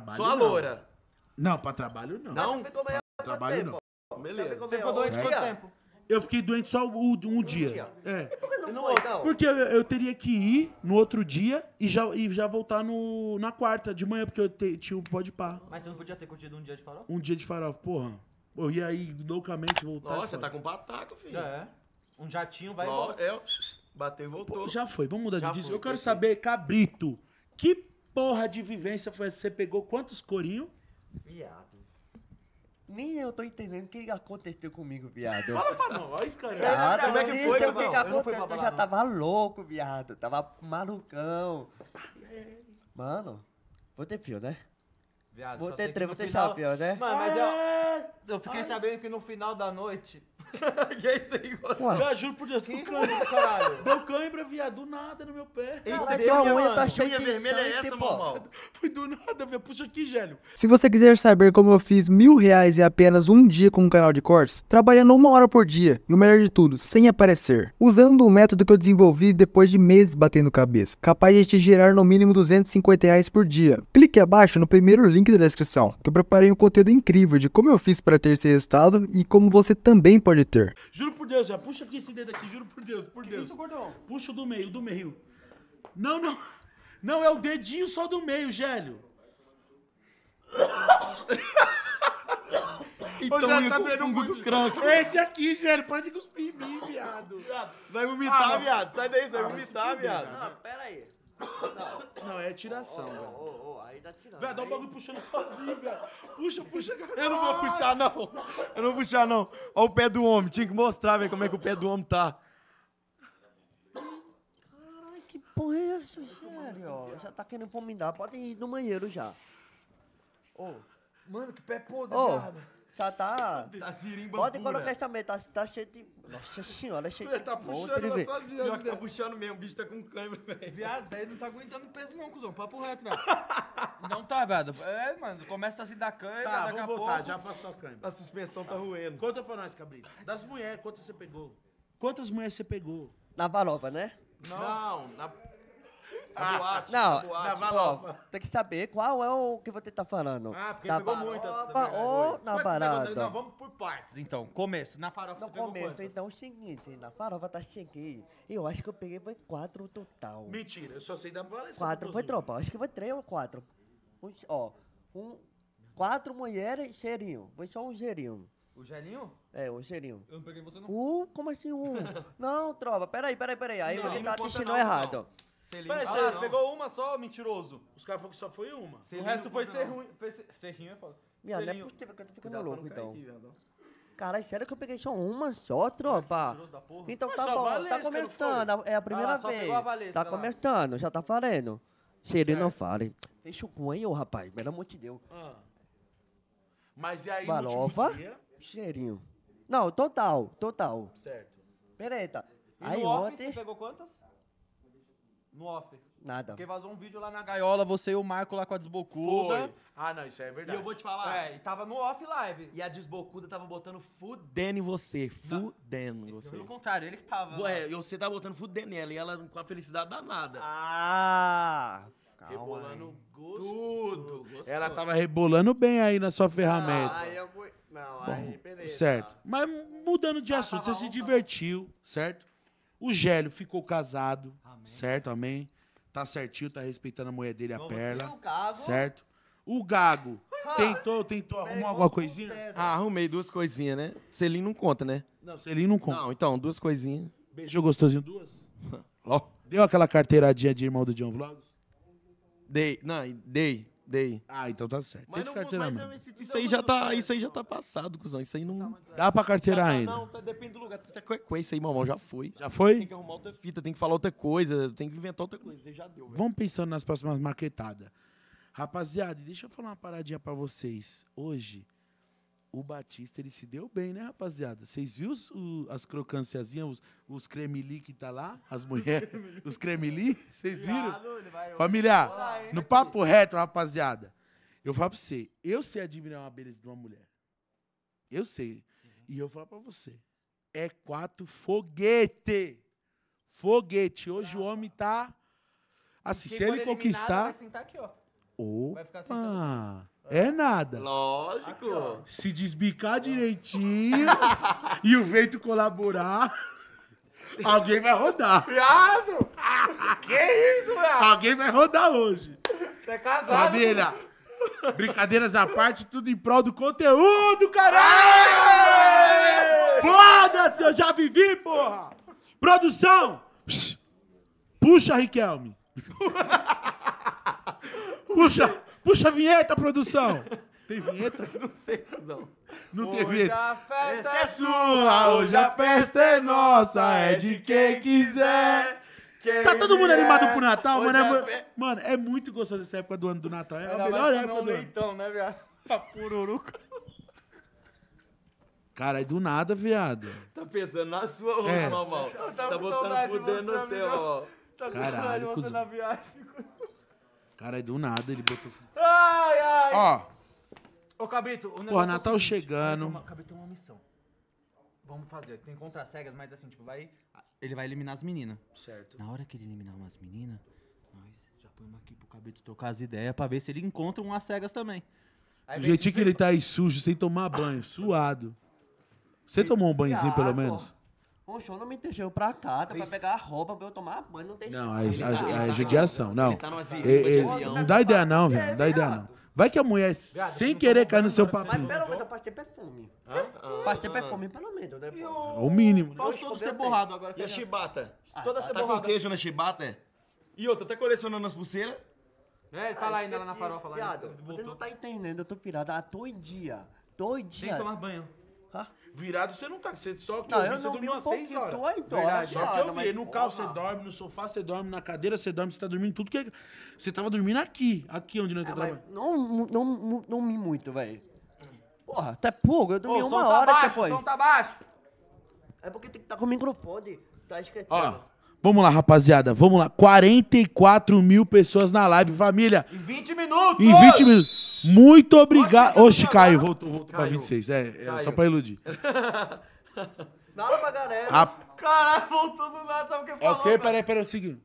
trabalho. Só a loura. Não, pra trabalho não. Não? pra trabalho não. Beleza. Você ficou doente quanto tempo? É. Eu fiquei doente só um, um dia. dia. É. Por que não foi, então? Porque eu, eu, teria que ir no outro dia e já, e já voltar no, na quarta de manhã, porque eu te, tinha um pó de pá. Mas você não podia ter curtido um dia de farofa? Um dia de farofa, porra. Eu ia aí loucamente voltar. Nossa, você tá com batata filho. É. Um jatinho vai Nossa, e volta. Eu... É, bateu e voltou. Pô, já foi, vamos mudar de disco. Eu quero saber, Cabrito, que porra de vivência foi essa? Você pegou quantos corinhos? Viado. Nem eu tô entendendo o que aconteceu comigo, viado. Fala pra nós, cara. Viado, como é que foi, Eu, já tava louco, viado. Tava malucão. Mano, vou ter fio, né? Viado, vou ter treino, vou ter shopping, né? Mano, mas eu, eu fiquei Ai. sabendo que no final da noite. que é isso aí, Eu juro por Deus, que isso, caralho? Deu cãibra, viado, do nada no meu pé. Eita, que a unha tá cheia de vermelha é essa, mamão? Foi do nada, viado, Puxa aqui, gelo. Se você quiser saber como eu fiz mil reais em apenas um dia com um canal de cortes, trabalhando uma hora por dia, e o melhor de tudo, sem aparecer, usando um método que eu desenvolvi depois de meses batendo cabeça, capaz de te gerar no mínimo 250 reais por dia. Clique abaixo no primeiro link link da descrição, que eu preparei um conteúdo incrível de como eu fiz para ter esse resultado e como você também pode ter. Juro por Deus, já puxa aqui esse dedo aqui, juro por Deus, por que é Deus. Isso, Puxa o do meio, do meio. Não, não. Não, é o dedinho só do meio, Gélio. Então Ô, já tá doendo muito do É Esse aqui, Gélio, para de cuspir em mim, viado. Vai vomitar, ah, viado. Sai daí, você vai ah, vomitar, viado. Não, ah, pera aí. Não, não é tiração, velho. Ô, ô, ô, aí dá tirando. Velho, dá um aí... bagulho puxando sozinho, velho. Puxa, puxa. Eu não vou puxar, não. Eu não vou puxar, não. Olha o pé do homem. Tinha que mostrar, velho, como é que o pé do homem tá. Caralho, que porra é essa, sério? Já tá querendo vomitar. Pode ir no banheiro já. Ô, oh, mano, que pé podre, oh. Cara. Já tá. Tá Pode colocar essa meta, tá, tá cheio de. Nossa senhora, é cheio de. Ele tá puxando ela sozinha, Pior que tá puxando mesmo, o bicho tá com câimbra, velho. Viado, aí não tá aguentando peso, não, cuzão. Papo reto, velho. não tá, viado. É, mano, começa a se dar câimbra, tá, daqui a voltar, pouco. já passou a câimbra. A suspensão tá, tá ruendo. Conta pra nós, cabrito. Das mulheres, quantas você pegou? Quantas mulheres você pegou? Na Valova, né? Não, não na é boate. Não, na é boate. Na tem que saber qual é o que você tá falando. Ah, porque da tá pegou muitas. Ou é na farofa. Não, vamos por partes, então. Começo. Na farofa no você começo, quantas? então o seguinte. Na farofa tá cheguei. Eu acho que eu peguei foi quatro total. Mentira, eu só sei da varanda. Quatro foi tropa. Acho que foi três ou quatro. Um, ó, um, quatro mulheres cheirinho. Foi só um cheirinho. O gelinho? É, o cheirinho. Eu não peguei você não. Um? Como assim um? não, trova, peraí, peraí, peraí. Aí não, você tá assistindo não, errado. Não. Selinho. Peraí, Ah, você pegou uma só, mentiroso. Os caras falaram que só foi uma. o resto foi serrinho. Serrinho é foda. Minha, não é possível que eu tô ficando louco, então. Caralho, sério que eu peguei só uma só, tropa? Mentiroso da porra. Então Mas tá só bom, Valesca, tá começando, é a primeira Ah, só vez. pegou a Valesca tá começando, já tá falando. Cheirinho não fale. Fecha o cu, hein, ô rapaz, pelo amor de Deus. Ah. Mas e aí no dia... cheirinho. Não, total, total. Certo. Pereta. Tá. E Aí no office, você pegou quantas? No off. Nada. Porque vazou um vídeo lá na gaiola, você e o Marco lá com a desbocuda. Foi. Ah, não, isso é verdade. E eu vou te falar. É, e tava no off live. E a desbocuda tava botando fudendo em você. Fudendo em você. Pelo contrário, ele que tava. Ué, e você tava botando fudendo nela e ela com a felicidade danada. Ah! ah calma rebolando tudo. Ela tava rebolando bem aí na sua ferramenta. Ah, aí eu fui... Não, Bom, aí beleza. Certo. Mas mudando de ah, assunto, você se divertiu, certo? O Gélio ficou casado. Amém. Certo? Amém? Tá certinho, tá respeitando a mulher dele, a perla. certo? O Gago tentou, tentou, arrumou alguma coisinha? Ah, arrumei duas coisinhas, né? Selim não conta, né? Não, Selim não conta. Não, então, duas coisinhas. Beijou gostosinho duas? Deu aquela carteiradinha de irmão do John Vlogs? Dei, não, dei. Dei. Ah, então tá certo. Mas, não, carteira, mas esse, tá, isso, aí já tá, isso aí já tá passado, cuzão. Isso aí não. Tá dá pra carteira tá, ainda. Não, tá, depende do lugar. Tu tá com isso aí, mamão. Já foi. Já foi? Tem que arrumar outra fita, tem que falar outra coisa, tem que inventar outra coisa. Isso já deu. Véio. Vamos pensando nas próximas marquetadas. Rapaziada, deixa eu falar uma paradinha pra vocês. Hoje o Batista ele se deu bem, né, rapaziada? Vocês viram os, o, as crocânciazinhas, os, os cremeli que tá lá? As mulheres, os cremili? Vocês ah, viram? Familiar, né? no papo reto, rapaziada. Eu falo pra você, eu sei admirar uma beleza de uma mulher. Eu sei. Sim. E eu falo pra você, é quatro foguete. Foguete. Hoje ah, o homem tá... Assim, se ele é conquistar... Vai sentar aqui, ó. Opa! Vai ficar sentado. É nada. Lógico. Aqui, Se desbicar direitinho e o vento colaborar, alguém vai rodar. Viado! que isso, velho? Alguém vai rodar hoje. Você é casado. Cadeira. Brincadeiras à parte, tudo em prol do conteúdo, caralho! Foda-se, eu já vivi, porra! Produção! Puxa, Riquelme! Puxa! Puxa a vinheta, produção! Tem vinheta? Não sei, cuzão. Não hoje tem vinheta. A festa é, é sua, hoje a festa é, é nossa, é, é de quem quiser. Quem tá todo mundo animado pro Natal, mano é, mano. é muito gostoso essa época do ano do Natal. É Era a melhor época do leitão, ano. né, viado? Tá pururuca. Cara, é do nada, viado. Tá pensando na sua roupa, é. normal. Tá botando fudendo no seu, ó. Tá com saudade de você na viagem. Cara, do nada ele botou. Ai, ai! Ó. Ô, Cabrito, o negócio. Pô, Natal é o chegando. Uma, Cabrito uma missão. Vamos fazer. Tem contra cegas, mas assim, tipo, vai. Ele vai eliminar as meninas. Certo. Na hora que ele eliminar umas meninas, nós já põemos aqui pro Cabrito trocar as ideias pra ver se ele encontra umas cegas também. Aí Do jeitinho que ele tá aí sujo, sem tomar banho, suado. Você tomou um banhozinho, pelo menos? Poxa, o homem deixou pra cá, tá pra pegar a roupa, pra eu tomar banho, não deixou. Não, aí é tá judiação, não. Tá não dá ideia não, velho, não dá ideia não. Vai que a mulher, sem querer, cai no seu papinho. Mas pelo menos, pra ter perfume. Ah, pra ah. é perfume, pelo menos, né? O mínimo. Pau todo ser borrado agora. E a chibata? Ah, Toda ser borrada. Tá, tá com queijo na chibata? E outra, até colecionando as pulseiras? É, ele tá lá ainda, lá na farofa. Lá, né? Você não tá entendendo, eu tô pirado. Ah, todo dia, todo dia... Tem que tomar banho. Virado você não tá, você só que não, eu vi, você dormiu às 6 horas. Oito horas. Só que eu vi, no carro você dorme, no sofá você dorme, na cadeira você dorme, você tá dormindo tudo que... É- você tava dormindo aqui, aqui onde nós é, trabalho. Não, não, não, me muito, velho. Porra, até pouco, eu dormi Ô, uma tá hora tá baixo, que foi. O som tá baixo, É porque tem que estar tá com o microfone, tá esquecendo. Ó, vamos lá, rapaziada, vamos lá. 44 mil pessoas na live, família. Em 20 minutos! Em 20 minutos. Muito obrigado. Oxi, Caio, voltou, voltou pra 26. É, é só pra iludir. Nada pra galera. A... Caralho, voltou do nada, sabe o que falou? É o quê? Peraí, peraí, o seguinte.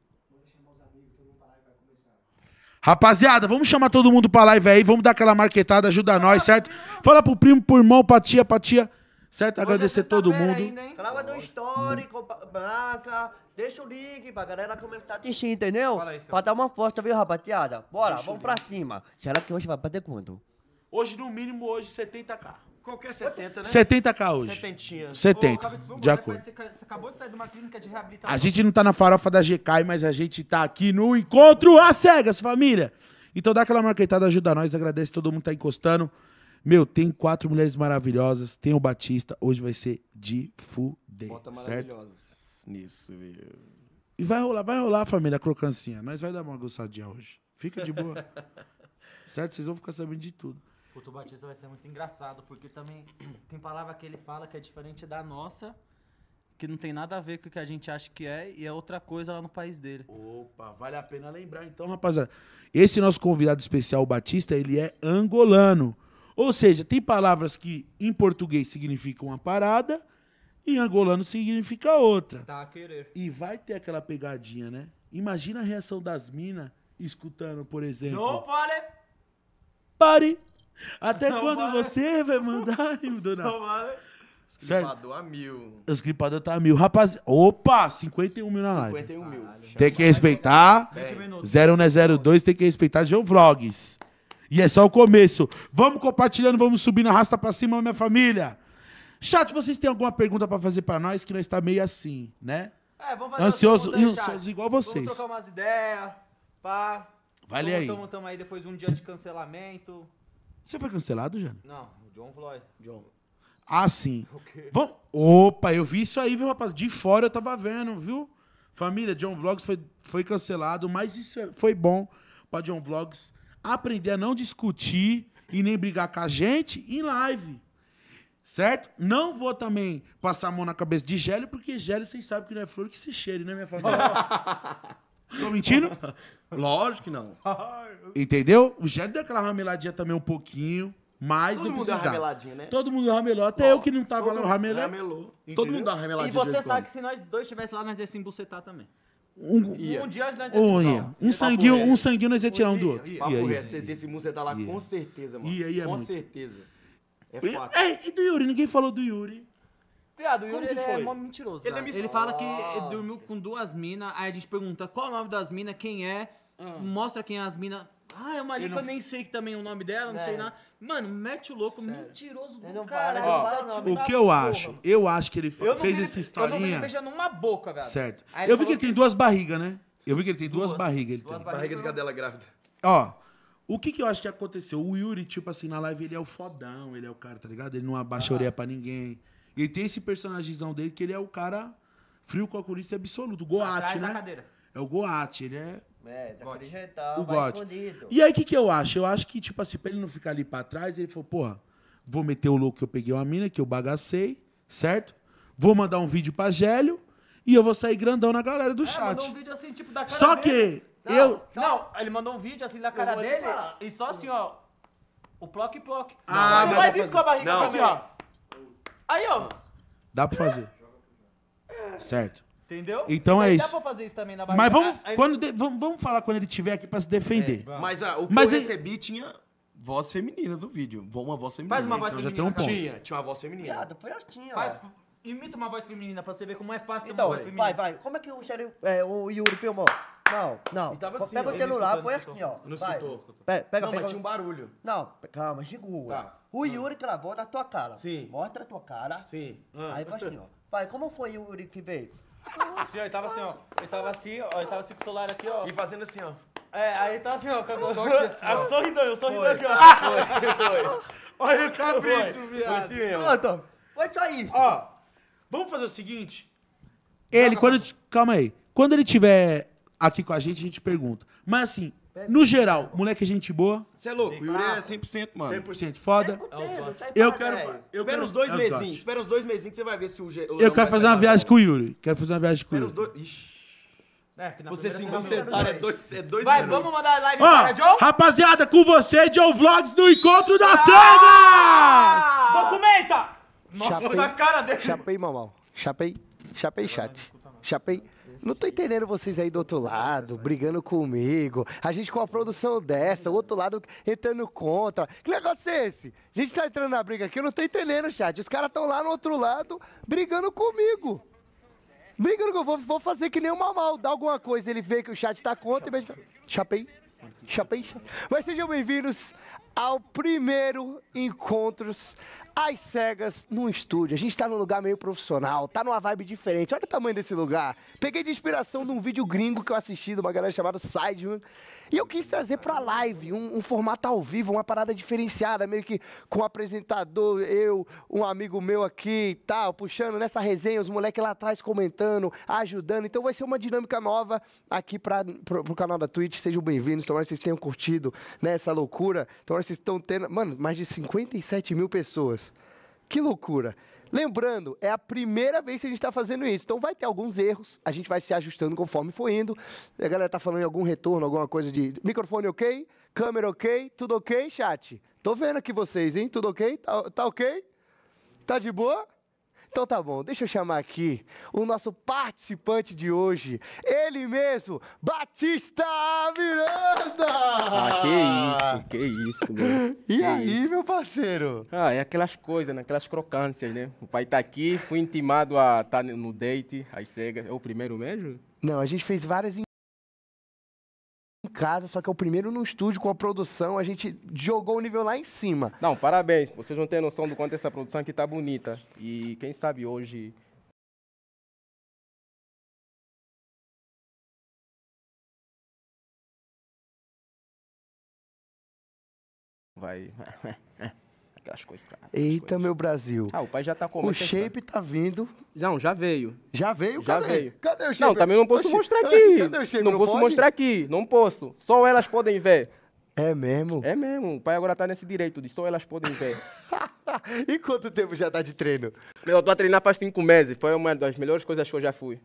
Rapaziada, vamos chamar todo mundo pra live aí, vamos dar aquela marquetada, ajuda nós, certo? Fala pro primo, pro irmão, pra tia, pra tia. Certo? É Agradecer é todo mundo. Ainda, hein? Trava no story, marca, hum. deixa o link pra galera comentar, assistir, entendeu? Aí, pra dar uma força, viu, rapaziada? Bora, deixa vamos pra cima. Será que hoje vai bater quanto? Hoje, no mínimo, hoje, 70k. Qualquer 70, né? 70k hoje. 70. 70. Ô, de acordo. você acabou de sair de uma clínica de reabilitação. A gente não tá na farofa da GK, mas a gente tá aqui no Encontro às Cegas, família. Então dá aquela marquetada, ajuda nós, agradece todo mundo que tá encostando. Meu, tem quatro mulheres maravilhosas, tem o Batista, hoje vai ser de fuder. Bota maravilhosas nisso, viu? E vai rolar, vai rolar, família, crocancinha. Nós vai dar uma gostadinha hoje. Fica de boa. certo? Vocês vão ficar sabendo de tudo. O Batista vai ser muito engraçado, porque também tem palavra que ele fala que é diferente da nossa, que não tem nada a ver com o que a gente acha que é, e é outra coisa lá no país dele. Opa, vale a pena lembrar então, rapaziada. Esse nosso convidado especial, o Batista, ele é angolano. Ou seja, tem palavras que em português significam uma parada, em angolano significa outra. Tá a querer. E vai ter aquela pegadinha, né? Imagina a reação das minas escutando, por exemplo. Não pare! Pare! Até Não quando você vai mandar, dona? Não pare! Os gripador a mil. Os gripador tá a mil. Rapaz, opa, 51 mil na live. 51 mil. Tem que respeitar. 01 não é 02, tem que respeitar João Vlogs. E é só o começo. Vamos compartilhando, vamos subindo, arrasta para cima, minha família. Chat, vocês têm alguma pergunta para fazer para nós que nós está meio assim, né? É, vamos fazer ansioso, pergunta, ansioso igual vocês. Vamos trocar umas ideias, pá. Vale aí. Tamo, tamo aí depois de um dia de cancelamento. Você foi cancelado, Jânio? Não, o John Floyd. John. Ah, sim. Okay. Vamos... Opa, eu vi isso aí, viu, rapaz? De fora eu tava vendo, viu? Família, John Vlogs foi, foi cancelado, mas isso é, foi bom pra John Vlogs aprender a não discutir e nem brigar com a gente em live. Certo? Não vou também passar a mão na cabeça de Gélio, porque Gélio vocês sabem que não é flor que se cheire, né, minha família? Tô mentindo? Lógico que não. Entendeu? O Gélio deu aquela rameladinha também um pouquinho, mas Todo não mundo deu precisava. rameladinha, né? Todo mundo ramelou, até eu que não tava lá, eu Ramelou. Todo mundo dá rameladinha. E você sabe que se nós dois estivéssemos lá, nós ia se embucetar também. Um, um dia nós ia ia. Um sanguinho, um sanguinho nós ia tirar um do outro. Papo ia, reto, vocês esse música tá lá com certeza, mano. Ia, ia, com muito. certeza. É fato. É, e do Yuri, ninguém falou do Yuri. Viado, o Yuri ele é mó mentiroso. Ele, é né? ele fala que ele dormiu com duas minas, aí a gente pergunta qual o nome das minas, quem é, ah. mostra quem é as minas. Ah, é uma ali que eu nem sei também é o nome dela, não é. sei nada. Mano, mete o louco, Sério. mentiroso do cara. caralho. Ó, tipo o que eu porra. acho? Eu acho que ele fez essa historinha. Eu vi ele beijando uma boca, velho. Certo. Eu vi que ele tem duas barrigas, né? Eu vi que ele tem duas, duas barrigas. Ele duas tem. barriga de cadela grávida. Ó, o que que eu acho que aconteceu? O Yuri, tipo assim, na live, ele é o fodão, ele é o cara, tá ligado? Ele não abaixa ah. orelha pra ninguém. Ele tem esse personagemzão dele que ele é o cara frio calculista absoluto, Goate, né? É o Goate, ele é é, tá o vai God. E aí, o que, que eu acho? Eu acho que, tipo assim, pra ele não ficar ali pra trás, ele falou, porra, vou meter o louco que eu peguei uma mina, que eu bagacei, certo? Vou mandar um vídeo pra Gélio e eu vou sair grandão na galera do é, chat. mandou um vídeo assim, tipo, da cara Só dele. que não, eu... Não, ele mandou um vídeo assim da cara dele e só assim, ó, o ploc ploc. Ah, não, faz isso com a barriga não, aqui, ó. Aí, ó. Dá pra fazer. É. Certo. Entendeu? Então Mas é isso. Dá pra fazer isso também na Bahia. Mas vamos, ah, Aí- quando de- vamos, vamos falar quando ele tiver aqui pra se defender. É, mas ah, o que Mas eu e- recebi tinha voz feminina no vídeo. Uma voz feminina. Faz uma voz então já tem um feminina. ponto. Tinha, tinha uma voz feminina. Viado, foi assim, ó. Vai, imita uma voz feminina pra você ver como é fácil ter uma então, voz feminina. vai, vai. Como é que o, xeri- é, o Yuri filmou? Não, não. tava assim, pega ó. o celular, põe assim, escutou, aqui, ó. Não Vai. escutou. Pe- Pega, Não, pega. mas tinha um barulho. Não, calma, segura. Tá. O Yuri gravou na tua cara. Sim. Mostra a tua cara. Sim. Aí faz ah. assim, ó. Vai, como foi o Yuri que veio? Sim, ele tava assim, ó. Ele tava assim, ó. Ele tava assim com o celular aqui, ó. E fazendo assim, ó. É, aí tava assim, ó. Com Só que assim, ah, ó. sorrisão, eu sorrisão aqui, ó. Foi, foi. Olha o cabrito, Foi. viado. Foi assim mesmo. Pronto. aí. Ó, vamos fazer o seguinte. Ele, quando... Calma aí. Quando ele tiver aqui com a gente, a gente pergunta. Mas assim, no geral, moleque é gente boa. Você é louco, o é Yuri é 100%, mano. 100% foda. É, tá eu quero. Eu espera quero- uns dois é mesinhos, gotes. espera uns dois mesinhos que você vai ver se o Eu quero fazer uma viagem com o Yuri. Quero fazer uma viagem com o Espera uns Yuri. dois. Ixi. É, Você se concentrar, tá é dois, é dois Vai, minutos. vamos mandar a live Ó, para, rapaziada, com você, Joe Vlogs do Encontro das ah! Cenas! Documenta! Nossa, Chapei. a cara dele. Chapei, mamão. Chapei. Chapei, chat. Chapei. Não tô entendendo vocês aí do outro lado, brigando comigo. A gente com a produção dessa, o outro lado entrando contra. Que negócio é esse? A gente tá entrando na briga aqui, eu não tô entendendo, chat. Os caras estão lá no outro lado brigando comigo. Brigando comigo. Vou, vou fazer que nem uma mal. Dá alguma coisa, ele vê que o chat tá contra e... Chapei. Chapei, chapei. Mas sejam bem-vindos ao primeiro Encontros as cegas num estúdio. A gente tá num lugar meio profissional, tá numa vibe diferente. Olha o tamanho desse lugar. Peguei de inspiração num vídeo gringo que eu assisti de uma galera chamada Sideman. E eu quis trazer para a live um, um, formato ao vivo, uma parada diferenciada, meio que com o apresentador, eu, um amigo meu aqui e tal, puxando nessa resenha, os moleques lá atrás comentando, ajudando. Então vai ser uma dinâmica nova aqui para o canal da Twitch. Sejam bem-vindos. Tomara que vocês tenham curtido né, essa loucura. Tomara que vocês estão tendo. Mano, mais de 57 mil pessoas. Que loucura! Lembrando, é a primeira vez que a gente está fazendo isso. Então vai ter alguns erros, a gente vai se ajustando conforme for indo. A galera tá falando em algum retorno, alguma coisa de. Microfone ok? Câmera ok? Tudo ok, chat? Tô vendo aqui vocês, hein? Tudo ok? Tá, tá ok? Tá de boa? Então tá bom, deixa eu chamar aqui o nosso participante de hoje, ele mesmo, Batista Miranda! Ah, que isso, que isso, mano. E que aí, isso? meu parceiro? Ah, é aquelas coisas, né? aquelas crocâncias, né? O pai tá aqui, fui intimado a estar tá no date, às cegas. É o primeiro mesmo? Não, a gente fez várias casa, só que é o primeiro no estúdio com a produção. A gente jogou o nível lá em cima. Não, parabéns. Vocês não têm noção do quanto essa produção aqui tá bonita. E quem sabe hoje vai. as coisas pra. Eita, coisas. meu Brasil. Ah, o pai já tá comendo. O shape tá vindo. Não, já veio. Já veio? Já cadê? veio. Cadê o shape? Não, também não posso mostrar aqui. Cadê o shape? Não, não posso pode? mostrar aqui. Não posso. Só elas podem ver. É mesmo? É mesmo. O pai agora tá nesse direito de só elas podem ver. e quanto tempo já tá de treino? Meu, eu tô a treinar faz cinco meses. Foi uma das melhores coisas que eu já fui.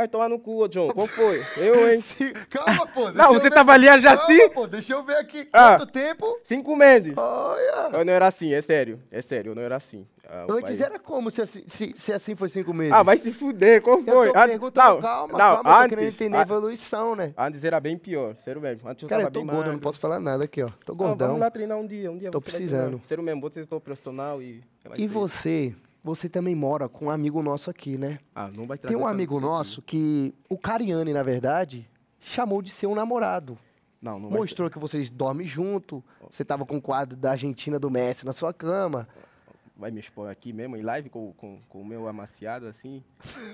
Vai tomar no cu, John. Como foi? Eu, hein? Sim. Calma, pô. Não, você tava ali a Jaci? Calma, pô. Deixa eu ver aqui. Ah, Quanto ah, tempo? Cinco meses. Olha. Eu não era assim, é sério. É sério, eu não era assim. Ah, Antes pai... era como se assim, se, se assim foi cinco meses? Ah, vai se fuder. Qual foi? Eu tô ah, perguntando, não, calma, não, calma. Antes, eu tô entender a evolução, né? Antes era bem pior, sério mesmo. Antes eu Cara, eu tô gordo, magro. não posso falar nada aqui, ó. Tô gordão. Ah, vamos lá treinar um dia, um dia. Tô precisando. Ser mesmo, vocês estão profissional e... E você você também mora com um amigo nosso aqui, né? Ah, não vai Tem um amigo nosso que o Cariani, na verdade, chamou de seu namorado. Não, não Mostrou que vocês dormem junto, você tava com o quadro da Argentina do Messi na sua cama vai me expor aqui mesmo, em live, com, com, com o meu amaciado, assim.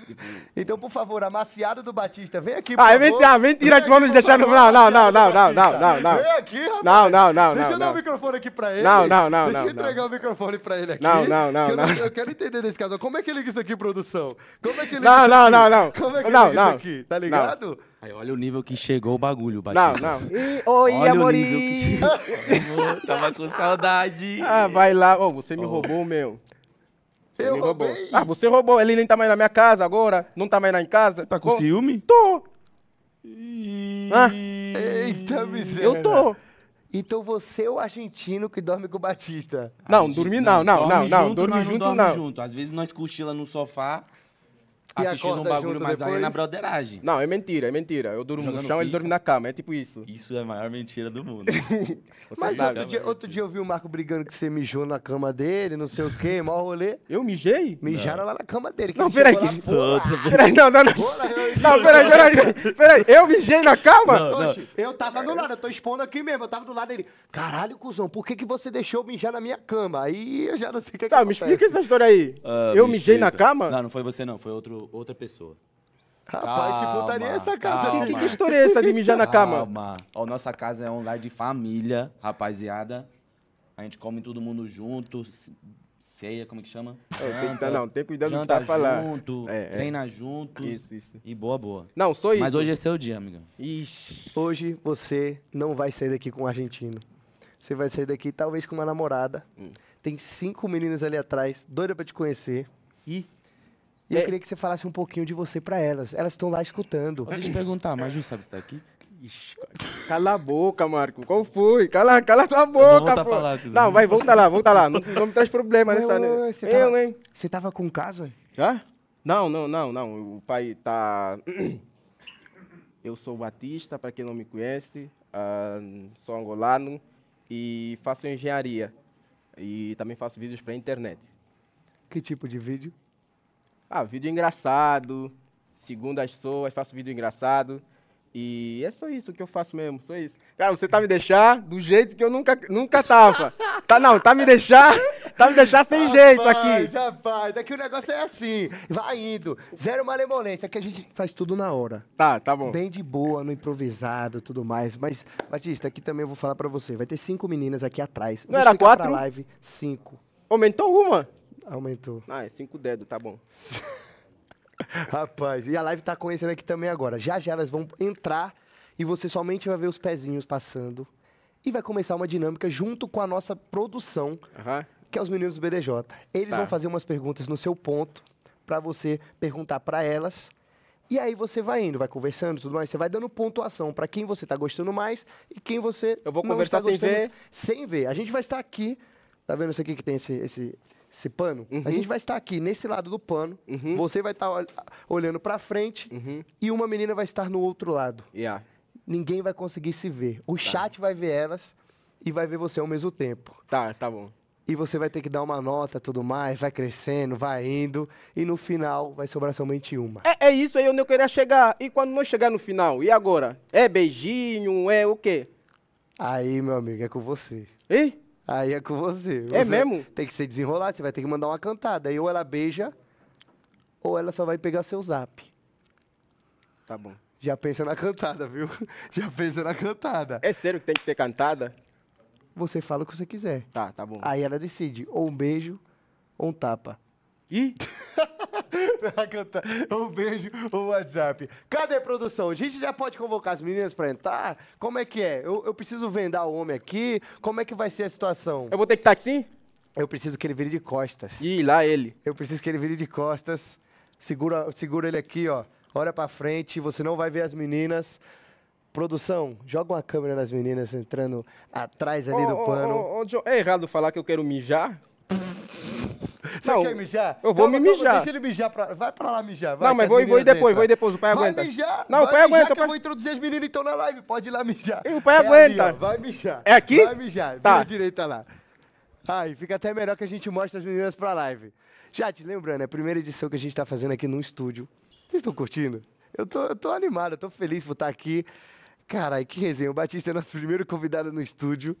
Tipo, então, por favor, amaciado do Batista, vem aqui, por ah, favor. Mentira, mentira que vão nos deixar no... Não, não, não, não, não, não, não, não. Vem aqui, rapaz. Não, não, não, Deixa eu dar o microfone aqui pra ele. Não, não, não, Deixa eu entregar o microfone pra ele aqui. Não, não, não, não. Eu quero entender desse caso. Como é que ele isso aqui, produção? Como é que ele Não, não, não, não. Como é que ele liga isso aqui? Tá ligado? Aí, olha o nível que chegou o bagulho, Batista. Não, não. E, oi, olha amorim. o nível que chegou. Tava com saudade. Ah, vai lá. Oh, você me oh. roubou o meu. Você eu me roubou. Roubei. Ah, você roubou. Ele nem tá mais na minha casa agora. Não tá mais lá em casa. Tá com oh, ciúme? Tô. Ah. Eita miséria. Eu tô. Então você é o argentino que dorme com o Batista. Não, dormi não, não, não, não, não, dorme junto, não. Dorme junto. Às vezes nós cochila no sofá assistindo um bagulho, mas depois... aí é na broderagem. Não, é mentira, é mentira. Eu durmo Jogando no chão, FIFA. ele dorme na cama, é tipo isso. Isso é a maior mentira do mundo. mas outro dia, outro dia, eu vi o Marco brigando que você mijou na cama dele, não sei o quê, maior rolê. Eu mijei? Mijaram não. lá na cama dele. não, peraí. Que... Peraí, não, não, não. Não, peraí, peraí, peraí. Eu mijei na cama? Não, Eu tava do lado, eu tô expondo aqui mesmo, eu tava do lado dele. Caralho, cuzão, por que que você deixou mijar na minha cama? Aí eu já não sei o que é Tá, me explica essa história aí. Ah, eu mijei na cama? Não, não foi você não, foi outro outra pessoa. Rapaz, calma, que putaria é essa casa? Calma. Que, que história é essa de mijar na cama? Calma. Ó, nossa casa é um lar de família, rapaziada. A gente come todo mundo junto, ceia, como que chama? É, tem, tá, não, tem cuidado janta tá falar. junto, é, é. treina é. junto. Isso, isso. E boa, boa. Não, só isso. Mas hoje é seu dia, amigo. Ixi. Hoje você não vai sair daqui com um argentino. Você vai sair daqui talvez com uma namorada. Hum. Tem cinco meninas ali atrás, doida pra te conhecer. Ih. E é... eu queria que você falasse um pouquinho de você para elas. Elas estão lá escutando. Deixa eu perguntar, mas não sabe se tá aqui? Ixi, cala a boca, Marco. Qual foi? Cala, cala tua boca, pô. Lá, não, vai, volta lá, volta lá. Não, não me traz problema nessa. Eu, você eu, tava, hein? Você tava com caso? Hã? Não, não, não, não. O pai tá. Eu sou Batista, para quem não me conhece, uh, sou angolano e faço engenharia. E também faço vídeos para internet. Que tipo de vídeo? Ah, vídeo engraçado. Segundo as pessoas, faço vídeo engraçado. E é só isso que eu faço mesmo, só isso. Cara, você tá me deixar do jeito que eu nunca, nunca tava. tá não, tá me deixar, tá me deixar sem rapaz, jeito aqui. Rapaz, é que o negócio é assim, vai indo. Zero malemolência, é que a gente faz tudo na hora. Tá, tá bom. Bem de boa, no improvisado, tudo mais. Mas, Batista, aqui também eu vou falar pra você, vai ter cinco meninas aqui atrás. Não era quatro? live, cinco. Aumentou uma? Aumentou. Ah, é cinco dedos, tá bom. Rapaz, e a live tá conhecendo aqui também agora. Já já elas vão entrar e você somente vai ver os pezinhos passando. E vai começar uma dinâmica junto com a nossa produção, uhum. que é os meninos do BDJ. Eles tá. vão fazer umas perguntas no seu ponto, para você perguntar para elas. E aí você vai indo, vai conversando, tudo mais. Você vai dando pontuação para quem você tá gostando mais e quem você Eu vou não conversar está Sem ver. sem ver. A gente vai estar aqui. Tá vendo isso aqui que tem esse, esse esse pano, uhum. a gente vai estar aqui nesse lado do pano, uhum. você vai estar olhando para frente uhum. e uma menina vai estar no outro lado. Yeah. Ninguém vai conseguir se ver. O tá. chat vai ver elas e vai ver você ao mesmo tempo. Tá, tá bom. E você vai ter que dar uma nota, tudo mais, vai crescendo, vai indo, e no final vai sobrar somente uma. É, é isso aí onde eu queria chegar. E quando não chegar no final, e agora? É beijinho, é o quê? Aí, meu amigo, é com você. Hein? Aí é com você. É você. É mesmo? Tem que ser desenrolado, você vai ter que mandar uma cantada. Aí ou ela beija, ou ela só vai pegar seu zap. Tá bom. Já pensa na cantada, viu? Já pensa na cantada. É sério que tem que ter cantada? Você fala o que você quiser. Tá, tá bom. Aí ela decide, ou um beijo, ou um tapa. Ih! Um beijo, o WhatsApp. Cadê produção? A gente já pode convocar as meninas pra entrar? Como é que é? Eu, eu preciso vendar o homem aqui? Como é que vai ser a situação? Eu vou ter que estar tá aqui? Eu preciso que ele vire de costas. Ih, lá ele. Eu preciso que ele vire de costas. Segura, segura ele aqui, ó. Olha pra frente, você não vai ver as meninas. Produção, joga uma câmera nas meninas entrando atrás ali oh, do oh, pano. Oh, é errado falar que eu quero mijar? Você não, quer mijar? Eu vou calma, me mijar. deixa ele mijar. Pra... Vai pra lá mijar. Vai, não, mas vou, vou ir depois, vou ir depois. O pai vai aguenta. mijar. Não, vai o pai mijar, aguenta. Pai... Eu vou introduzir as meninas então na live. Pode ir lá mijar. E o pai é aguenta. Ali, ó, vai mijar. É aqui? Vai mijar. Tá. Vira direita lá. Aí, fica até melhor que a gente mostre as meninas pra live. Já te lembrando, é a primeira edição que a gente tá fazendo aqui no estúdio. Vocês estão curtindo? Eu tô, eu tô animado, eu tô feliz por estar aqui. Caralho, que resenha. O Batista é nosso primeiro convidado no estúdio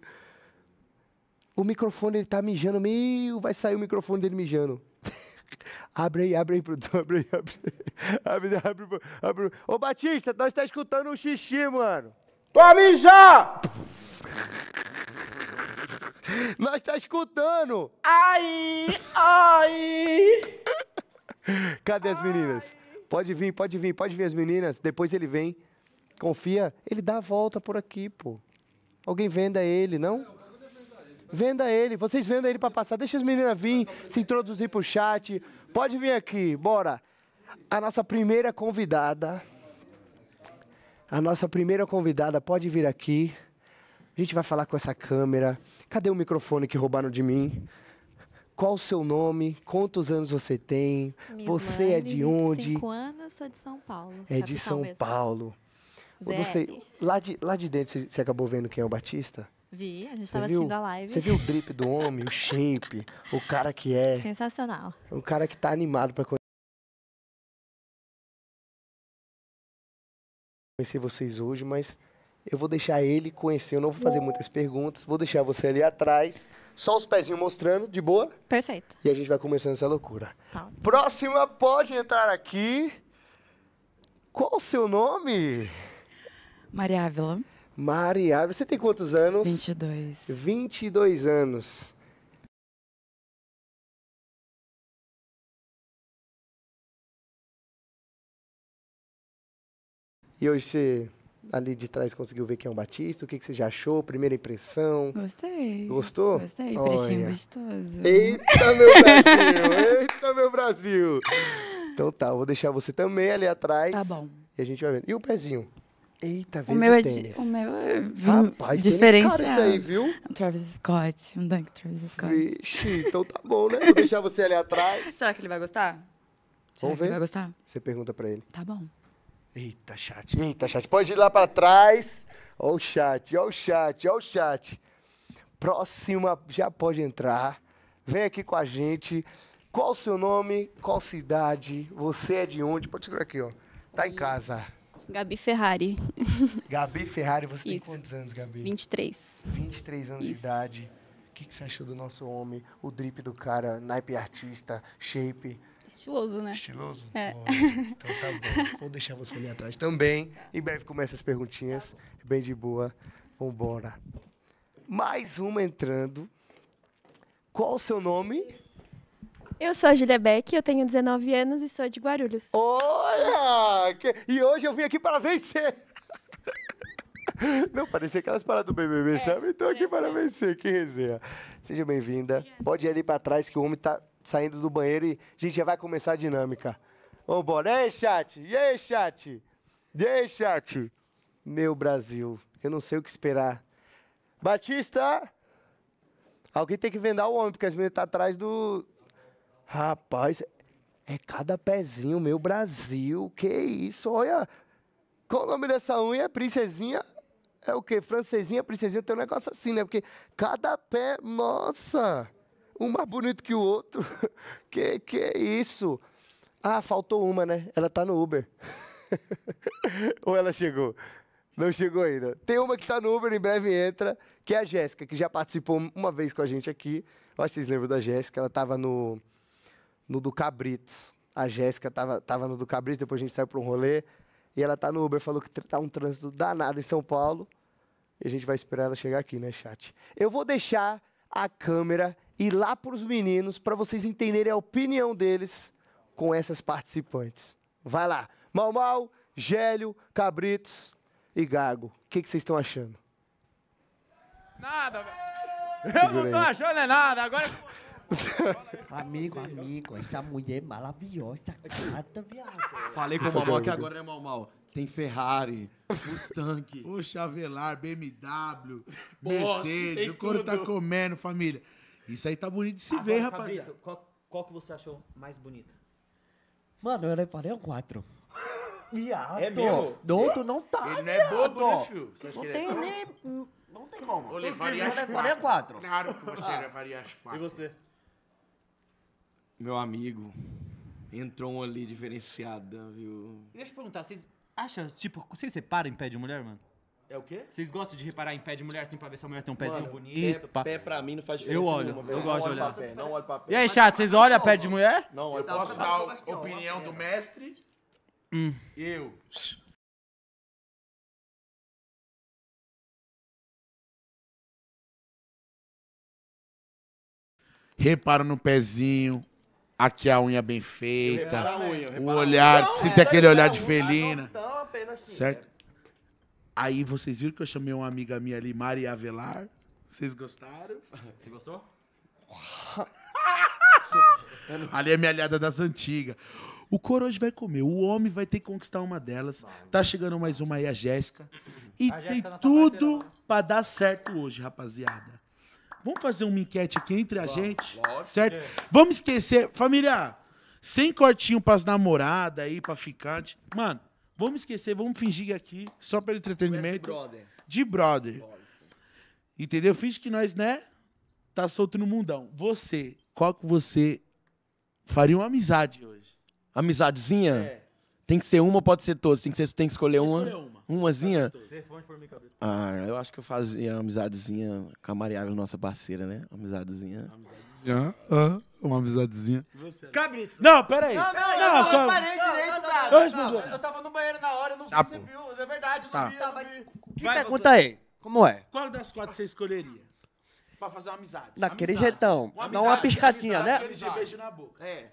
o microfone ele tá mijando, meio, vai sair o microfone dele mijando. abre aí, abre aí, produtor, abre aí, abre aí. Abre, abre, abre. Ô Batista, nós tá escutando um xixi, mano. Tô mijar! Nós tá escutando! Ai! Ai! Cadê as meninas? Pode vir, pode vir, pode vir as meninas. Depois ele vem. Confia. Ele dá a volta por aqui, pô. Alguém venda ele, não? Venda ele, vocês vendam ele para passar. Deixa as meninas vir, se introduzir o chat. Pode vir aqui, bora. A nossa primeira convidada. A nossa primeira convidada pode vir aqui. A gente vai falar com essa câmera. Cadê o microfone que roubaram de mim? Qual o seu nome? Quantos anos você tem? você é de onde? Cinco anos, sou de São Paulo. É de São mesmo. Paulo. Você, lá, de, lá de dentro, você, você acabou vendo quem é o Batista? Vi, a gente estava assistindo a live. Você viu o drip do homem, o shape, o cara que é. Sensacional. O cara que tá animado para conhecer vocês hoje, mas eu vou deixar ele conhecer, eu não vou fazer muitas perguntas, vou deixar você ali atrás, só os pezinhos mostrando, de boa? Perfeito. E a gente vai começando essa loucura. Tá. Próxima pode entrar aqui. Qual o seu nome? Maria Ávila. Maria, Você tem quantos anos? 22. 22 anos. E hoje você, ali de trás, conseguiu ver quem é o Batista? O que, que você já achou? Primeira impressão? Gostei. Gostou? Gostei, peixinho gostoso. Eita, meu Brasil! Eita, meu Brasil! Então tá, vou deixar você também ali atrás. Tá bom. E a gente vai vendo. E o pezinho? Eita, veio é o meu é di, O meu é Rapaz, isso aí, viu? Um Travis Scott, um Dunk Travis Scott. Vixe, então tá bom, né? Vou deixar você ali atrás. Será que ele vai gostar? Será Vamos ver. Ele vai gostar? Você pergunta pra ele. Tá bom. Eita, chat. Eita, chat. Pode ir lá pra trás. Ó o chat, ó o chat, ó o chat. Próxima, já pode entrar. Vem aqui com a gente. Qual o seu nome? Qual cidade? Você é de onde? Pode segurar aqui, ó. Tá Oi. em casa. Gabi Ferrari. Gabi Ferrari, você Isso. tem quantos anos, Gabi? 23. 23 anos Isso. de idade. O que, que você achou do nosso homem? O drip do cara, naipe artista, shape. Estiloso, né? Estiloso? É. então tá bom. Vou deixar você ali atrás também. Em breve começa as perguntinhas. Tá Bem de boa. Vambora. Mais uma entrando. Qual o seu nome? Eu sou a Julia Beck, eu tenho 19 anos e sou de Guarulhos. Olha! E hoje eu vim aqui para vencer! Não, parecia aquelas paradas do BBB, é, sabe? Estou aqui é para vencer, que resenha. Seja bem-vinda. Pode ir ali para trás que o homem tá saindo do banheiro e a gente já vai começar a dinâmica. Vambora. Ei, chat! E aí, chat? E aí, chat? Meu Brasil, eu não sei o que esperar. Batista! Alguém tem que vendar o homem, porque as meninas estão tá atrás do, Rapaz, é cada pezinho, meu Brasil, que isso, olha. Qual o nome dessa unha? É princesinha? É o quê? Francesinha, princesinha, tem um negócio assim, né? Porque cada pé, nossa, um mais bonito que o outro. Que que isso? Ah, faltou uma, né? Ela tá no Uber. Ou ela chegou? Não chegou ainda. Tem uma que está no Uber, em breve entra, que é a Jéssica, que já participou uma vez com a gente aqui. Eu acho que vocês lembram da Jéssica, ela estava no no do Cabritos. A Jéssica tava, tava no do Cabritos, depois a gente saiu para um rolê. E ela tá no Uber, falou que tá um trânsito danado em São Paulo. E a gente vai esperar ela chegar aqui, né, chat? Eu vou deixar a câmera ir lá para os meninos para vocês entenderem a opinião deles com essas participantes. Vai lá. Mal Mal, Gélio, Cabritos e Gago. O que, vocês estão achando? Nada, velho. Eu não tô achando achando é nada. Agora. É amigo, amigo, essa mulher é maravilhosa, gata, viado. Falei com o Mamal que agora, mal, né, mal. Tem Ferrari, Mustang. O Chavelar, BMW, Mercedes. o couro tá comendo, família. Isso aí tá bonito de se agora, ver, rapaziada. Qual, qual, que você achou mais bonita? Mano, eu reparei o 4. Viado. É meu? Não, não tá, Ele não é bobo, né, filho? Você não é tem é... nem... Não tem como. Eu levaria as quatro. Claro que você ah. levaria as quatro. E você? Meu amigo, entrou um ali diferenciada, viu? Deixa eu perguntar, vocês acham, tipo, vocês reparam em pé de mulher, mano? É o quê? Vocês gostam de reparar em pé de mulher assim pra ver se a mulher tem um pezinho mano, bonito? Pé, pé pra mim não faz diferença. Eu olho, nenhuma, eu gosto de olhar. Pé, não olho pra pé. E aí, chato, vocês olham pé de mulher? Não, eu, eu posso dar a opinião do mestre. Hum. Eu. Reparo no pezinho, Aqui a unha bem feita, unha, o olhar, então, tá, não, se tem aquele olhar de felina. Tá, assim, certo? Né? Aí vocês viram que eu chamei uma amiga minha ali, Maria Avelar. Vocês gostaram? Você gostou? ali é minha aliada das antigas. O coro hoje vai comer. O homem vai ter que conquistar uma delas. Tá chegando mais uma aí, a Jéssica. E a tem tudo para dar certo hoje, rapaziada. Vamos fazer uma enquete aqui entre a Lógico gente, certo? É. Vamos esquecer, família, sem cortinho pras namoradas aí, pra ficante. Mano, vamos esquecer, vamos fingir é aqui, só pelo entretenimento. entretenimento, brother. de brother. Entendeu? Finge que nós, né, tá solto no mundão. Você, qual que você faria uma amizade hoje? Amizadezinha? É. Tem que ser uma, pode ser todas. Tem que, ser, tem que escolher uma. escolher uma. Umazinha. É é ah, eu acho que eu fazia amizadezinha com a Mariaga, nossa parceira, né? Amizadezinha. Amizadezinha. Ah, ah, uma amizadezinha. Você, Cabrito. Não, peraí. Não, não, não, eu só... parei direito, não, cara. Eu, não, eu tava no banheiro na hora, eu não vi, tá você viu. É verdade, eu tá. não tá, vi. Tá, Que pergunta aí? Como é? Qual das quatro você escolheria? Pra fazer uma amizade. Daquele amizade. jeitão. Uma amizade, Dá uma piscadinha, né? Aquele beijo na boca. É.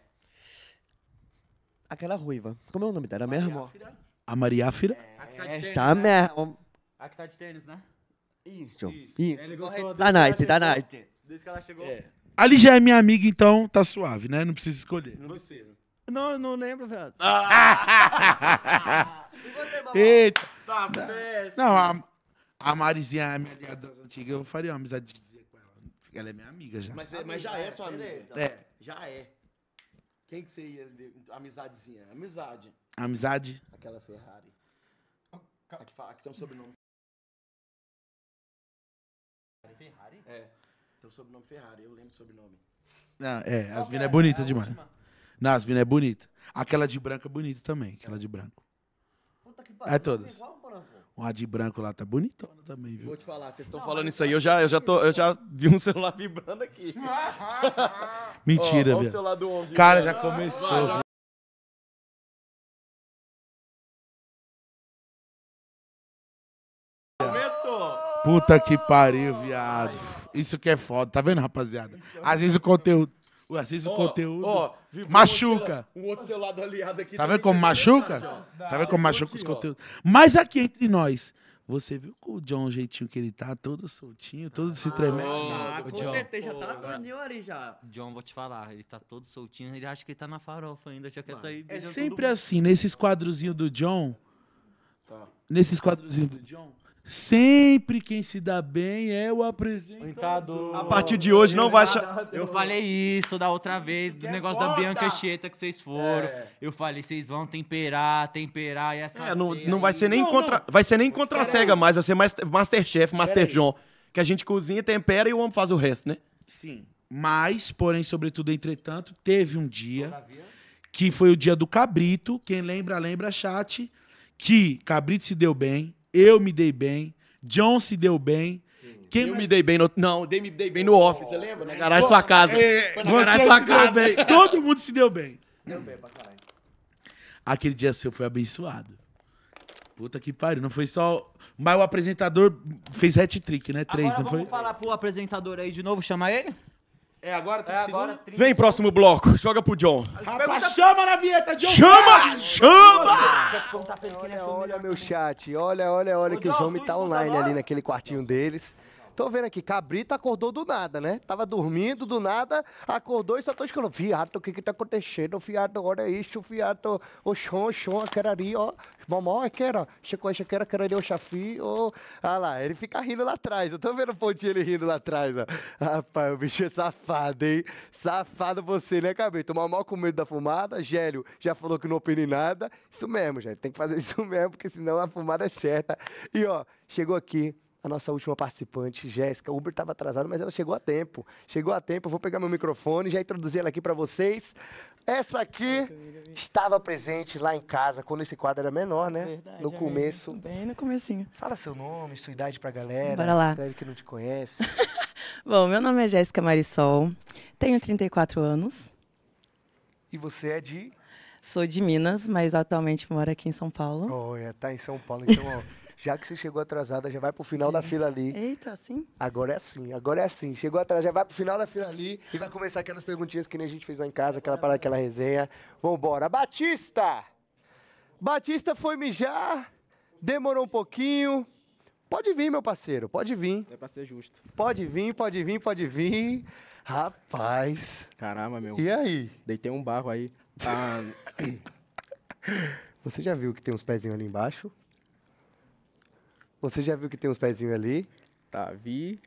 Aquela ruiva. Como é o nome dela mesmo? A Mariáfira? É que tá, é, tá né? merda. A que tá de tênis, né? Isso. Isso. da Nike, da Nike. Desde que ela chegou. É. Ali já é minha amiga, então tá suave, né? Não precisa escolher. Não eu Não, não lembro, velho. Ah! Eita. Tá, fecha. Não, a, a Marizinha é minha aliada das antigas. Eu faria uma amizade de dizer com ela. Ela é minha amiga já. Mas, mas já é sua amiga. Então. É. Já é. Quem que você ia... Amizadezinha. Amizade. Amizade? Aquela Ferrari. Aqui, fala, que tem um sobrenome. Ferrari? É. Tem o sobrenome Ferrari, eu lembro do sobrenome. é, as minas é, é bonita a demais. última. Não, as minas é bonita. Aquela de branco é bonita também, aquela de branco. Puta que é pariu. É todas. O igual, branco. de branco lá tá bonitona também, viu? Vou te falar, vocês estão falando isso aí, é eu já, eu, já tô, eu já vi um celular vibrando aqui. Mentira, Ó, o celular do homem. Cara, já começou, viu? Puta que pariu, viado. Isso que é foda, tá vendo, rapaziada? Às vezes o conteúdo. Às vezes oh, o conteúdo. Oh, machuca. Um outro celular do aliado aqui. Tá vendo como machuca? Tá vendo como machuca os conteúdos? Mas aqui entre nós. Você viu com o John o jeitinho que ele tá, todo soltinho, todo ah, se tremendo? Ah, com John, certeza, já tá torninho ali já. John, vou te falar, ele tá todo soltinho, ele acha que ele tá na farofa ainda, já quer sair. É sempre assim, nesses quadrozinhos do John. Tá. Nesses quadrozinhos do John, Sempre quem se dá bem é o apresentador. A partir de hoje não vai achar. Eu falei isso da outra vez, do é negócio é da Bianca Cheta que vocês foram. É. Eu falei, vocês vão temperar, temperar e essa. É, não, não vai ser nem não, contra, não. vai ser nem contra a cega mais, vai ser mais Masterchef, Master John, que a gente cozinha, tempera e o homem faz o resto, né? Sim. Mas, porém, sobretudo, entretanto, teve um dia que foi o dia do cabrito. Quem lembra, lembra, chat, que cabrito se deu bem eu me dei bem, John se deu bem. Quem eu mais... me dei bem no. Não, dei, me dei bem no office, você lembra? Na garagem Bom, sua casa. É, na garagem sua casa. Todo mundo se deu bem. Deu bem pra caralho. Aquele dia seu foi abençoado. Puta que pariu. Não foi só. Mas o apresentador fez hat trick, né? Três, Agora não vamos foi? Vamos falar pro apresentador aí de novo, chamar ele? É agora, 30 é agora, 30 Vem, próximo bloco. Joga pro John. Rapaz, Pergunta... chama na vinheta, John. Chama! Chama! Você, olha, olha meu chat. Olha, olha, olha, Ô, que John, o João tá online ali naquele quartinho deles. Tô vendo aqui, Cabrita acordou do nada, né? Tava dormindo do nada, acordou e só tô escutando. Fiato, o que que tá acontecendo? Fiato, olha isso, fiato. O chão, o chão, ali, ó. Mamó, aquela. Chegou, chequera, ali, o chafi, ó. Ah lá, ele fica rindo lá atrás. Eu tô vendo o pontinho ele rindo lá atrás, ó. Rapaz, o bicho é safado, hein? Safado você, né, Cabrita? mamó com medo da fumada. Gélio já falou que não opina nada. Isso mesmo, gente. Tem que fazer isso mesmo, porque senão a fumada é certa. E, ó, chegou aqui a nossa última participante, Jéssica. Uber estava atrasado, mas ela chegou a tempo. Chegou a tempo, eu vou pegar meu microfone e já introduzir ela aqui para vocês. Essa aqui estava presente lá em casa, quando esse quadro era menor, né? Verdade, no é. começo. É bem no comecinho. Fala seu nome, sua idade pra galera. Bora lá. para ele que não te conhece. Bom, meu nome é Jéssica Marisol, tenho 34 anos. E você é de? Sou de Minas, mas atualmente moro aqui em São Paulo. Olha, tá em São Paulo, então, ó. já que você chegou atrasada, já vai pro final Sim. da fila ali. Eita, assim? Agora é assim, agora é assim. Chegou atrasada, já vai pro final da fila ali e vai começar aquelas perguntinhas que nem a gente fez lá em casa, aquela parada, aquela resenha. Vambora. Batista! Batista foi mijar, demorou um pouquinho. Pode vir, meu parceiro, pode vir. É pra ser justo. Pode vir, pode vir, pode vir. Rapaz. Caramba, meu. E aí? Deitei um barro aí. Ah... Você já viu que tem uns pezinhos ali embaixo? Você já viu que tem uns pezinhos ali? Tá, vi.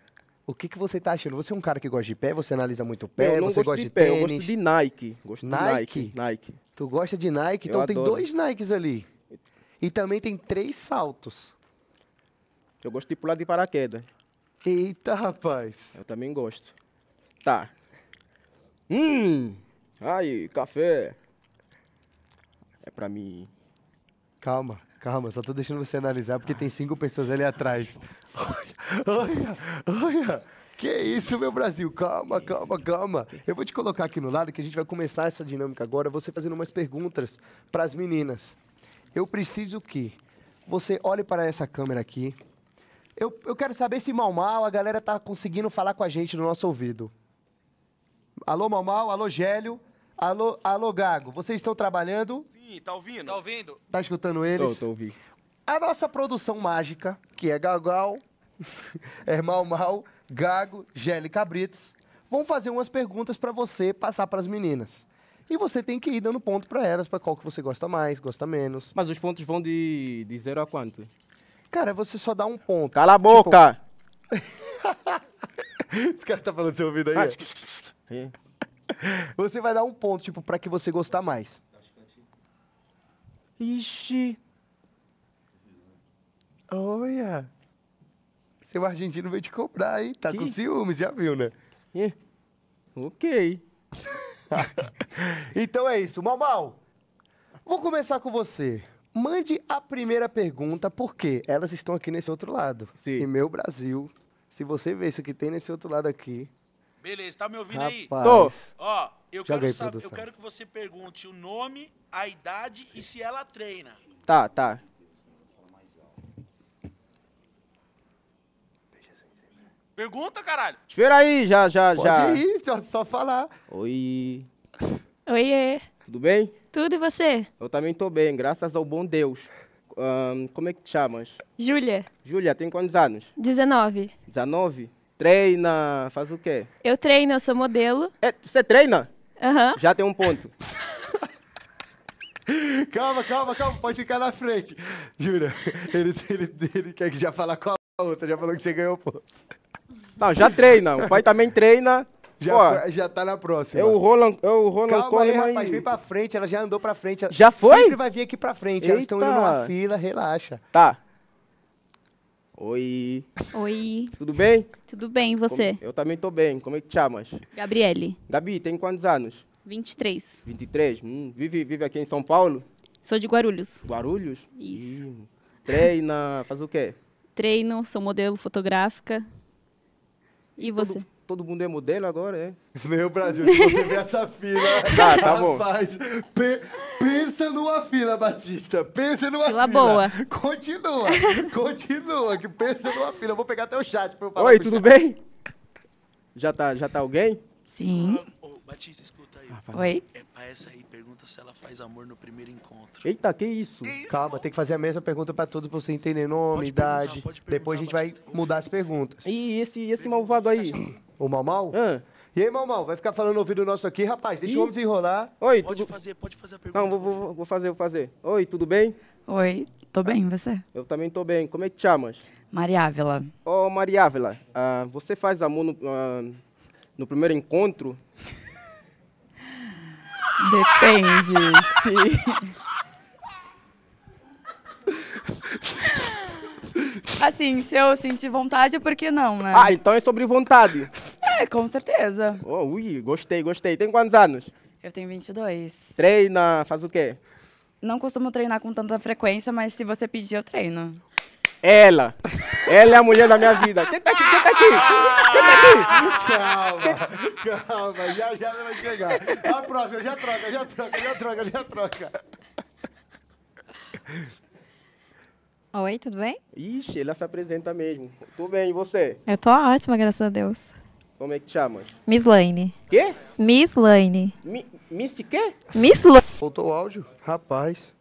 O que, que você tá achando? Você é um cara que gosta de pé? Você analisa muito o pé? você gosta de, de pé, tênis? Eu gosto de Nike. Gosto Nike? de Nike. Nike. Tu gosta de Nike? Eu então adoro. tem dois Nikes ali. E também tem três saltos. Eu gosto de pular de paraquedas. Eita, rapaz. Eu também gosto. Tá. Hum! Aí, café. É pra mim. Calma. Calma, só tô deixando você analisar porque tem cinco pessoas ali atrás. Olha, olha, olha. Que isso, meu Brasil? Calma, calma, calma. Eu vou te colocar aqui no lado que a gente vai começar essa dinâmica agora, você fazendo umas perguntas para as meninas. Eu preciso que você olhe para essa câmera aqui. Eu, eu quero saber se mal mal a galera tá conseguindo falar com a gente no nosso ouvido. Alô, mal mal, alô, Gélio. Alô, alô, Gago, vocês estão trabalhando? Sim, tá ouvindo? Tá ouvindo? Tá escutando eles? Tô, tô ouvindo. A nossa produção mágica, que é Gagal, é Mal Mal, Gago, Gelli Cabritos, vão fazer umas perguntas para você passar para as meninas. E você tem que ir dando ponto para elas, para qual que você gosta mais, gosta menos. Mas os pontos vão de, de zero a quanto? Cara, você só dá um ponto. Cala a tipo, boca! Tipo... Esse cara tá falando seu ouvido aí? Ah, é? você vai dar um ponto, tipo, pra que você gostar mais. Ixi. Olha. Seu argentino veio te cobrar, hein? Tá que? com ciúmes, já viu, né? É. Ok. então é isso. Mal, mal. Vou começar com você. Mande a primeira pergunta, porque elas estão aqui nesse outro lado. Sim. E meu Brasil, se você vê isso que tem nesse outro lado aqui, Beleza, tá me ouvindo Rapaz, aí? Tô. Ó, eu quero, saber, eu quero que você pergunte o nome, a idade e se ela treina. Tá, tá. Pergunta, caralho. Espera aí, já, já, Pode já. Pode ir, só, só falar. Oi. Oiê. Tudo bem? Tudo e você? Eu também tô bem, graças ao bom Deus. Um, como é que te chamas? Júlia. Júlia, tem quantos anos? 19. 19? treina, faz o quê? Eu treino, eu sou modelo. É, você treina? Aham. Uhum. Já tem um ponto. calma, calma, calma, pode ficar na frente. Jura, ele, ele, ele quer que já fala com a outra, já falou que você ganhou o ponto. Não, já treina, o pai também treina. Já, Pô, já tá na próxima. É o eu é Calma Coleman aí, rapaz, vem pra frente, ela já andou pra frente. Já foi? Sempre vai vir aqui pra frente, Eita. elas estão indo numa fila, relaxa. Tá, Oi. Oi. Tudo bem? Tudo bem, e você? Como- Eu também tô bem. Como é que te chamas? Gabriele, Gabi, tem quantos anos? 23. 23? Hum, vive, vive aqui em São Paulo? Sou de Guarulhos. Guarulhos? Isso. Ih, treina, faz o quê? Treino, sou modelo fotográfica. E você? todo mundo é modelo agora, é? Meu Brasil, se você ver essa fila, tá, tá bom. rapaz, pensa numa fila, Batista. Pensa numa fila. Fila boa. Continua, continua, que pensa numa fila. Eu vou pegar até o chat pra eu falar. Oi, tudo chat. bem? Já tá, já tá alguém? Sim. Oh, oh, Batista, escuta aí. Ah, Oi. É pra essa aí, pergunta se ela faz amor no primeiro encontro. Eita, que isso? Que isso Calma, tem que fazer a mesma pergunta pra todos pra você entender nome, pode idade. Pode perguntar, Depois a gente vai mudar as perguntas. E esse, esse malvado aí? o Mal Ah. E aí, Mal vai ficar falando no ouvido nosso aqui, rapaz, deixa Ih. o homem desenrolar. Oi, pode tudo... fazer, pode fazer a pergunta. Não, vou, vou, vou fazer, vou fazer. Oi, tudo bem? Oi, tô bem, você? Eu também tô bem. Como é que te chamas? Mariávela. Ô, oh, Mariávela, uh, ah, você faz amor no, uh, no primeiro encontro? Depende, sim. Assim, se eu sentir vontade, por que não, né? Ah, então é sobre vontade. É, com certeza. Oh, ui, gostei, gostei. Tem quantos anos? Eu tenho 22. Treina, faz o quê? Não costumo treinar com tanta frequência, mas se você pedir, eu treino. Ela. Ela é a mulher da minha vida. Quem tá aqui? Quem tá aqui? Quem tá aqui? Calma, calma. Já, já vai chegar. A próxima, já troca, já troca, já troca, já troca. Oi, tudo bem? Ixi, ela se apresenta mesmo. Tudo bem, e você? Eu tô ótima, graças a Deus. Como é que te chamas? Miss Lane. Quê? Miss Lane. Mi, miss quê? Miss Lane. Voltou o áudio? Rapaz.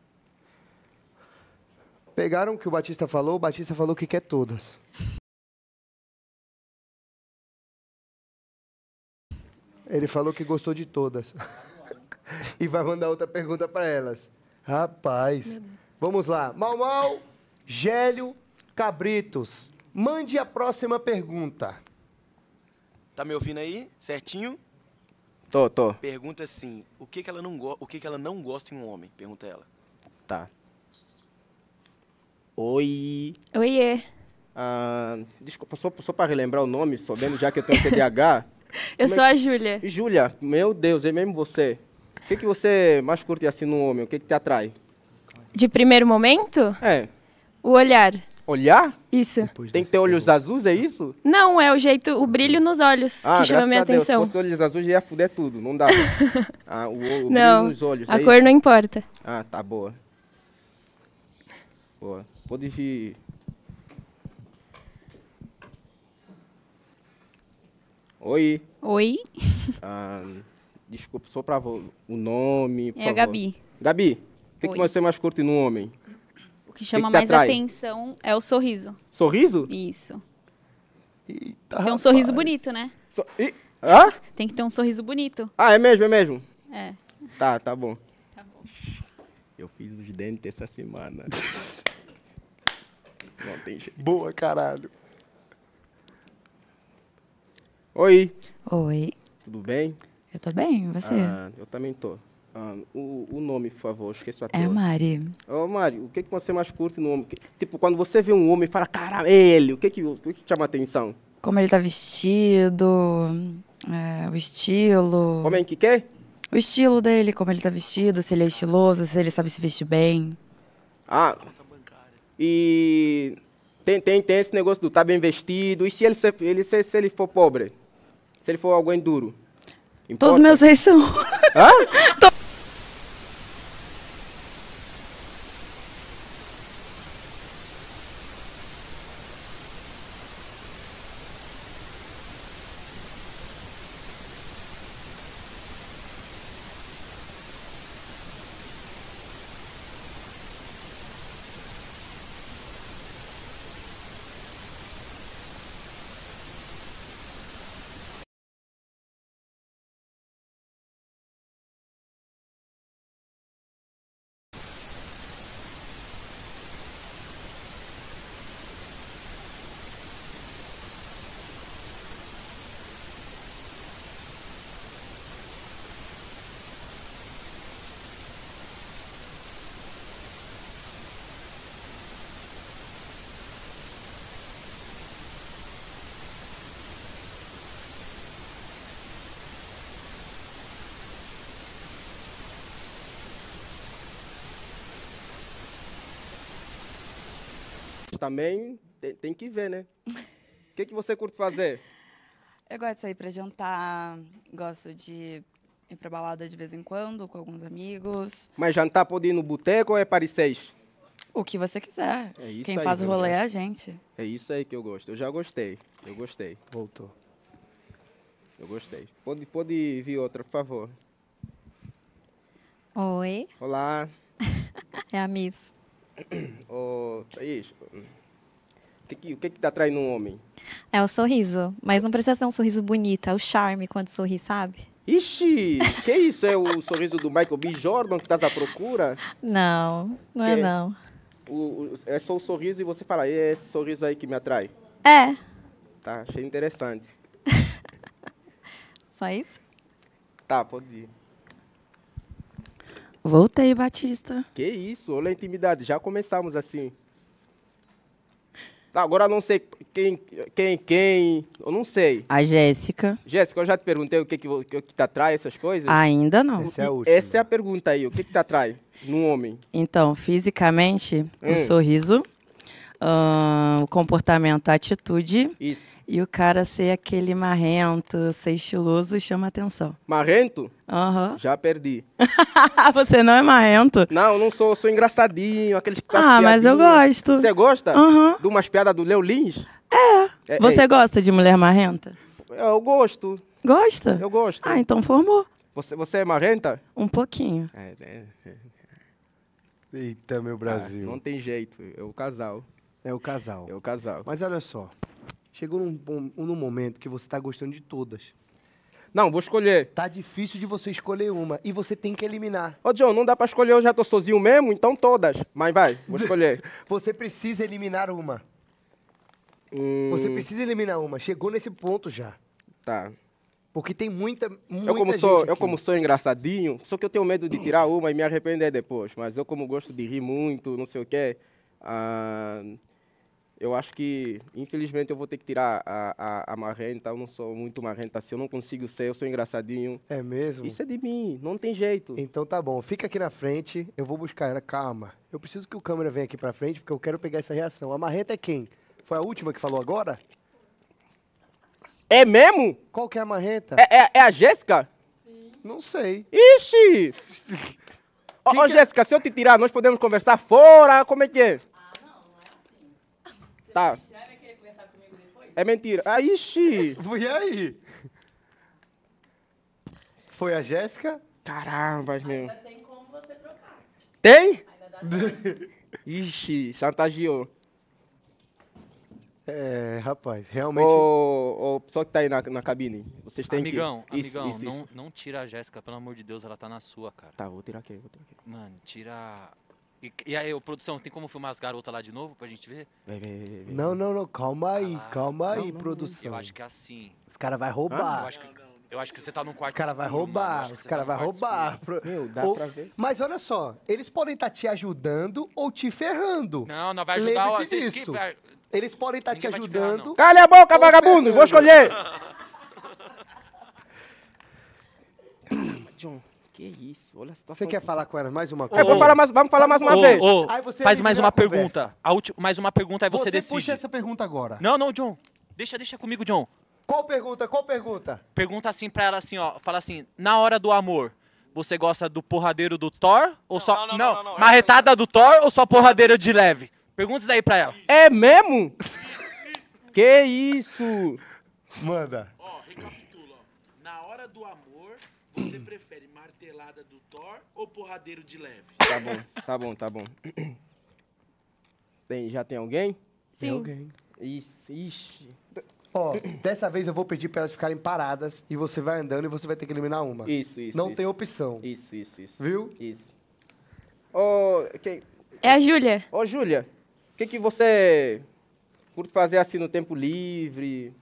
Pegaram o que o Batista falou, o Batista falou que quer todas. Ele falou que gostou de todas. e vai mandar outra pergunta para elas. Rapaz. Vamos lá. Mal, mal. Gélio Cabritos, mande a próxima pergunta. Tá me ouvindo aí? Certinho? Tô, tô. Pergunta assim: o que, que ela não o que, que ela não gosta em um homem? Pergunta ela. Tá. Oi. Oiê. Ah, desculpa, só, só para relembrar o nome, sabendo já que eu tenho TDAH. eu é sou é... a Júlia. Júlia, meu Deus, é mesmo você. O que, que você mais curte assim no homem? O que, que te atrai? De primeiro momento? É. O olhar. Olhar? Isso. Tem que ter olhos azuis, é isso? Não, é o jeito, o brilho nos olhos ah, que chama minha a Deus. atenção. Se fosse olhos azuis, ia fuder tudo, não dá. ah, o, o não, nos olhos. A é cor isso? não importa. Ah, tá boa. Boa. Pode vir. Oi. Oi. Ah, desculpa, só para o nome. É a Gabi. Gabi, o que, que você mais curte no homem? que chama que mais atrai? atenção é o sorriso. Sorriso? Isso. Eita, Tem um rapaz. sorriso bonito, né? So... E... Hã? Tem que ter um sorriso bonito. Ah, é mesmo, é mesmo? É. Tá, tá bom. Tá bom. Eu fiz os dentes essa semana. Não tem jeito. Boa, caralho. Oi. Oi. Tudo bem? Eu tô bem, e você? Ah, eu também tô. Ah, o, o, nome, por favor, esqueço até. É o Mari. Ô, oh, Mari, o que, que você mais curte no homem? Que, tipo, quando você vê um homem e fala, caramba, ele, o que, que, o que, que chama a atenção? Como ele tá vestido, é, o estilo. Homem que é? O estilo dele, como ele tá vestido, se ele é estiloso, se ele sabe se vestir bem. Ah, e tem, tem, tem esse negócio do tá bem vestido. E se ele, se, ele, se, se ele for pobre? Se ele for alguém duro? Importa? Todos meus reis são. Hã? também tem, tem que ver, né? O que, que você curte fazer? Eu gosto de sair para jantar, gosto de ir para balada de vez em quando com alguns amigos. Mas jantar pode ir no boteco ou é para seis O que você quiser. É isso Quem aí, faz o rolê é a gente. É isso aí que eu gosto. Eu já gostei. Eu gostei. Voltou. Eu gostei. Pode, pode vir outra, por favor. Oi. Olá. é a Miss. Thaís, o que, o que que te tá atrai num homem? É o sorriso, mas não precisa ser um sorriso bonito, é o charme quando sorri, sabe? Ixi, que isso? É o sorriso do Michael B. Jordan que estás à procura? Não, não é que é não. O, o, é só o sorriso e você fala, é esse sorriso aí que me atrai? É. Tá, achei interessante. só isso? Tá, pode ir. Voltei, Batista. Que isso, olha a intimidade, já começamos assim. Tá, agora não sei quem, quem, quem, eu não sei. A Jéssica. Jéssica, eu já te perguntei o que que, o que te atrai essas coisas? Ainda não. Essa é a, última. Essa é a pergunta aí, o que que te atrai num homem? Então, fisicamente, o hum. sorriso o comportamento, a atitude. Isso. E o cara ser aquele marrento, ser estiloso, chama atenção. Marrento? Aham. Uhum. Já perdi. Você não é marrento? Não, não sou, sou engraçadinho, aqueles Ah, mas eu gosto. Você gosta? Uhum. De umas piadas do Leo Lins? É. é, é. Você é. gosta de mulher marrenta? Eu gosto. Gosta? Eu gosto. Ah, então formou. Você, você é marrenta? Um pouquinho. É, é, é. Eita, meu ah, Brasil. Ah, não tem jeito, é o casal. É o casal. É o casal. Mas olha só, chegou num, um, num momento que você tá gostando de todas. Não, vou escolher. Tá difícil de você escolher uma e você tem que eliminar. Ô, John, não dá pra escolher, eu já tô sozinho mesmo, então todas. Mas vai, vou escolher. você precisa eliminar uma. Hum... Você precisa eliminar uma. Chegou nesse ponto já. Tá. Porque tem muita, muita eu como sou, aqui. Eu como sou engraçadinho, só que eu tenho medo de tirar uma e me arrepender depois. Mas eu como gosto de rir muito, não sei o quê... Ah eu acho que, infelizmente, eu vou ter que tirar a, a, a marrenta. Eu não sou muito marrenta assim, eu não consigo ser, eu sou engraçadinho. É mesmo? Isso é de mim, não tem jeito. Então tá bom, fica aqui na frente, eu vou buscar ela. Calma, eu preciso que o câmera venha aqui pra frente, porque eu quero pegar essa reação. A marrenta é quem? Foi a última que falou agora? É mesmo? Qual que é a marreta? É, é, é a Jéssica? Não sei. Ixi! Ô, oh, é? Jéssica, se eu te tirar, nós podemos conversar fora? Como é que é? Tá. É mentira. Aí, ah, ixi! E aí? Foi a Jéssica? Caramba, meu. Ainda tem como você trocar. Tem? ixi, chantageou. É, rapaz, realmente. Ô, ô, pessoal que tá aí na, na cabine, vocês têm amigão, que. Isso, amigão, não, não tira a Jéssica, pelo amor de Deus, ela tá na sua, cara. Tá, vou tirar aqui, vou tirar aqui. Mano, tira e, e aí, ô, produção, tem como filmar as garotas lá de novo pra gente ver? Vem, vem, vem, vem. Não, não, não, calma aí, Ah, calma aí, produção. Eu acho que é assim. Os caras vai Eu roubar. acho que, eu acho que você tá num quarto Os caras vai roubar, os cara caras tá vai roubar. Meu, dá Ou- pra ver. Mas olha só, eles podem estar tá te ajudando ou te ferrando. Não, não vai ajudar. ó, Lembre-se vocês que- Eles podem estar tá te te ferrar, ajudando. Cala a boca, vagabundo! Fernando. Vou escolher! John, que isso, olha a situação. Você quer falar com ela mais uma coisa? É, vamos falar mais, vamos falar mais uma Ô, vez. ô, Aí você faz mais uma a pergunta. A última, mais uma pergunta, aí você, Você, decide. puxa essa pergunta agora. Não, não, John. Deixa, deixa comigo, John. Qual pergunta? Qual pergunta? Pergunta assim pra ela assim, ó. Fala assim, na hora do amor, você gosta do porradeiro do Thor ou só. Não, não, não, não, não. Marretada do Thor ou só porradeiro de leve? Pergunta isso daí pra ela. É mesmo? que isso? Manda. Ó, recapitula, Na hora do amor, você prefere martelada do Thor ou porradeiro de leve? Tá bom, tá bom, tá bom. Tem, já tem alguém? Sim. Tem alguém. Isso, ixi. Ó, oh, dessa vez eu vou pedir para elas ficarem paradas e você vai andando e você vai ter que eliminar uma. Isso, isso. Não isso. tem opção. Isso, isso, isso. Viu? Isso. Ô, oh, quem? É a Júlia. Ô, oh, Júlia, o que, que você curte fazer assim no tempo livre?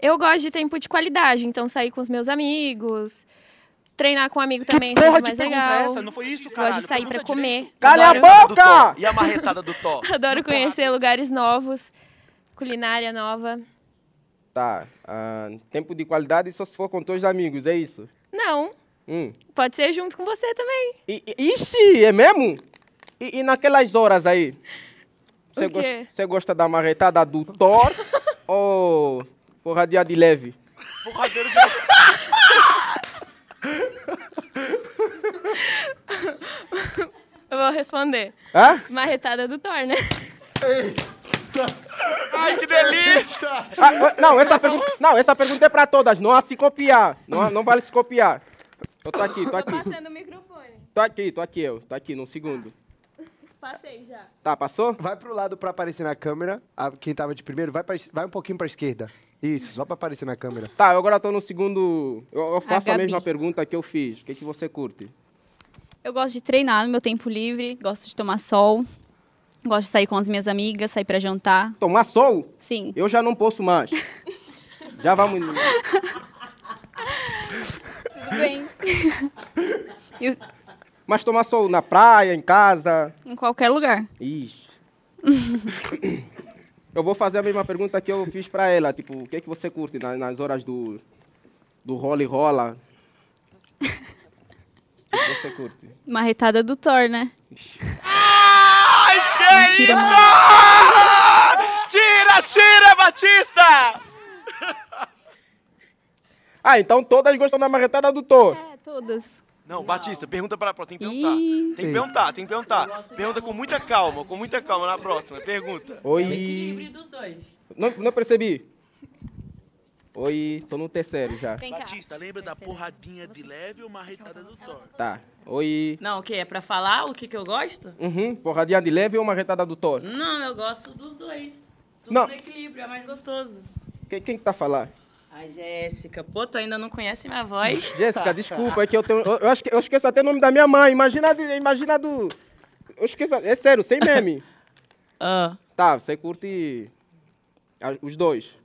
Eu gosto de tempo de qualidade, então sair com os meus amigos, Treinar com um amigo também que é porra mais legal. Essa? Não foi isso, cara. Gosto de sair para comer. Calha a boca! E a marretada do Thó? Adoro conhecer lugares novos, culinária nova. Tá. Uh, tempo de qualidade só se for com teus amigos, é isso? Não. Hum. Pode ser junto com você também. I, ixi, é mesmo? E, e naquelas horas aí? Você gosta, gosta da marretada do Thor ou porradinha de leve? Porradeiro de leve. Eu vou responder. Hã? Marretada do Thor, né? Eita! Ai, que delícia! Ah, ah não, essa pergunta, não, essa pergunta é pra todas. Não a se copiar. Não, não vale se copiar. Eu tô aqui, tô aqui. Tô passando o microfone. Tô aqui, tô aqui eu. Tô aqui, num segundo. Tá. Passei já. Tá, passou? Vai pro lado pra aparecer na câmera. A, quem tava de primeiro, vai, pra, vai um pouquinho pra esquerda. Isso, só para aparecer na câmera. Tá, eu agora estou no segundo. Eu, eu faço a, a, mesma pergunta que eu fiz. O que, que você curte? Eu gosto de treinar no meu tempo livre, gosto de tomar sol, gosto de sair com as minhas amigas, sair para jantar. Tomar sol? Sim. Eu já não posso mais. já vamos. Tudo bem. eu... Mas tomar sol na praia, em casa? Em qualquer lugar. Ixi. Eu vou fazer a mesma pergunta que eu fiz para ela. Tipo, o que é que você curte nas, nas horas do, do rola e rola? O que é você curte? Marretada do Thor, né? Ai, Mentira, Tira, tira, Batista! Ah, então todas gostam da marretada do Thor. É, todas. Não, Batista, pergunta para tem que perguntar. Ih. Tem que perguntar, tem que perguntar. Pergunta com muita calma, com muita calma na próxima. Pergunta. Oi. É equilíbrio dos dois. Não, não percebi. Oi, tô no terceiro já. Batista, lembra da porradinha de leve ou marretada do Thor? Tá. Oi. Não, o que? É pra falar o que, que eu gosto? Uhum. Porradinha de leve ou marretada do Thor? Não, eu gosto dos dois. Tudo Não. no equilíbrio, é mais gostoso. Quem, quem que tá a falar? A Jéssica, pô, tu ainda não conhece minha voz? Jéssica, desculpa, é que eu tenho. Eu, eu, eu esqueço até o nome da minha mãe. Imagina, imagina do. Eu esqueço. É sério, sem meme. ah. Tá, você curte os dois.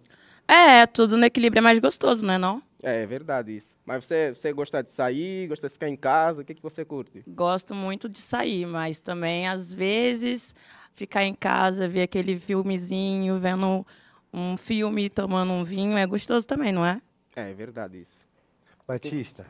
É, tudo no equilíbrio é mais gostoso, não é não? É, é verdade isso. Mas você, você gosta de sair, gosta de ficar em casa? O que, que você curte? Gosto muito de sair, mas também, às vezes, ficar em casa, ver aquele filmezinho, vendo um filme tomando um vinho é gostoso também, não é? É, é verdade isso. Batista,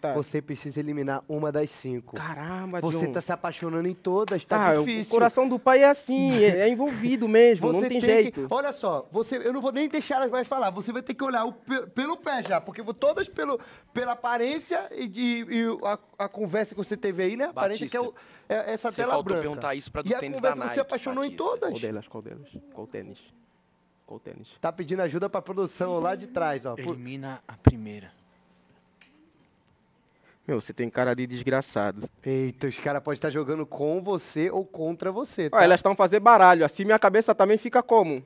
tá? Você precisa eliminar uma das cinco. Caramba, Você John. tá se apaixonando em todas, tá ah, difícil. O coração do pai é assim, é, é envolvido mesmo, você não tem, tem jeito. Que, olha só, você, eu não vou nem deixar elas falar, você vai ter que olhar o, pelo pé já, porque todas pelo, pela aparência e, e, e a, a, conversa que você teve aí, né? A Batista, aparência que é, o, é, é essa tela branca. Você perguntar isso pra tu e tênis a conversa, da você apaixonou Batista. em todas. Qual delas, qual delas? Qual tênis? Qual tênis? Tá pedindo ajuda pra produção lá de trás, ó. Elimina a primeira. Meu, você tem cara de desgraçado. Eita, os caras podem estar jogando com você ou contra você. Tá? elas estão fazendo baralho, assim minha cabeça também fica como?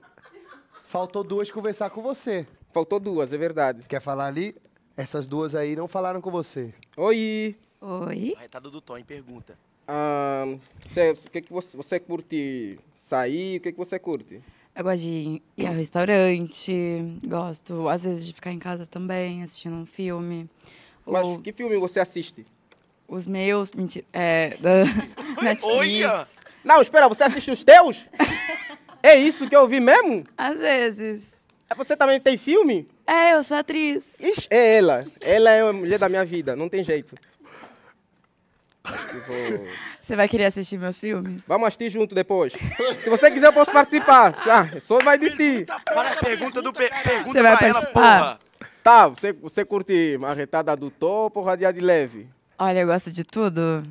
Faltou duas conversar com você. Faltou duas, é verdade. Quer falar ali? Essas duas aí não falaram com você. Oi! Oi? Arretado tá do Tom, pergunta. Ah, você, que que você, você curte sair? O que, que você curte? Eu gosto de ir a restaurante, gosto, às vezes, de ficar em casa também, assistindo um filme. Mas ou... que filme você assiste? Os meus. Mentira. É. Da Netflix. Não, espera, você assiste os teus? é isso que eu ouvi mesmo? Às vezes. É, você também tem filme? É, eu sou atriz. Ixi, é ela. Ela é a mulher da minha vida, não tem jeito. Você vai querer assistir meus filmes? Vamos assistir junto depois. Se você quiser, eu posso participar. Ah, só vai de ti. Fala a pergunta do pe pergunta Você vai participar? Ela, tá, você, você curte marretada do topo ou radiar de leve? Olha, eu gosto de tudo.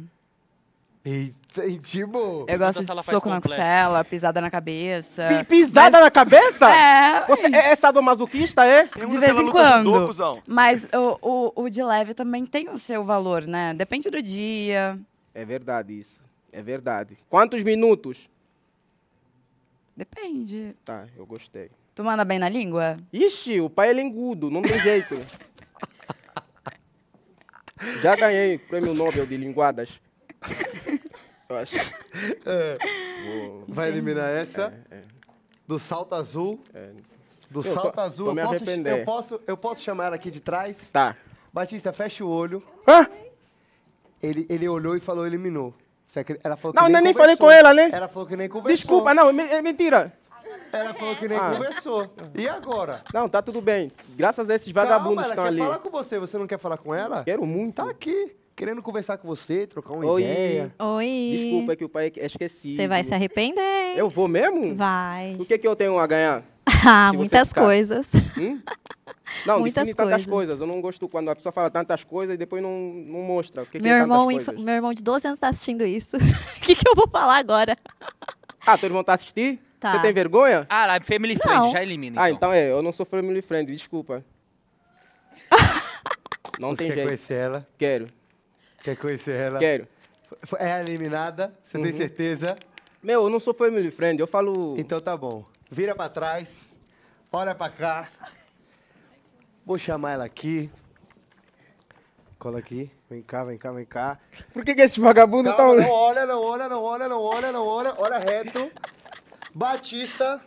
Eita. E tipo. Eu gosto de soco na costela, pisada na cabeça. P pisada mas... na cabeça? É. Você é, do é sadomasoquista, é? De vez em quando. mas o, o, o de leve também tem o seu valor, né? Depende do dia. É verdade isso. É verdade. Quantos minutos? Depende. Tá, eu gostei. Tu manda bem na língua? Ixi, o pai é lingudo, não tem jeito. Já ganhei prêmio Nobel de linguadas. Eu acho. É. Vai eliminar é, essa? É, é. Do salto azul? É. Do eu salto tô, azul. Tô eu, posso, eu, posso, eu posso chamar ela aqui de trás? Tá. Batista, fecha o olho. Ah! Ele, ele olhou e falou, eliminou. Ela falou que não, é nem, nem falei com ela, né? Ela falou que nem conversou. Desculpa, não, é mentira. Ela falou que nem ah. conversou. E agora? Não, tá tudo bem. Graças a esses vagabundos Calma, que estão quer falar com você. Você não quer falar com ela? Quero muito. Tá aqui querendo conversar com você, trocar uma Oi. ideia. Oi. Desculpa, é que o pai é esquecido. Você vai se arrepender. Eu vou mesmo? Vai. O que, que eu tenho a ganhar? Ah, muitas ficar? coisas. Hum? Não, muitas coisas. tantas coisas. Eu não gosto quando a pessoa fala tantas coisas e depois não, não mostra. O que meu, que é irmão, meu irmão de 12 anos está assistindo isso. O que, que eu vou falar agora? Ah, todo irmão está assistindo? Tá. Você tem vergonha? Ah, lá, family friend, não. já elimina. Ah, então. Ah, então é, eu não sou family friend, desculpa. não Você tem quer jeito. conhecer ela? Quero. Quer conhecer ela? Quero. É eliminada? Você uhum. tem certeza? Meu, eu não sou family friend, eu falo. Então tá bom. Vira pra trás, olha pra cá. Vou chamar ela aqui. Cola aqui. Vem cá, vem cá, vem cá. Por que, que esse vagabundo tá Calma, tá olhando? Não olha, não olha, não olha, não olha, não olha. Olha reto. Batista.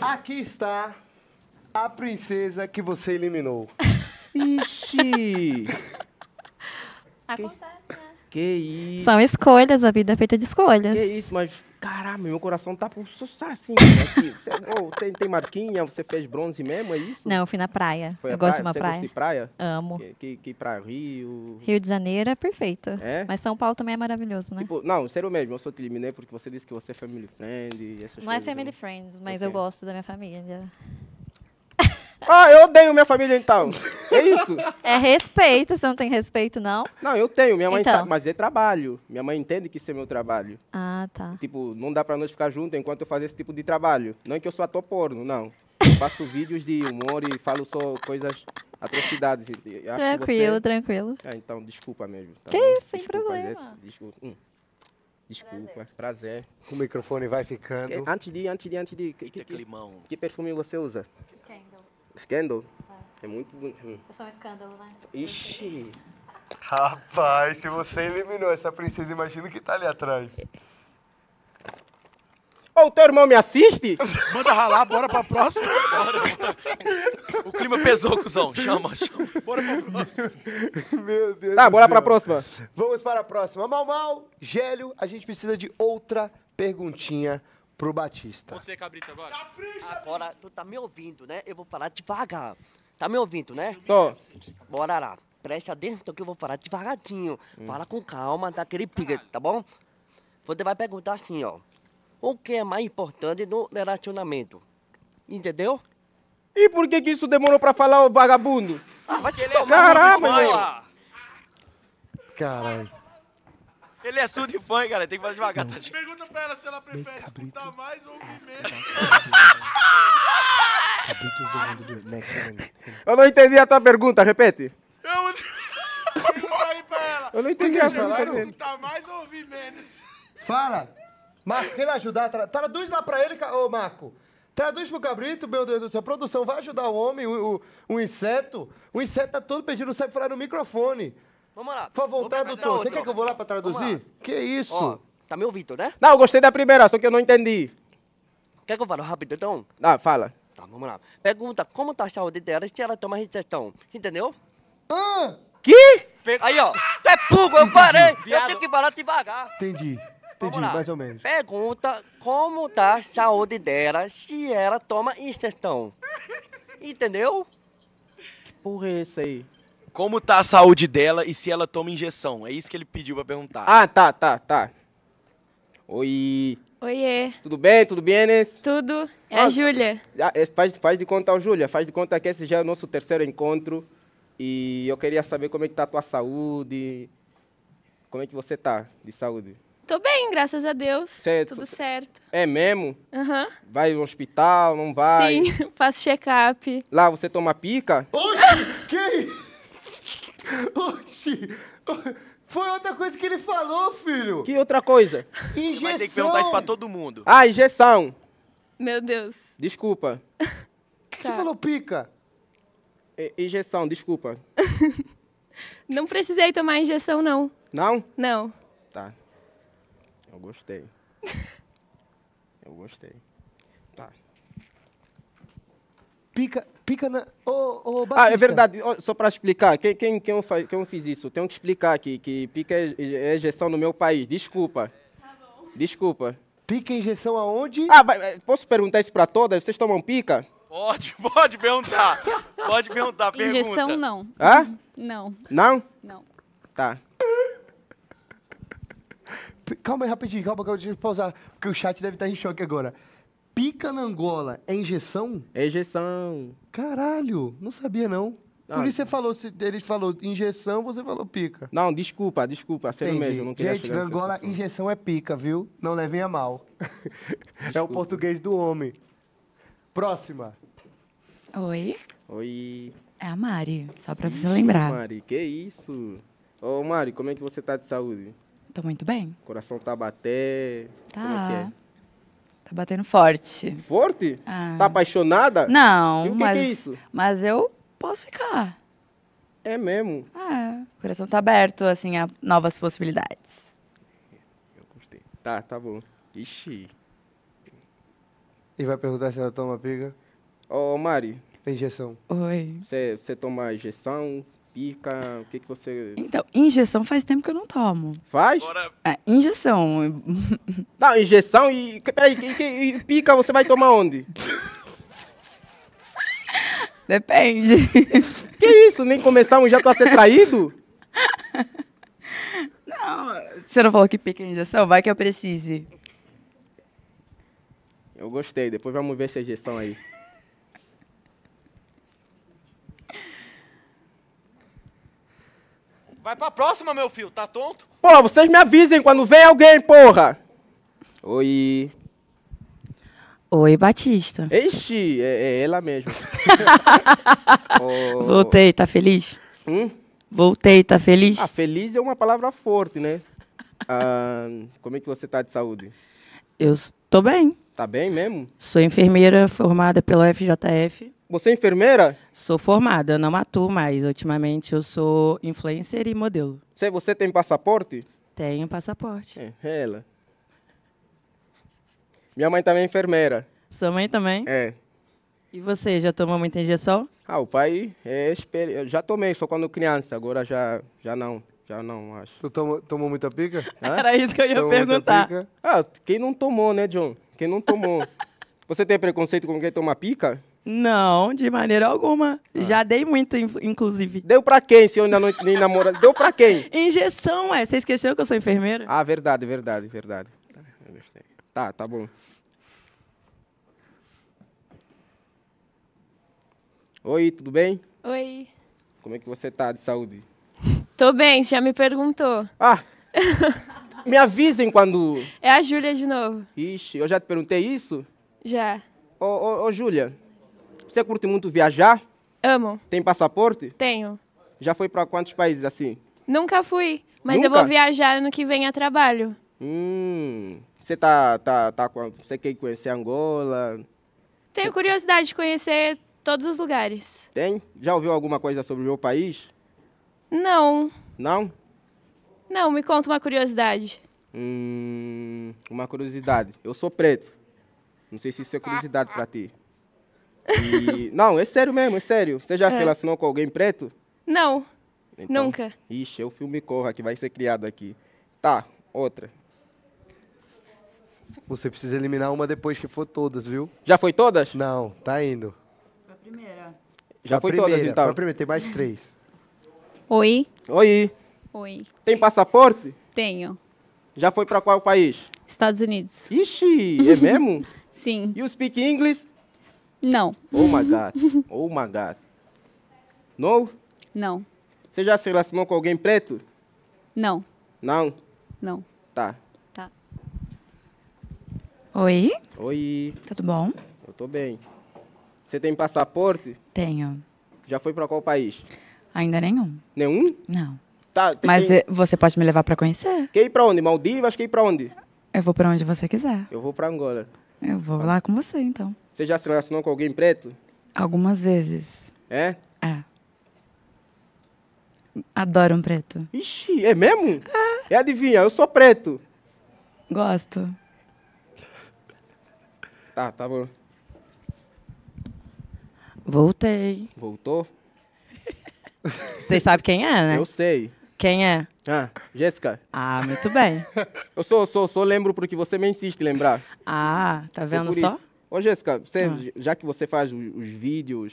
Aqui está a princesa que você eliminou. Ixi! Acontece, né? Que é isso. São escolhas, a vida é feita de escolhas. Que isso, mas caramba, meu coração tá por sussar assim. Você, oh, tem, tem, marquinha, você fez bronze mesmo, é isso? Não, eu fui na praia. Foi eu gosto de uma você praia. Gosta de praia? Amo. Que, que, que praia? Rio. Rio de Janeiro é perfeito. É? Mas São Paulo também é maravilhoso, né? Tipo, não, sério mesmo, eu só te eliminei porque você disse que você é family friend. não é né? family friends, mas okay. eu é. gosto da minha família. Ah, eu odeio minha família então. É isso. É respeito, você não tem respeito, não? Não, eu tenho. Minha mãe então. sabe, mas é trabalho. Minha mãe entende que isso é meu trabalho. Ah, tá. Tipo, não dá pra nós ficar juntos enquanto eu fazer esse tipo de trabalho. Não é que eu sou ator porno, não. Eu faço vídeos de humor e falo só coisas atrocidades. tranquilo, você... tranquilo. Ah, então, desculpa mesmo. Tá que bom? isso, sem problema. desculpa. Hum. Desculpa, prazer. prazer. O microfone vai ficando. Antes de, antes de, antes de. Que, que, que, que, que perfume você usa? Quem? Scandal? É, é muito bonito. Hum. Eu é sou um escândalo, né? Ixi! Rapaz, se você eliminou essa princesa, imagina o que tá ali atrás. Ô, o teu irmão me assiste? Manda ralar, bora pra próxima. Bora. O clima pesou, cuzão. Chama, chama. Bora pra próxima. Meu Deus Tá, do bora céu. pra próxima. Vamos para a próxima. Mal, mal, Gélio, a gente precisa de outra perguntinha pro Batista. Você, Cabrito, agora. Capricha, agora, tu tá me ouvindo, né? Eu vou falar devagar. Tá me ouvindo, né? Tô. Bora lá. Presta atenção que eu vou falar devagarzinho. Hum. Fala com calma, daquele tá? pica, tá bom? Você vai perguntar assim, ó. O que é mais importante no relacionamento? Entendeu? E por que, que isso demorou pra falar, ô vagabundo? Ah, vai te Caramba, é velho. Caralho. Ele é surdo de fã, cara. Tem que falar devagar, Tati. Tá pergunta pra ela se ela prefere cabrito, escutar mais ou ouvir é, menos. Eu não entendi a tua pergunta, repete. Eu... Pergunta aí pra ela. Eu não entendi a pergunta. Você prefere escutar mais ou ouvir menos? Fala. Marco, quem ajudar? Tra... Traduz lá pra ele, ô Marco. Traduz pro Cabrito, meu Deus do céu. Produção, vai ajudar o homem, o, o, o inseto. O inseto tá todo pedindo, sabe falar no microfone. Vamos lá. Por favor, vou tradutor. Você quer que eu vou lá pra traduzir? Lá. Que isso? Ó, tá me ouvindo, né? Não, eu gostei da primeira, só que eu não entendi. Quer que eu fale rápido, então? Não, fala. Tá, vamos lá. Pergunta como tá a saúde dela se ela toma instestão Entendeu? Hã? Que? Aí, ó. Tu é burro, eu parei. Eu tenho que parar devagar. Entendi. Entendi, mais ou menos. Pergunta como tá a saúde dela se ela toma instestão Entendeu? Que porra é essa aí? como tá a saúde dela e se ela toma injeção. É isso que ele pediu para perguntar. Ah, tá, tá, tá. Oi. Oiê. Tudo bem? Tudo bem, Enes? Tudo. É ah, a Júlia. Ah, é, faz, faz de conta, Júlia, faz de conta que esse já é o nosso terceiro encontro e eu queria saber como é que tá a tua saúde. Como é que você tá de saúde? Tô bem, graças a Deus. Certo. Tudo certo. É mesmo? Aham. Uhum. Vai no hospital, não vai? Sim, faço check-up. Lá você toma pica? Oxi, que isso? Oxi! Foi outra coisa que ele falou, filho! Que outra coisa? Injeção! Vai ter que perguntar isso pra todo mundo. Ah, injeção! Meu Deus. Desculpa. O que, que tá. você falou, pica? injeção, desculpa. não precisei tomar injeção, não. Não? Não. Tá. Eu gostei. Eu gostei. Tá. Pica Pica na. Oh, oh, ah, é verdade. Oh, só para explicar, quem, quem, quem, faz, quem fez isso? Tenho que explicar aqui que pica é, é injeção no meu país. Desculpa. Tá bom. Desculpa. Pica é injeção aonde? Ah, é, posso perguntar isso para todas? Vocês tomam pica? Pode, pode perguntar. Pode perguntar, pergunta. Injeção não. Hã? Uhum. Não. Não? Não. Tá. Calma aí rapidinho, calma que eu vou pausar, porque o chat deve estar em choque agora. Pica na Angola é injeção? É injeção. Caralho, não sabia não. Por ah. isso você falou, ele falou injeção, você falou pica. Não, desculpa, desculpa, sério mesmo. Não Gente, na Angola, injeção é pica, viu? Não levem a mal. é o português do homem. Próxima. Oi. Oi. É a Mari, só pra você Ih, lembrar. Mari, que isso? Ô, Mari, como é que você tá de saúde? Tô muito bem. Coração tá batendo. Tá. Como é que tá. é? Tá batendo forte. Forte? Ah. Tá apaixonada? Não, que mas. Que é isso? Mas eu posso ficar. É mesmo? Ah, o coração tá aberto, assim, a novas possibilidades. Eu gostei. Tá, tá bom. Ixi. E vai perguntar se ela toma piga? Ô, Mari. tem Injeção. Oi. Você toma injeção? pica? O que, que você. Então, injeção faz tempo que eu não tomo. Faz? É, injeção. Não, injeção e, e, e, e pica você vai tomar onde? Depende. Que isso? Nem começamos já a ser traído? Não, você não falou que pica a injeção? Vai que eu precise. Eu gostei, depois vamos ver essa injeção aí. Vai pra próxima, meu filho, tá tonto? Pô, vocês me avisem quando vem alguém, porra! Oi. Oi, Batista. Ixi, é, é ela mesmo. oh. Voltei, tá feliz? Hum? Voltei, tá feliz? Ah, feliz é uma palavra forte, né? Ah, como é que você tá de saúde? Eu tô bem. Tá bem mesmo? Sou enfermeira formada pela FJF. Você é enfermeira? Sou formada, não atuo mais. Ultimamente eu sou influencer e modelo. Você, você tem passaporte? Tenho passaporte. É, é, ela. Minha mãe também é enfermeira. Sua mãe também? É. E você, já tomou muita injeção? Ah, o pai é exper... Eu já tomei, só quando criança, agora já, já não. Já não, acho. Tu tomou, tomou muita pica? Hã? Era isso que eu ia tomou perguntar. Ah, quem não tomou, né, John? Quem não tomou. você tem preconceito com quem toma pica? Não, de maneira alguma. Ah. Já dei muito, inclusive. Deu pra quem, se eu ainda não nem namora? Deu pra quem? Injeção, é. Você esqueceu que eu sou enfermeira? Ah, verdade, verdade, verdade. Tá, tá bom. Oi, tudo bem? Oi. Como é que você tá de saúde? Tô bem, você já me perguntou. Ah! me avisem quando. É a Júlia de novo. Ixi, eu já te perguntei isso? Já. Ô, ô, ô Júlia, você curte muito viajar? Amo. Tem passaporte? Tenho. Já foi para quantos países assim? Nunca fui, mas Nunca? eu vou viajar ano que vem a trabalho. Hum. Você tá, tá, tá você quer conhecer Angola? Tenho curiosidade de conhecer todos os lugares. Tem? Já ouviu alguma coisa sobre o meu país? Não. Não? Não, me conta uma curiosidade. Hum, uma curiosidade. Eu sou preto. Não sei se isso é curiosidade para ti. E... não, é sério mesmo, é sério. Você já é. se relacionou com alguém preto? Não. Então, nunca. Ixi, é o filme Corra que vai ser criado aqui. Tá, outra. Você precisa eliminar uma depois que for todas, viu? Já foi todas? Não, tá indo. Foi a primeira. Já a foi primeira, todas, então? Foi a primeira, tem mais três. Oi. Oi. Oi. Tem passaporte? Tenho. Já foi para qual país? Estados Unidos. Ixi, é mesmo? Sim. E o speak English? Não. Oh my God. Oh my God. No? Não. Você já se relacionou com alguém preto? Não. Não? Não. Tá. Tá. Oi? Oi. Tudo bom? Eu tô bem. Você tem passaporte? Tenho. Já foi para qual país? Ainda nenhum. Nenhum? Não. Tá, Mas você pode me levar para conhecer? Quer ir para onde? Maldivas? Quer ir para onde? Eu vou para onde você quiser. Eu vou para Angola. Eu vou lá com você, então. Você já se relacionou com alguém preto? Algumas vezes. É? É. Adoro um preto. Ixi, é mesmo? É. E adivinha, eu sou preto. Gosto. Tá, tá bom. Voltei. Voltou? Vocês sabem quem é, né? Eu sei. Quem é? Ah, Jéssica. Ah, muito bem. eu sou, sou, sou lembro porque você me insiste em lembrar. Ah, tá vendo só? Isso. Ô, Jéssica, você, ah. já que você faz os, os vídeos,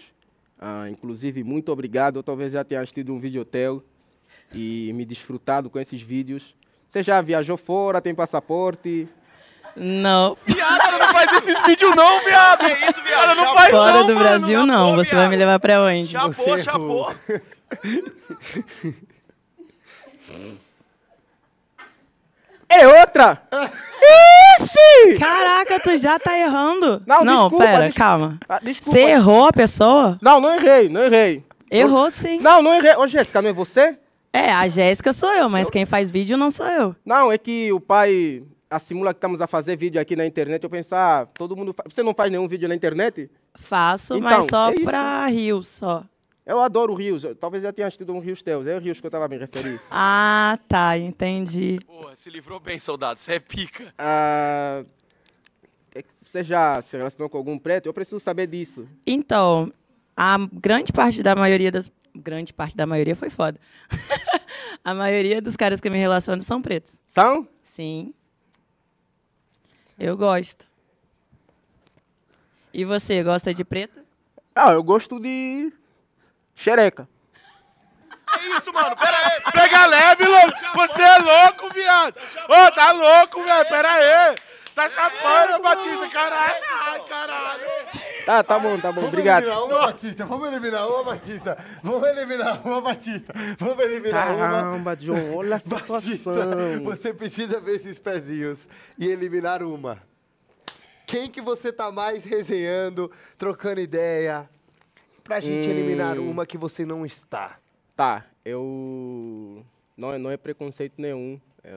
ah, inclusive, muito obrigado. Eu talvez já tenha assistido um videotel e me desfrutado com esses vídeos. Você já viajou fora, tem passaporte? Não. Viado, não faz esses vídeos não, viado. Que isso, viado, não faz Fora não, do mano, Brasil chapou, não, você viado. vai me levar pra onde? Chapô, é chapô é outra. Ixi! Caraca, tu já tá errando. Não, não desculpa, pera, desculpa. calma. Ah, desculpa. Você errou a pessoa? Não, não errei, não errei. Errou sim. Não, não errei. Ô, Jéssica, não é você? É, a Jéssica sou eu, mas eu... quem faz vídeo não sou eu. Não, é que o pai, assimula que estamos a fazer vídeo aqui na internet, eu penso, ah, todo mundo faz. Você não faz nenhum vídeo na internet? Faço, então, mas só é pra Rio, só. Eu adoro rios. Eu, talvez já tenha assistido um Rios Teus. É o Rios que eu estava me referindo. ah, tá. Entendi. Porra, se livrou bem, soldado. Você é pica. Ah, é, você já se relacionou com algum preto? Eu preciso saber disso. Então, a grande parte da maioria das... Grande parte da maioria foi foda. a maioria dos caras que eu me relaciono são pretos. São? Sim. Eu gosto. E você, gosta de preto? Ah, eu gosto de Xereca. Que isso, mano? Pera aí. Pega leve, louco. Você é louco, viado. Ô, oh, tá louco, velho. Pera aí. Tá é, chapando, Batista. Caralho. É, Ai, caralho. Tá, tá bom, tá bom. Obrigado. Vamos eliminar uma Batista. Vamos eliminar uma Batista. Vamos eliminar uma Batista. Vamos eliminar uma. Caramba, John. Olha a situação. Batista, você precisa ver esses pezinhos e eliminar uma. Quem que você tá mais resenhando, trocando ideia, pra gente hum... eliminar uma que você não está. Tá, eu. Não, é, não é preconceito nenhum. É,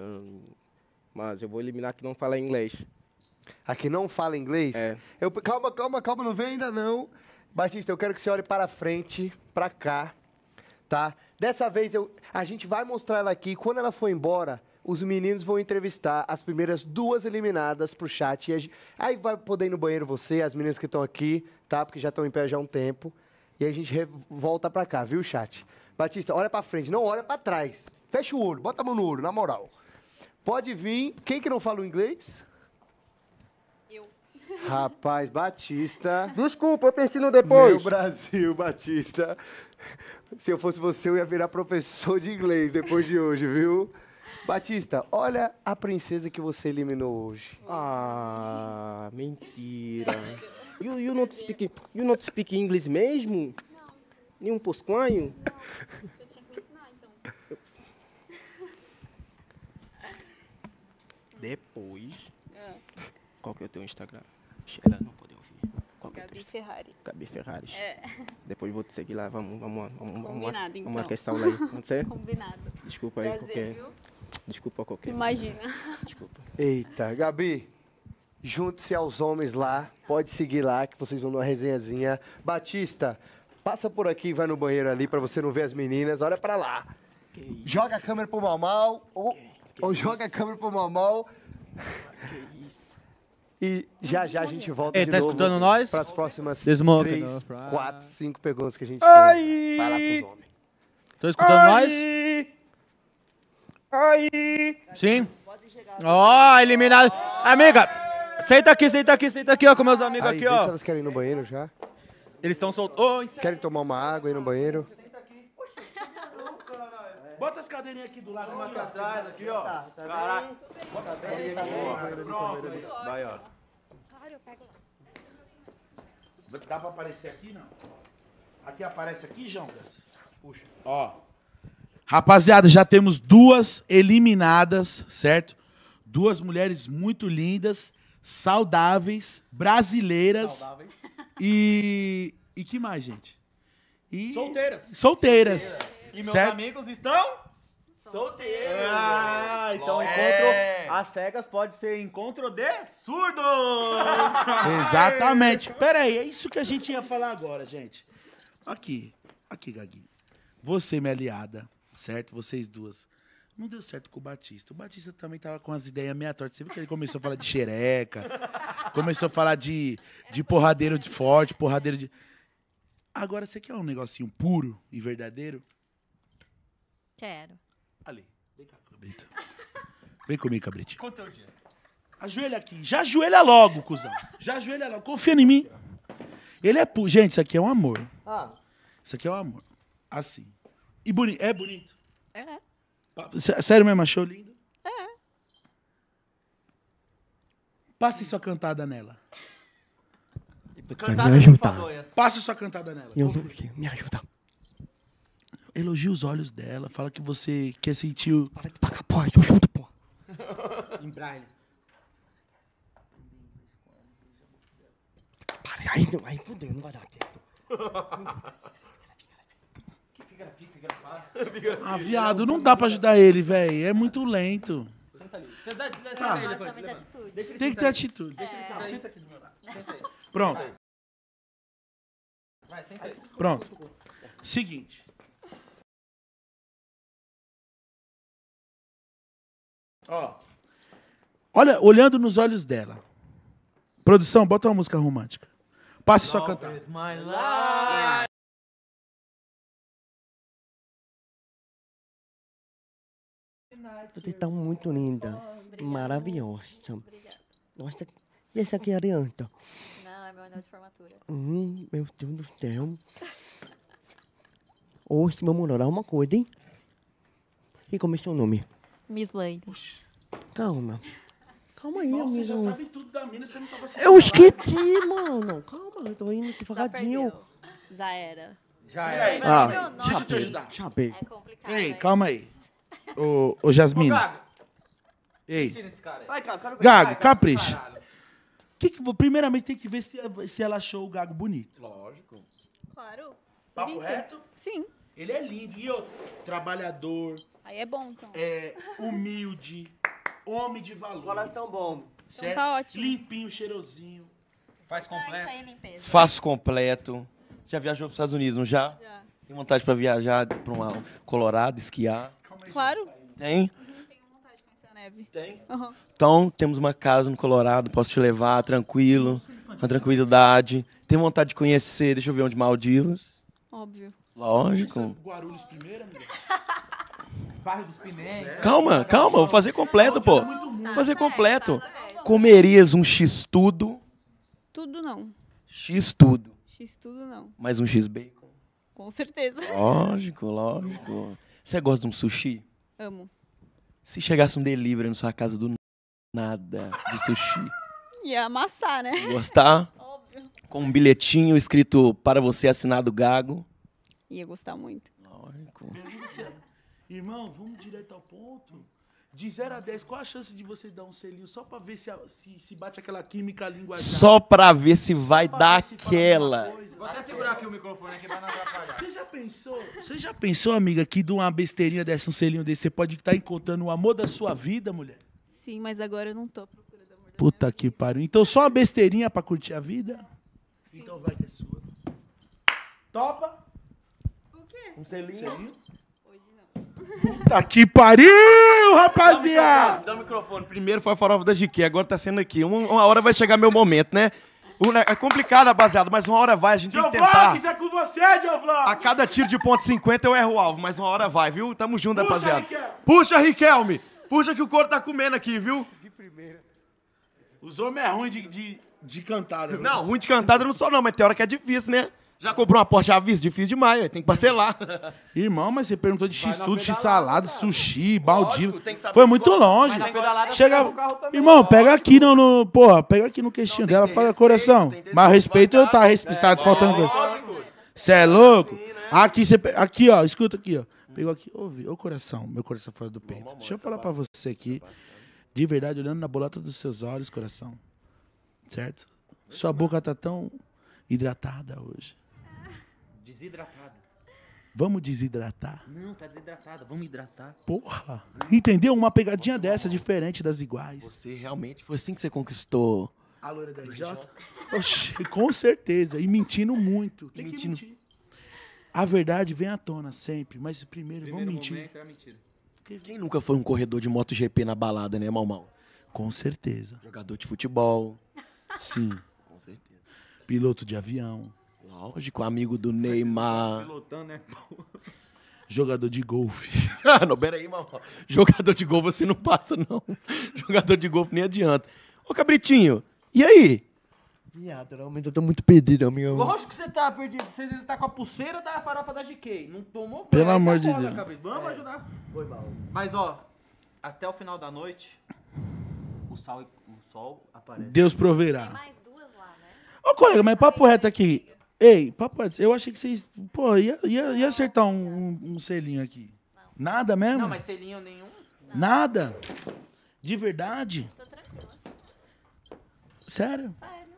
mas eu vou eliminar que não fala inglês. A que não fala inglês? É. Eu... Calma, calma, calma, não vem ainda não. Batista, eu quero que você olhe para frente, para cá, tá? Dessa vez eu, a gente vai mostrar ela aqui. Quando ela for embora, os meninos vão entrevistar as primeiras duas eliminadas pro chat. aí vai poder ir no banheiro você, as meninas que estão aqui, tá? Porque já estão em pé já há um tempo. E a gente volta pra cá, viu, chat? Batista, olha pra frente, não olha pra trás. Fecha o olho, bota a mão no olho, na moral. Pode vir. Quem que não fala inglês? Eu. Rapaz, Batista. Desculpa, eu te ensino depois. Meu Brasil, Batista. Se eu fosse você, eu ia virar professor de inglês depois de hoje, viu? Batista, olha a princesa que você eliminou hoje. Ah, mentira. You, you not speak, you not speak English mesmo? Não. Nenhum posquanho? Não. tinha que ensinar, então. Depois... É. Qual que é o teu Instagram? Ela não pode ouvir. Qual é Gabi é Ferrari. Gabi Ferrari. É. Depois vou te seguir lá. Vamos, vamos, vamos. Combinado, vamos, então. Vamos aí. não sei. Combinado. Desculpa aí Prazer, qualquer... Viu? Desculpa qualquer... Imagina. Desculpa. Eita, Gabi junte-se aos homens lá, pode seguir lá, que vocês vão numa resenhazinha. Batista, passa por aqui e vai no banheiro ali para você não ver as meninas, olha para lá. Joga a câmera pro Mal Mal, ou, ou joga a câmera pro Mal Mal. Que isso. E já já a gente volta Ei, de tá novo. escutando nós? Para as próximas três 3, 4, perguntas que a gente Ai. tem. Vai lá pros homens. Tô escutando Ai. nós? Ai. Sim. Ó, oh, eliminado. Amiga, Senta aqui, senta aqui, senta aqui, ó, com meus amigos Aí, aqui, ó. Se elas querem ir no banheiro já. Eles estão soltando. Oh, querem tomar uma água aí no banheiro? Senta aqui. Bota as cadeirinhas aqui do lado, uma aqui atrás, aqui, ó. Tá, tá Caraca. Bota as tá cadeirinhas tá aqui, Pronto. Vai, ó. Claro, eu pego lá. Dá pra aparecer aqui, não? Aqui aparece aqui, Jongas? Puxa. Ó. Rapaziada, já temos duas eliminadas, certo? Duas mulheres muito lindas saudáveis, brasileiras. Saudáveis. E. E que mais, gente? E... Solteiras. Solteiras. Solteiras. E meus certo? amigos estão. Solteiro! Ah, então é. encontro às cegas pode ser encontro de surdos! Exatamente. Pera aí, é isso que a gente ia falar agora, gente. Aqui, aqui, Gaguinho. Você, minha aliada, certo? Vocês duas. Não deu certo com o Batista. O Batista também tava com as ideias meia tortas. Você viu que ele começou a falar de xereca, começou a falar de, de porradeiro de forte, porradeiro de. Agora, você quer um negocinho puro e verdadeiro? Quero. Ali. Vem cá, cabrito. Vem comigo, Cabritinho. Conta é o dia? Ajoelha aqui. Já ajoelha logo, cuzão. Já ajoelha logo. Confia em mim. Ele é puro. Gente, isso aqui é um amor. Ah. Isso aqui é um amor. Assim. E boni... é bonito. É. Sério mesmo, achou lindo? É. Passe sua cantada nela. Cantada, me ajudar. É favor, Passa sua cantada nela. Eu, me ajuda. Elogia os olhos dela. Fala que você quer sentir o... Para de pagar, pô. Eu chuto, pô. em braille. Para aí, não, aí fudeu, não vai dar tempo. Ah, viado, não dá pra ajudar ele, velho. É muito lento. Senta ali. Senta, senta, senta Ah. Tem que ter atitude. Deixa ele Senta aqui do meu lado. Senta aí. Pronto, Vai, senta aí. pronto. Seguinte. Ó. Olha, olhando nos olhos dela. Produção, bota uma música romântica. Passe só a cantar. Is my life. Você está muito linda. Oh, maravilhosa. Obrigada. Nossa, e essa aqui é a Arianta? Não, é meu anel de formatura. Hum, meu Deus do céu. Hoje vamos orar uma coisa, hein? E como é seu nome? Miss Lane. Calma. Calma aí, Bom, amigo. Você já sabe tudo da mina, você não tava tá assistindo. Eu esqueci, mano. Calma, eu tô indo devagarzinho. Já, já era. Já ah, era. Ah, deixa eu te ajudar. Já É complicado. Ei, calma aí. Ô, ô Ô, Gago. Ei. Ensina esse cara aí. Vai, Gago, quero ver. Gago, capricha. Que que, primeiramente, tem que ver se, se ela achou o Gago bonito. Lógico. Claro. Papo reto? Sim. Ele é lindo. E eu, trabalhador, Aí é bom, então. é, humilde, homem de valor. Olha é tão bom. Então certo? tá ótimo. Limpinho, cheirosinho. Faz completo. Faz é limpeza. Faço completo. Você já viajou para os Estados Unidos, não já? Já. Tem vontade para viajar para um Colorado, esquiar? Claro. Tem? Tem? Uhum. Então, temos uma casa no Colorado, posso te levar, tranquilo, com tranquilidade. Tem vontade de conhecer, deixa eu ver onde, Maldivas. Óbvio. Lógico. Guarulhos primeiro, Bairro dos Pimentas. Calma, calma, vou fazer completo, pô. Tá, vou fazer tá completo. Tá Comerias um X tudo? Tudo não. X tudo. X tudo não. Mais um X bacon? Com certeza. Lógico, lógico. Você gosta de um sushi? Amo. Se chegasse um delivery na sua casa do nada de sushi. Ia amassar, né? Gostar? Óbvio. Com um bilhetinho escrito para você assinado Gago. Ia gostar muito. Lógico. É- Irmão, vamos direto ao ponto. De 0 a 10, qual a chance de você dar um selinho só pra ver se, se, se bate aquela química linguagem? Só pra ver se vai dar aquela. Você segurar aqui o microfone não atrapalhar. Você já pensou? Você já pensou, amiga, que de uma besteirinha dessa, um selinho desse, você pode estar tá encontrando o amor da sua vida, mulher? Sim, mas agora eu não tô procurando amor da Puta que vida. pariu. Então só uma besteirinha pra curtir a vida? Sim. Então vai que é sua. Topa? O quê? Um selinho? Um selinho? Puta que pariu, rapaziada! Dá, dá, dá o microfone. Primeiro foi a farofa da GQ, agora tá sendo aqui. Uma, uma hora vai chegar meu momento, né? É complicado, rapaziada, mas uma hora vai, a gente Joe tem que tentar. Vlogs, é com você, Giovlog! A cada tiro de ponto 50 eu erro o alvo, mas uma hora vai, viu? Tamo junto, Puxa, rapaziada. Riquelme. Puxa, Riquelme! Puxa que o couro tá comendo aqui, viu? De primeira. Os homens é ruim de, de, de cantada. Não, ruim de cantada não sou não, mas tem hora que é difícil, né? Já comprou uma Porsche à Difícil demais, tem que parcelar. Irmão, mas você perguntou de x-tudo, x-salada, sushi, baldinho. Foi muito longe. Chega... Irmão, pega aqui no, no... Porra, pega aqui no queixinho dela, fala respeito, coração. Mas respeito eu tá, respeitado, é, faltando coisa. Você é louco? né? Aqui, Aqui, ó, escuta aqui, ó. Pegou aqui, ouvi. ô coração, meu coração fora do peito. Deixa eu tá falar pra você aqui, tá de verdade, olhando na bolota dos seus olhos, coração. Certo? Sua boca tá tão hidratada hoje. Desidratada. Vamos desidratar. Não, tá desidratada. Vamos hidratar. Porra! Entendeu? Uma pegadinha é dessa, diferente das iguais. Você realmente foi assim que você conquistou. A loira da RJ? Oxi, com certeza. E mentindo muito. Tem mentindo. que mentir. A verdade vem à tona sempre, mas primeiro, primeiro vamos mentir. É mentira. Quem nunca foi um corredor de MotoGP na balada, né, Mal Mal? Com certeza. Jogador de futebol. Sim. Com certeza. Piloto de avião. Lógico, amigo do Neymar. Tá pilotando, né? Jogador de golfe. ah, não, aí, mamão. Jogador de golfe você não passa, não. Jogador de golfe nem adianta. Ô, Cabritinho, e aí? Viado, realmente eu tô muito perdido, amigo. Lógico que você tá perdido. Você ele tá com a pulseira da farofa da GK. Não tomou Pelo amor tá de Deus. Cabrito. Vamos É. ajudar. Foi mal. Mas, ó, até o final da noite, o sol, o sol aparece. Deus proverá. Mais duas lá, né? Ô, colega, mas papo reto aqui. Ei, papai, eu achei que vocês. Pô, ia, ia, ia acertar um, um, um selinho aqui. Não. Nada mesmo? Não, mas selinho nenhum. Não. Nada? De verdade? Tô tranquila. Sério? Sério.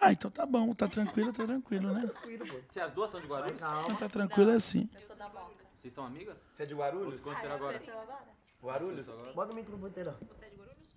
Ah, então tá bom, tá tranquilo, tá tranquilo, né? Tá tranquilo, pô. Se as duas são de Guarulhos? Não, tá tranquilo assim. Eu sou da Boca. Vocês são amigas? Você é de Guarulhos? ah, você agora? É agora? Guarulhos? Bota o microfone inteiro. Você é de Guarulhos?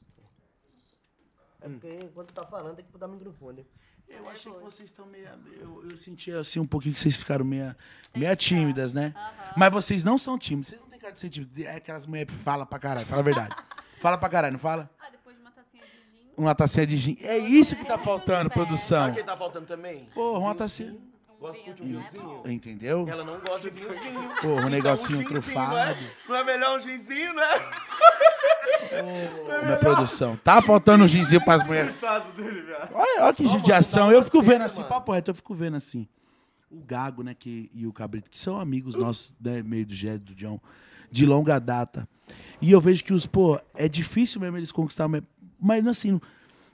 É porque enquanto tá falando tem que botar o microfone. Eu achei que vocês estão meio. Eu, eu senti assim um pouquinho que vocês ficaram meio, meio tímidas, né? Uhum. Mas vocês não são tímidos. Vocês não têm cara de ser tímidos. É aquelas mulheres que falam pra caralho. Fala a verdade. fala pra caralho, não fala? Ah, depois de uma tacinha de gin. Uma tacinha de gin. É isso que tá faltando, né? produção. Sabe que tá faltando também? Porra, uma tacinha. Gosto de né, vinhozinho. Entendeu? Ela não gosta de vinhozinho. Pô, um então, negocinho um trufado. Não é? não é? melhor um ginzinho, né? Oh, na produção. Tá faltando um ginzinho pras mulheres. Olha, olha que judiação. Eu fico vendo assim, papo reto, eu fico vendo assim. O Gago, né, que, e o Cabrito, que são amigos nossos, né, meio do Gélio do John, de longa data. E eu vejo que os, pô, é difícil mesmo eles conquistar, mas, mas assim,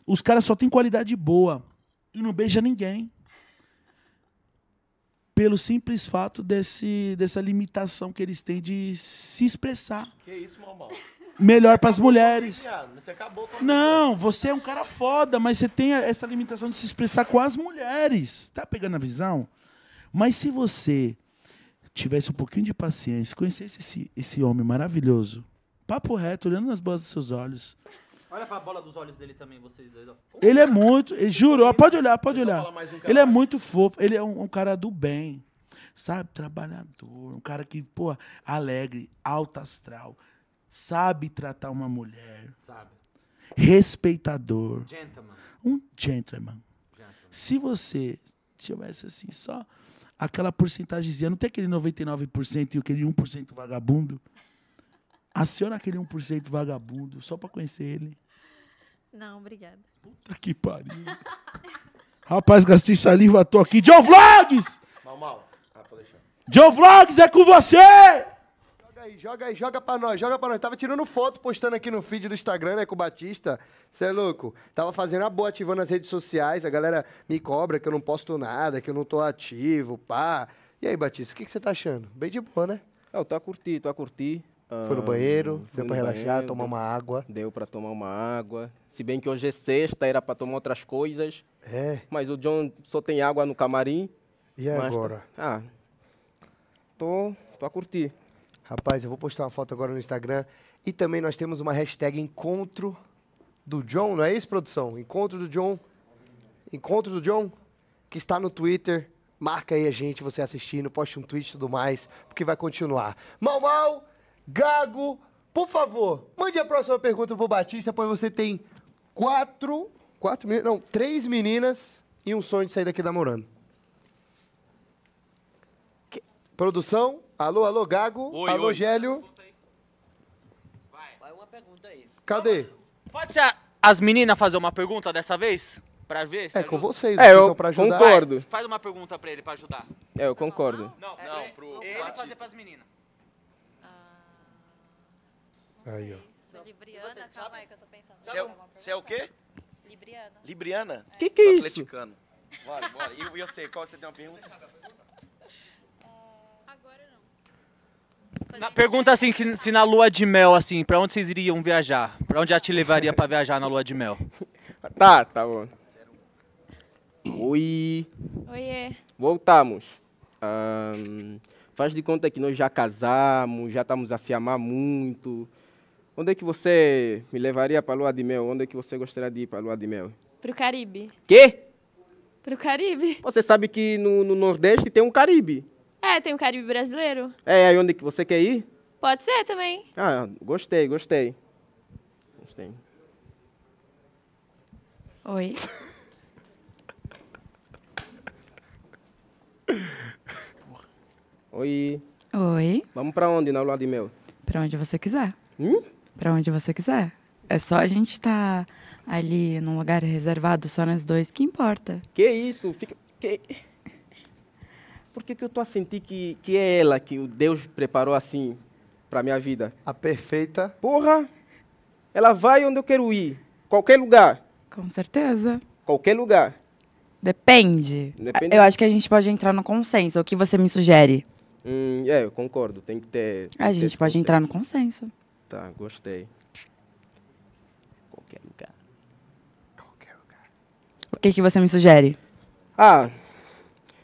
os caras só têm qualidade boa e não beija ninguém pelo simples fato desse, dessa limitação que eles têm de se expressar. Que isso, mamão? Melhor para as mulheres. Você não, você é um cara foda, mas você tem essa limitação de se expressar com as mulheres. Tá pegando a visão? Mas se você tivesse um pouquinho de paciência, conhecesse esse, esse homem maravilhoso, papo reto, olhando nas bolas dos seus olhos, Olha pra bola dos olhos dele também, vocês dois. Ele é, é? muito, juro, ó, pode olhar, pode olhar. Um ele é muito fofo, ele é um, um, cara do bem, sabe? Trabalhador, um cara que, pô, alegre, alto astral, sabe tratar uma mulher. Sabe. Respeitador. Gentleman. Um gentleman. gentleman. Se você tivesse assim, só aquela porcentagemzinha, não tem aquele 99% e aquele 1% vagabundo. Aciona aquele 1% vagabundo só para conhecer ele. Não, obrigada. Puta que pariu. Rapaz, gastei saliva, tô aqui. John Vlogs! Mal, mal. Ah, John Vlogs, é com você! Joga aí, joga aí, joga pra nós, joga pra nós. Tava tirando foto, postando aqui no feed do Instagram, né, com o Batista. Você é louco? Tava fazendo a boa, ativando as redes sociais. A galera me cobra que eu não posto nada, que eu não tô ativo, pá. E aí, Batista, o que, que você tá achando? Bem de boa, né? É, eu curtir, curtindo, a curtindo. Foi no banheiro, deu para relaxar, banheiro, tomar deu, uma água. Deu para tomar uma água. Se bem que hoje é sexta, era para tomar outras coisas. É. Mas o John só tem água no camarim. E tá- agora? Tá, ah, tô, tô a curtir. Rapaz, eu vou postar uma foto agora no Instagram. E também nós temos uma hashtag Encontro do John, não é isso, produção? Encontro do John. Encontro do John, que está no Twitter. Marca aí a gente, você assistindo, poste um tweet e tudo mais, porque vai continuar. Mal, mal! Gago, por favor, mande a próxima pergunta pro Batista, pois você tem quatro, quatro não, três meninas e um sonho de sair daqui namorando. Que... Produção, alô, alô, Gago, oi, alô, oi. Gélio. Vai. Vai uma pergunta aí. Cadê? Pode ser as meninas fazer uma pergunta dessa vez? Pra ver? é, com vocês, vocês é, eu pra ajudar. concordo. Vai, faz uma pergunta pra ele, pra ajudar. É, eu concordo. Não, não, é, pro ele, pro ele fazer pras meninas. Aí, ó. Sou libriana, calma aí que eu tô pensando. Você é, você é o quê? Libriana. Libriana? O é. que, que é isso? Atleticano. Bora, bora. E eu, eu sei, qual você tem uma pergunta? É, agora não. Na, pergunta assim, que, se na lua de mel, assim, pra onde vocês iriam viajar? Pra onde já te levaria pra viajar na lua de mel? Tá, tá bom. Oi. Oiê. Voltamos. faz de conta que nós já casamos, já estamos a se amar muito. Onde é que você me levaria para a lua de mel? Onde é que você gostaria de ir para a lua de mel? Para o Caribe. Quê? Para o Caribe. Você sabe que no, no, Nordeste tem um Caribe. É, tem um Caribe brasileiro. É, aí onde que você quer ir? Pode ser também. Ah, gostei, gostei. Gostei. Oi. Oi. Oi. Vamos para onde na lua de mel? Para onde você quiser. Hum? para onde você quiser. É só a gente estar tá ali num lugar reservado só nós dois que importa. Que isso? Fica. Que... Por que, que eu estou a sentir que, que é ela que o Deus preparou assim para minha vida? A perfeita. Porra! Ela vai onde eu quero ir. Qualquer lugar. Com certeza. Qualquer lugar. Depende. Depende. Eu acho que a gente pode entrar no consenso. O que você me sugere? Hum, é, eu concordo. Tem que ter. Tem a gente pode consenso. entrar no consenso. Tá, gostei. Qualquer lugar. Qualquer lugar. O que, que você me sugere? Ah,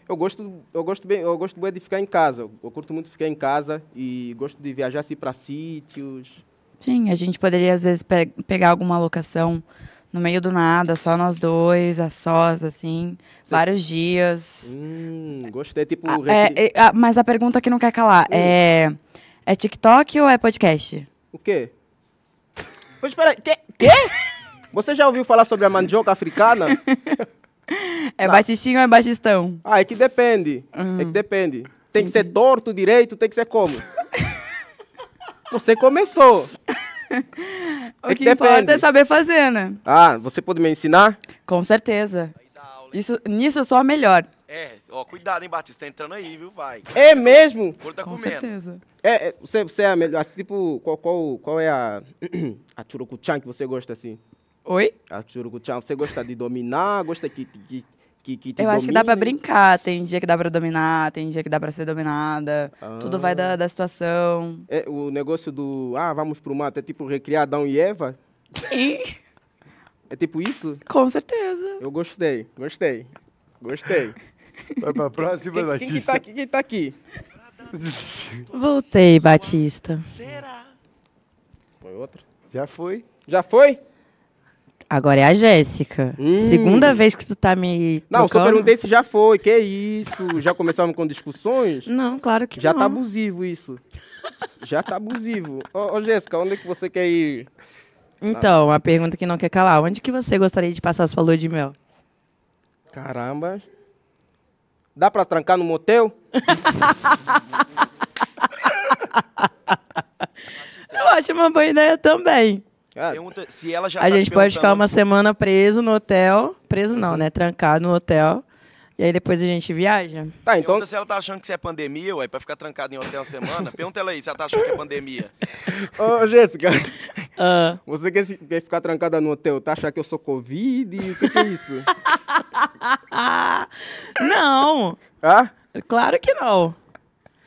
eu gosto, eu gosto bem, eu gosto bem de ficar em casa. Eu curto muito ficar em casa e gosto de viajar assim para sítios. Sim, a gente poderia às vezes pe pegar alguma locação no meio do nada, só nós dois, a sós, assim, Sim. vários dias. Hum, gostei, tipo. A, ah, é, é, ah, mas a pergunta que não quer calar hum. é é TikTok ou é podcast? O quê? Mas espera aí, quê? quê? Você já ouviu falar sobre a mandioca africana? É baixistinho ou é baixistão? Ah, é que depende. Uhum. É que depende. Tem que ser torto, direito, tem que ser como? Você começou. o é que, que importa é saber fazer, né? Ah, você pode me ensinar? Com certeza. Isso, nisso eu sou a melhor. É, ó, cuidado, hein, Batista, tá entrando aí, viu? Vai. É mesmo? O tá Com comendo. certeza. É, é, você, você é a melhor, assim, tipo, qual, qual, qual é a, a churucuchan que você gosta, assim? Oi? A churucuchan, você gosta de dominar, gosta que, que, que, que te Eu acho que dá pra brincar, tem dia que dá pra dominar, tem dia que dá pra ser dominada, Ah. tudo vai ah. da, da situação. É, o negócio do, ah, vamos pro mato, é tipo recriar Adão e Eva? Sim, É tipo isso? com certeza. Eu gostei, gostei, gostei. Vai pra próxima, quem, tá Batista. Quem tá aqui? Quem tá aqui? Voltei, Batista. Será? Foi outra? Já foi. Já foi? Agora é a Jéssica. Hum. Segunda vez que tu tá me. Não, só perguntei se já foi. Que isso? Já começaram com discussões? Não, claro que já não. Já tá abusivo isso. já tá abusivo. Ô, Jéssica, onde é que você quer ir? Então, uma a pergunta que não quer calar. Onde que você gostaria de passar sua lua de mel? Caramba. Dá pra trancar no motel? Eu acho uma boa ideia também. Ah. Pergunta se ela já A tá gente pode ficar uma semana preso no hotel. Preso não, né? Trancado no hotel. E aí depois a gente viaja. Tá, então. Pergunta se ela tá achando que isso é pandemia, ué, pra ficar trancado em hotel uma semana. Pergunta ela aí se ela tá achando que é pandemia. Ô, Jéssica. Ah. Você quer, quer ficar trancada no hotel, tá? achando que eu sou Covid? O que, que é isso? Ah, não. Hã? Claro que não.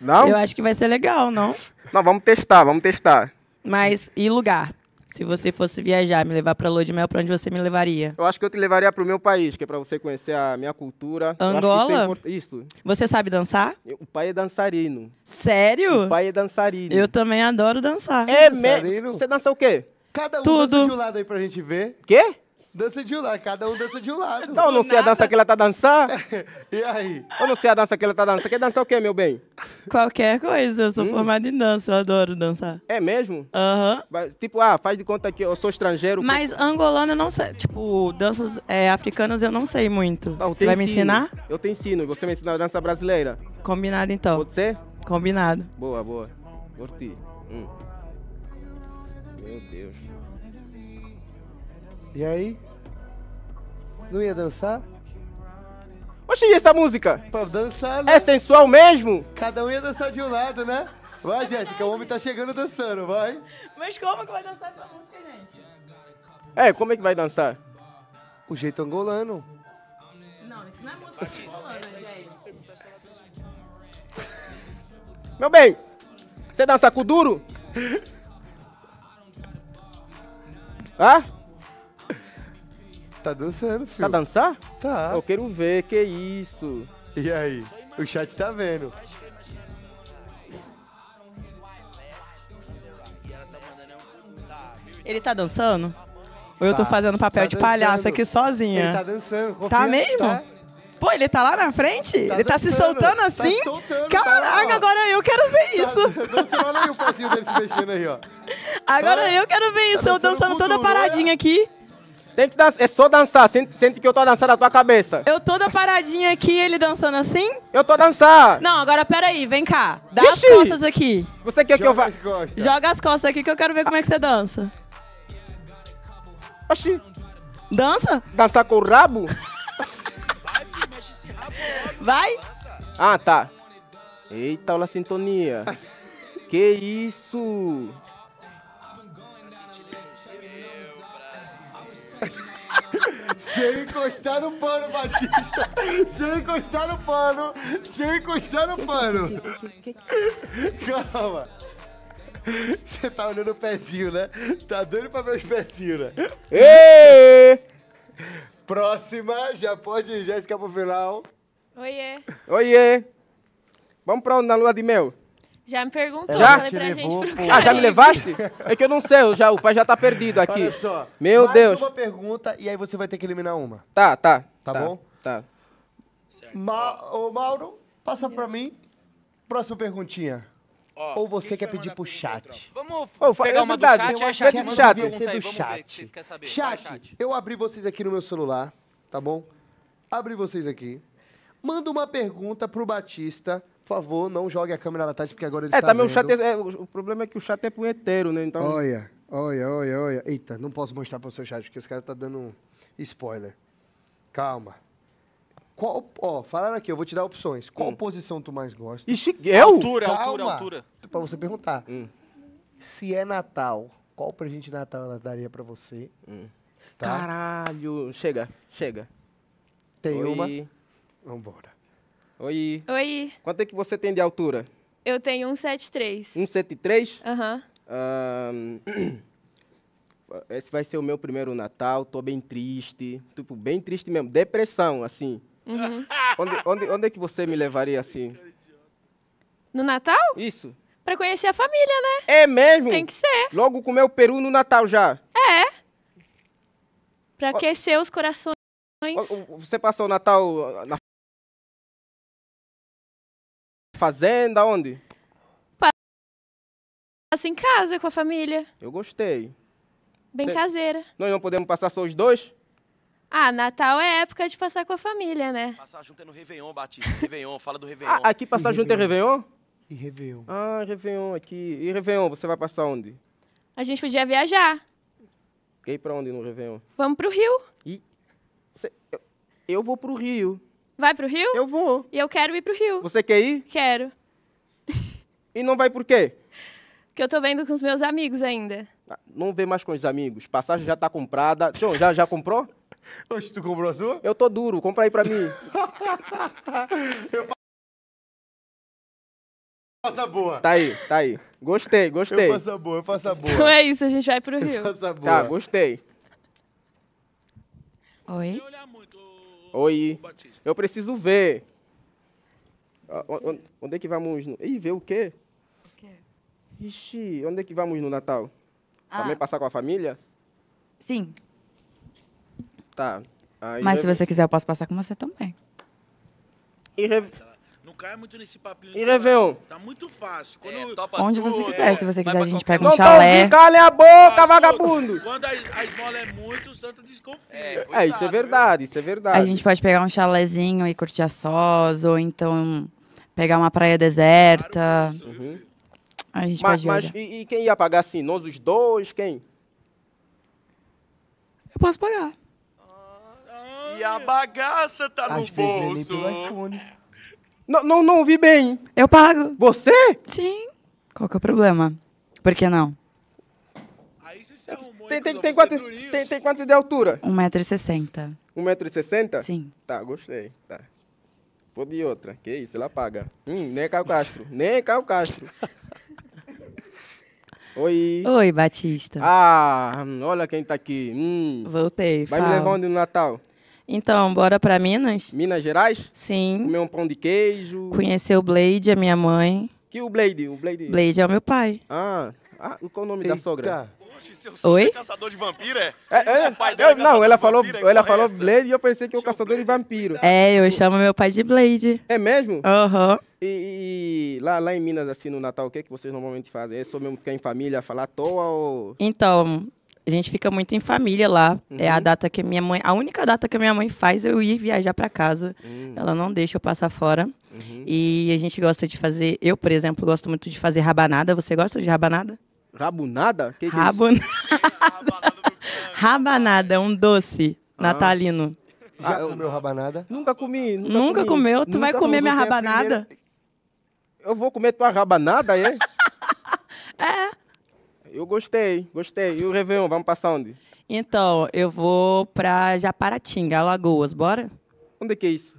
Não? Eu acho que vai ser legal, não? Não, vamos testar, vamos testar. Mas, e lugar? Se você fosse viajar, me levar pra Lua de Mel, pra onde você me levaria? Eu acho que eu te levaria pro meu país, que é pra você conhecer a minha cultura. Angola? Isso, é import... isso, Você sabe dançar? O pai é dançarino. Sério? O pai é dançarino. Eu também adoro dançar. É mesmo? Você dança o quê? Cada um Tudo. dança de um lado aí pra gente ver. Quê? dança de um lado, cada um dança de um lado. Então, eu não sei nada. a dança que ela tá dançando? e aí? Eu não sei a dança que ela tá dançando. Quer dançar o quê, meu bem? Qualquer coisa, eu sou hum. formada em dança, eu adoro dançar. É mesmo? Aham. Uhum. Tipo, ah, faz de conta que eu sou estrangeiro. Mas angolano eu não sei, tipo, danças é, africanas eu não sei muito. Não, você vai ensino. me ensinar? Eu te ensino, você me ensina a dança brasileira. Combinado então. Pode ser? Combinado. Boa, boa. Curti. Hum. Meu Deus. E aí? Não ia dançar? Oxi, e essa música? Pra dançar, né? É sensual mesmo? Cada um ia dançar de um lado, né? Vai, Jéssica, o homem tá chegando dançando, vai. Mas como que vai dançar essa música, gente? É, como é que vai dançar? O jeito angolano. Não, isso não é música angolana, né, gente. Meu bem, você dança com duro? Hã? tá dançando, tá filho. Tá dançar? Tá. Eu quero ver, que isso. E aí? O chat tá vendo. Ele tá dançando? Ou eu tô tá. fazendo papel Tá de palhaço aqui sozinha? Ele tá dançando. confia- Tá mesmo? Tá, Pô, ele tá lá na frente? Tá ele tá se dançando, soltando tá assim? soltando, tá Caraca, lá, ó. agora eu quero ver isso. Tá dançando, olha aí o pezinho dele se mexendo aí, ó. agora eu quero ver isso. eu dançando dançando toda olha. paradinha aqui. Tem que dançar, é só dançar, sente, sente que eu tô dançando na tua cabeça. Eu toda paradinha aqui, ele dançando assim? Eu tô dançando. Não, agora peraí, vem cá. Dá as costas aqui. Você quer Joga que eu vá? As Joga as costas aqui que eu quero ver como é que você dança. Oxi. Dança? Dançar com o rabo? Vai? Ah, tá. Eita, olha a sintonia. que isso? Sem encostar no pano, Batista. Sem encostar no pano. Sem encostar no pano. Calma. Você tá olhando o pezinho, né? Tá doido pra ver os pezinhos, né? Ê! Próxima, já pode ir, Jéssica, pro final. Oiê. Oiê. Vamos pra onde na lua de mel? Já me perguntou, já? falei pra levou, gente. ah, já me levaste? É que eu não sei, eu já, o pai já tá perdido aqui. Olha só. Meu mais Deus. uma pergunta e aí você vai ter que eliminar uma. Tá, tá. Tá, tá bom? Tá. Ma ô, Mauro, passa pra mim. Próxima perguntinha. Ou você quer pedir pro chat? Então. Vamos pegar é uma do chat, eu é chat, manda chat. do chat. Chat, eu abri vocês aqui no meu celular, tá bom? Abri vocês aqui. Manda uma pergunta pro Batista por favor, não jogue a câmera atrás, porque agora ele é, está também tá vendo. É, o, chat é, o problema é que o chat é punheteiro, né? Então... Olha, olha, olha, olha. Eita, não posso mostrar para o seu chat, porque os caras estão tá dando spoiler. Calma. Qual, ó, falaram aqui, eu vou te dar opções. Qual hum. posição tu mais gosta? Ixi, eu? Altura, Calma. altura, altura. para você perguntar. Hum. Se é Natal, qual presente de Natal ela daria para você? Hum. Tá? Caralho. Chega, chega. Tem Oi. uma. Vambora. Oi. Oi. Quanto é que você tem de altura? Eu tenho 173. 173? Aham. Uhum. uhum. Esse vai ser o meu primeiro Natal, tô bem triste, tipo, bem triste mesmo, depressão, assim. Uhum. onde, onde, onde é que você me levaria, assim? No Natal? Isso. Pra conhecer a família, né? É mesmo? Tem que ser. Logo comer o peru no Natal já. É. Pra aquecer os corações. Você passou o Natal na Fazenda, onde? Passa em casa com a família. Eu gostei. Bem Cê... caseira. Nós não podemos passar só os dois? Ah, Natal é época de passar com a família, né? Passar junto é no Réveillon, Batista. Réveillon, fala do Réveillon. Ah, aqui passar e junto Réveillon. é Réveillon? E Réveillon. Ah, Réveillon aqui. E Réveillon, você vai passar onde? A gente podia viajar. Quer ir pra onde no Réveillon? Vamos pro Rio. E... Cê... Eu vou pro Rio. Vai pro Rio? Eu vou. E eu quero ir pro Rio. Você quer ir? Quero. E não vai por quê? Porque eu tô vendo com os meus amigos ainda. Ah, não vê mais com os amigos. Passagem já tá comprada. John, já, já comprou? Hoje tu comprou a sua? Eu tô duro, compra aí pra mim. eu faço a boa. Tá aí, tá aí. Gostei, gostei. Eu faço a boa, eu faço a boa. Então é isso, a gente vai pro Rio. Eu faço a boa. Tá, gostei. Oi? Oi. Eu preciso ver. Ah, onde é que vamos? Ih, ver o quê? O quê? Ixi, onde é que vamos no Natal? Ah. Também passar com a família? Sim. Tá. Aí Mas eu... se você quiser, eu posso passar com você também. E rev cai muito nesse papinho. E Réveillon? Tá muito fácil. Quando, é, Onde tu, você é. quiser, é, se você quiser, a gente pega um chalé. Não calha a boca, vagabundo! Quando a, a esmola é muito, o santo desconfia. É, é isso é verdade, isso é verdade. A gente pode pegar um chalézinho e curtir a sós, ou então pegar uma praia deserta. Claro, uhum. A gente mas, pode mas e, e, quem ia pagar assim? Nós os dois? Quem? Eu posso pagar. Ah, e a bagaça tá Às no bolso. Não, não, não ouvi bem. Eu pago. Você? Sim. Qual que é o problema? Por que não? Aí você se arrumou, Tem, tem, tem, quanto, tem, tem quanto de altura? 1,60m. 1,60m? Sim. Tá, gostei. Tá. Pô, de outra. Que isso, ela paga. Hum, nem é Caio Castro. nem é Caio Castro. Oi. Oi, Batista. Ah, olha quem tá aqui. Hum. Voltei. Vai fala. me levar onde no Natal? Então, bora para Minas? Minas Gerais? Sim. Comer um pão de queijo. Conhecer o Blade, a minha mãe. Que o Blade? O Blade. Blade é o meu pai. Ah, ah qual o nome Eita. da sogra? seu Oi? É caçador de vampiro, é? é, é, é eu, é não, ela falou, vampiro, é ela falou Blade e eu pensei que é o caçador de vampiro. É, eu chamo meu pai de Blade. É mesmo? Aham. Uhum. E, e, lá, lá em Minas, assim, no Natal, o que, é que vocês normalmente fazem? É só mesmo ficar em família, falar à toa ou... Então, a gente fica muito em família lá. Uhum. É a uhum. data que minha mãe, a única data que a minha mãe faz eu ir viajar para casa. Uhum. Ela não deixa eu passar fora. Uhum. E a gente gosta de fazer, eu, por exemplo, gosto muito de fazer rabanada. Você gosta de rabanada? Rabunada? Que que é rabanada é um doce ah. natalino. Já comeu rabanada? Nunca comi. Nunca, nunca comi. comeu? Tu nunca vai comer minha rabanada? Primeira... Eu vou comer tua rabanada, é? é, eu gostei, gostei. E o Réveillon, vamos passar onde? Então, eu vou pra Japaratinga, Alagoas, bora? Onde é que é isso?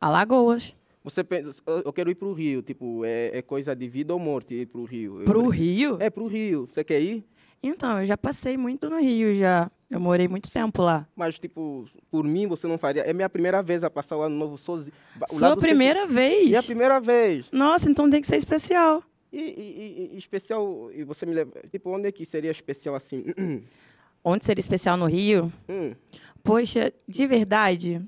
Alagoas. Você pensa, eu quero ir pro Rio, tipo, é, é coisa de vida ou morte ir pro Rio. Eu pro Rio? É, pro Rio. Você quer ir? Então, eu já passei muito no Rio, já. Eu morei muito tempo lá. Mas, tipo, por mim você não faria. É minha primeira vez a passar o ano novo sozinho. Sua primeira vez? É a primeira vez. Nossa, então tem que ser especial. E, e, e, especial, e você me leva, tipo, onde é que seria especial assim? Onde seria especial no Rio? Hum. Poxa, de verdade.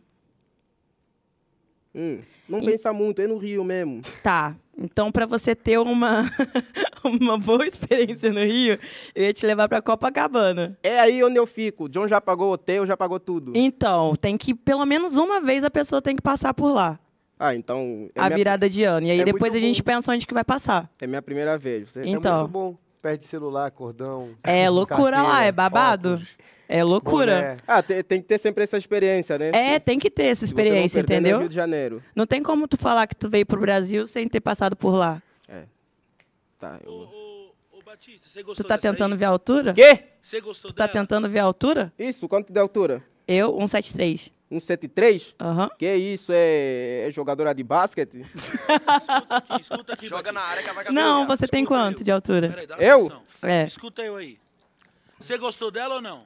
Hum. Não e... pensar muito, é no Rio mesmo. Tá. Então, para você ter uma, uma boa experiência no Rio, eu ia te levar para Copacabana. É aí onde eu fico. John já pagou o hotel, já pagou tudo. Então, tem que, pelo menos uma vez, a pessoa tem que passar por lá. Ah, então. É a virada de ano. E aí é depois a gente bom. pensa onde que vai passar. É minha primeira vez. É então. É muito bom. Perde celular, cordão. É loucura carteira, lá, é babado. Óculos. É loucura. Ah, tem, tem, que ter sempre essa experiência, né? É, tem que ter essa experiência, não né, entendeu? Rio de Janeiro. Não tem como tu falar que tu veio pro Brasil sem ter passado por lá. É. Tá, Ô, Batista, você gostou Tu tá tentando aí? ver a altura? Quê? Você gostou tu tá dela? tá tentando ver a altura? Isso, quanto de altura? Eu, 173. 173? Aham. Que isso, é, é jogadora de basquete? Escuta aqui, escuta aqui. Joga na área que Não, você tem quanto eu. de altura? Peraí, dá Eu? É. Escuta eu aí. Você gostou dela ou não?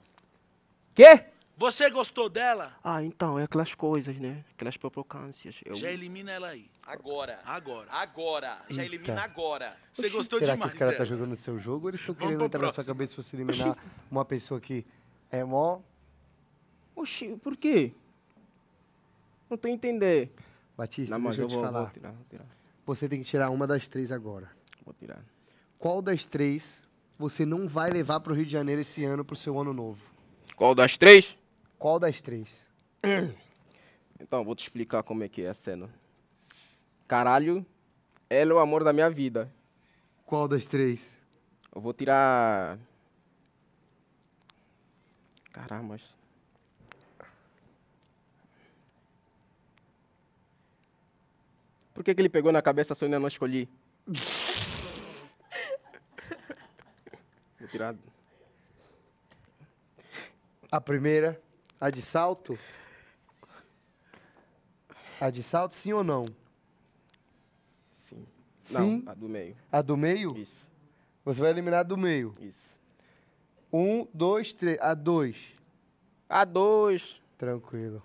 Quê? Você gostou dela? Ah, então, é aquelas coisas, né? Aquelas provocâncias. Eu... Já elimina ela aí. Agora. Agora. Agora. Já elimina agora. Você gostou Será demais que os caras tá jogando o seu jogo ou eles estão querendo entrar na sua cabeça se você eliminar uma pessoa que é mó Oxi, por quê? Não tô entendendo. Batista, Não, mas deixa eu, eu te vou, falar. Vou tirar, vou tirar. Você tem que tirar uma das três agora. Vou tirar. Qual das três você não vai levar pro Rio de Janeiro esse ano pro seu ano novo? Qual das três? Qual das três? Então, vou te explicar como é que é a cena. Caralho, ela é o amor da minha vida. Qual das três? Eu vou tirar. Caramba. Por que, que ele pegou na cabeça se eu ainda não escolhi? Tirado. A primeira, a de salto? A de salto, sim ou não? Sim. Sim? Não, a do meio. A do meio? Isso. Você vai eliminar a do meio? Isso. Um, dois, três. A dois. A dois. Tranquilo.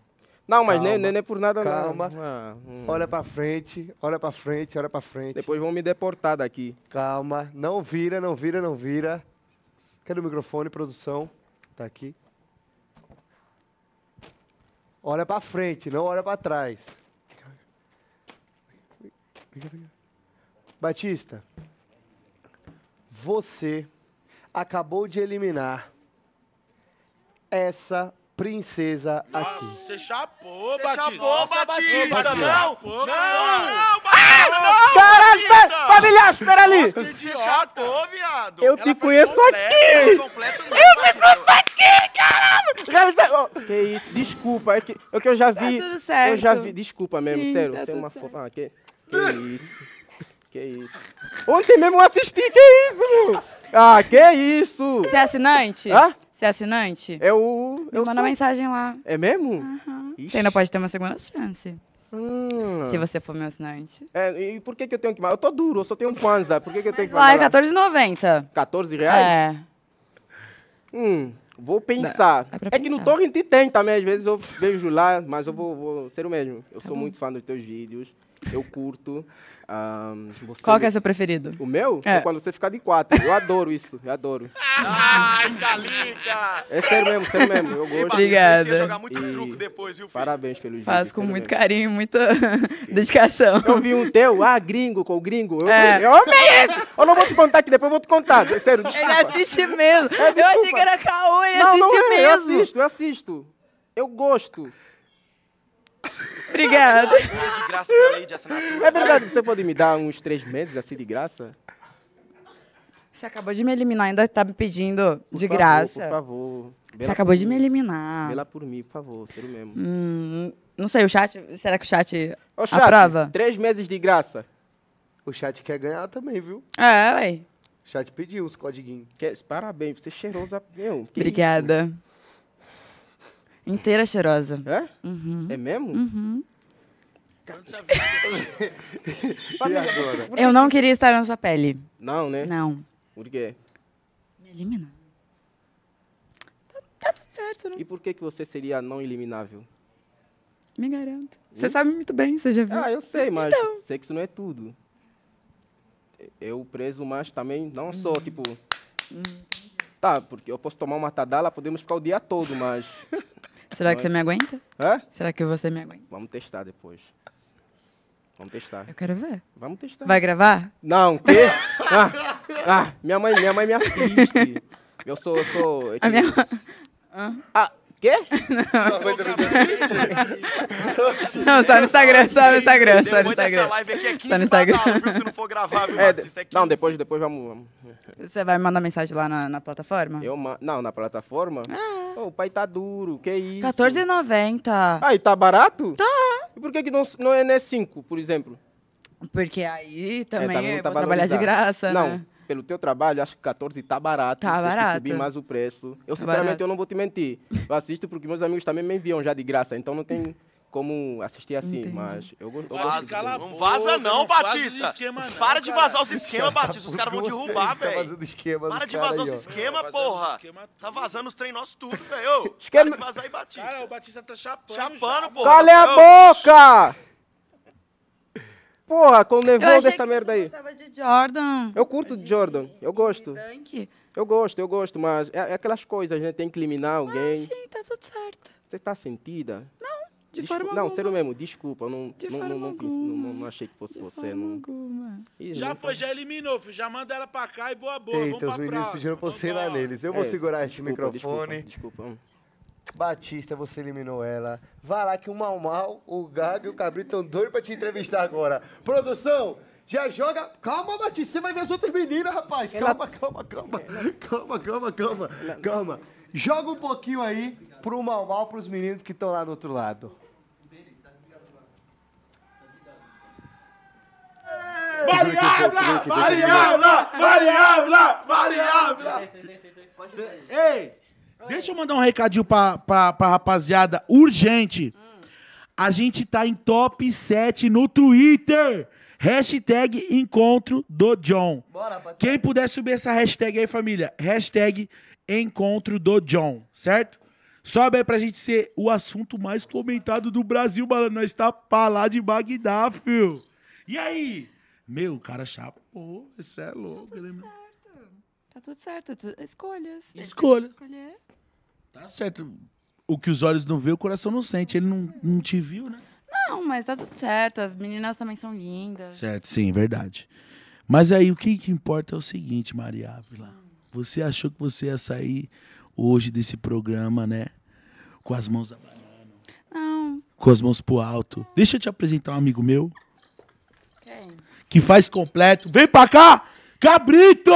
Não, mas calma, nem, nem, por nada calma. não. Calma. Ah, hum. Olha pra frente, olha pra frente, olha pra frente. Depois vão me deportar daqui. Calma. Não vira, não vira, não vira. Cadê o microfone, produção? Tá aqui. Olha pra frente, não olha pra trás. Batista, você acabou de eliminar essa princesa aqui. Você chapou, Cê Batista. Chapou, Batista. Batista. Não, não, não, não, Batista, não. Caralho, pera, família, espera ali. Você chapou, viado. Eu te conheço aqui. Eu te conheço aqui, caralho. Realiza... Oh, que isso, desculpa. É que, é que eu já tá vi. Tá tudo certo. Eu já vi, desculpa mesmo, Sim, sério. Tá você é uma fofa. Ah, que, que isso. Que isso. Ontem mesmo eu assisti, que isso, moço. Ah, que isso? Você é assinante? Hã? Você é assinante? Eu. Me eu manda sou. mensagem lá. É mesmo? Uhum. Você ainda pode ter uma segunda chance. Hum. Se você for meu assinante. É, e por que, que eu tenho que. Eu tô duro, eu só tenho um panza. Por que, que eu tenho que. Ah, é R$14,90. 14 reais? É. Hum, vou pensar. é, é que no Torrent tem também, às vezes eu vejo lá, mas eu vou, vou ser o mesmo. Eu tá sou bom. muito fã dos teus vídeos eu curto. Um, você... Qual que é o seu preferido? O meu? É. quando você ficar de quatro. Eu adoro isso, eu adoro. Ai, Calica! Tá é sério mesmo, sério mesmo. Eu gosto. Obrigada. Você jogar muito e... truco depois, viu, filho? Parabéns pelo jogo. Faz com muito mesmo. carinho, muita dedicação. Eu vi um teu, ah, gringo, com o gringo. Eu, é. eu amei esse! Eu não vou te contar aqui, depois eu vou te contar. É Sério, desculpa. Ele assiste mesmo. É, eu achei que era caô, ele não, assiste não é. mesmo. Eu assisto, eu assisto. Eu gosto. Obrigada. de graça pela lei de assinatura. É verdade, você pode me dar uns três meses assim de graça? Você acabou de me eliminar, ainda tá me pedindo por de favor, graça. Por favor. Bela você acabou de me eliminar. Vela por mim, por favor, sério mesmo. Hum, não sei, o chat. Será que o chat, Ô, chat aprova? Três meses de graça. O chat quer ganhar também, viu? É, ué. O chat pediu os codiguinhos. parabéns, você cheirou é cheirosa. Obrigada. Isso? Inteira cheirosa. É? Uhum. É mesmo? Uhum. e agora? Eu não queria estar na sua pele. Não, né? Não. Por quê? Me elimina. Tá, tá tudo certo, né? E por que, que você seria não eliminável? Me garanto. Você sabe muito bem, você já viu. Ah, eu sei, mas então. sexo não é tudo. Eu preso, mas também não sou, uhum. tipo... Uhum. Tá, porque eu posso tomar uma tadala, podemos ficar o dia todo, mas... Será que você me aguenta? Hã? Será que você me aguenta? Vamos testar depois. Vamos testar. Eu quero ver. Vamos testar. Vai gravar? Não, que? ah, ah, minha mãe, minha mãe me assiste. Eu sou, eu sou. A minha... ah. Quê? Só foi Não, só no Instagram, só no Instagram, só no Instagram. Depois dessa live aqui é 15 só viu? Se não for gravar, viu, é, é Não, depois, depois vamos, vamos. Você vai mandar mensagem lá na, na plataforma? Eu Não, na plataforma? Ah. Pô, o pai tá duro, que isso? R$14,90. e tá barato? Tá. E por que, que não, não é né 5, por exemplo? Porque aí também é, tá, é, tá trabalhar de graça, Não, né? pelo teu trabalho, acho que 14 tá barato. Tá barato. Subir mais o preço. Eu, tá sinceramente, barato. eu não vou te mentir. Eu assisto porque meus amigos também me enviam já de graça, então não tem como assistir assim, Entendi. mas eu gosto. Vaza, não vaza não, Batista. Esquema, não, Para de vazar os esquemas, Batista. Os caras vão derrubar, tá velho. Tá Para de vazar aí, os esquemas, porra. Esquema tá vazando tá os trem nossos tudo, velho. Esquema... Para de vazar aí, Batista. Cara, o Batista tá chapando. Chapando, já, porra. Cala a boca! Porra, com o nevou dessa merda aí. de Jordan. Eu curto de, de Jordan, eu gosto. É eu gosto, eu gosto, mas é, é aquelas coisas, né? Tem que eliminar ah, alguém. Ah, sim, tá tudo certo. Você tá sentida? Não, de Desculpa. forma não, alguma. Não, sério mesmo, desculpa, não, de não, forma não, não, não, achei que fosse de você. Forma não. Alguma. Isso, já foi, tá já eliminou, filho. já manda ela pra cá e boa boa. Eita, vamos os meninos pediram pra você então ir lá neles. Eu é, vou segurar desculpa, esse microfone. Desculpa, desculpa. Batista, você eliminou ela. Vai lá que o Mal Mal, o Gago e o Cabrito estão doidos pra te entrevistar agora. Produção, já joga. Calma, Batista, você vai ver as outras meninas, rapaz. Calma, calma, calma. Calma, calma, calma. Calma. Joga um pouquinho aí pro Mal Mal, pros meninos que estão lá do outro lado. Variável! Variável! Variável! Variável! Ei! Deixa eu mandar um recadinho pra, pra, pra rapaziada, urgente. A gente tá em top 7 no Twitter. Hashtag Encontro do John. Bora, Quem puder subir essa hashtag aí, família. Hashtag Encontro do John, certo? Sobe aí pra gente ser o assunto mais comentado do Brasil, mano. Nós tá pra lá de Bagdá, fio. E aí? Meu, o cara chapou. Isso é louco. Tá tudo é certo. Tá tudo certo. Escolhas. Escolhas. Escolher. Tá certo. O que os olhos não vê, o coração não sente. Ele não, não te viu, né? Não, mas tá tudo certo. As meninas também são lindas. Certo, sim, verdade. Mas aí o que, que importa é o seguinte, Maria Ávila. Você achou que você ia sair hoje desse programa, né? Com as mãos abanando. Não. Com as mãos pro alto. Deixa eu te apresentar um amigo meu. Quem? Que faz completo. Vem pra cá! Cabrito!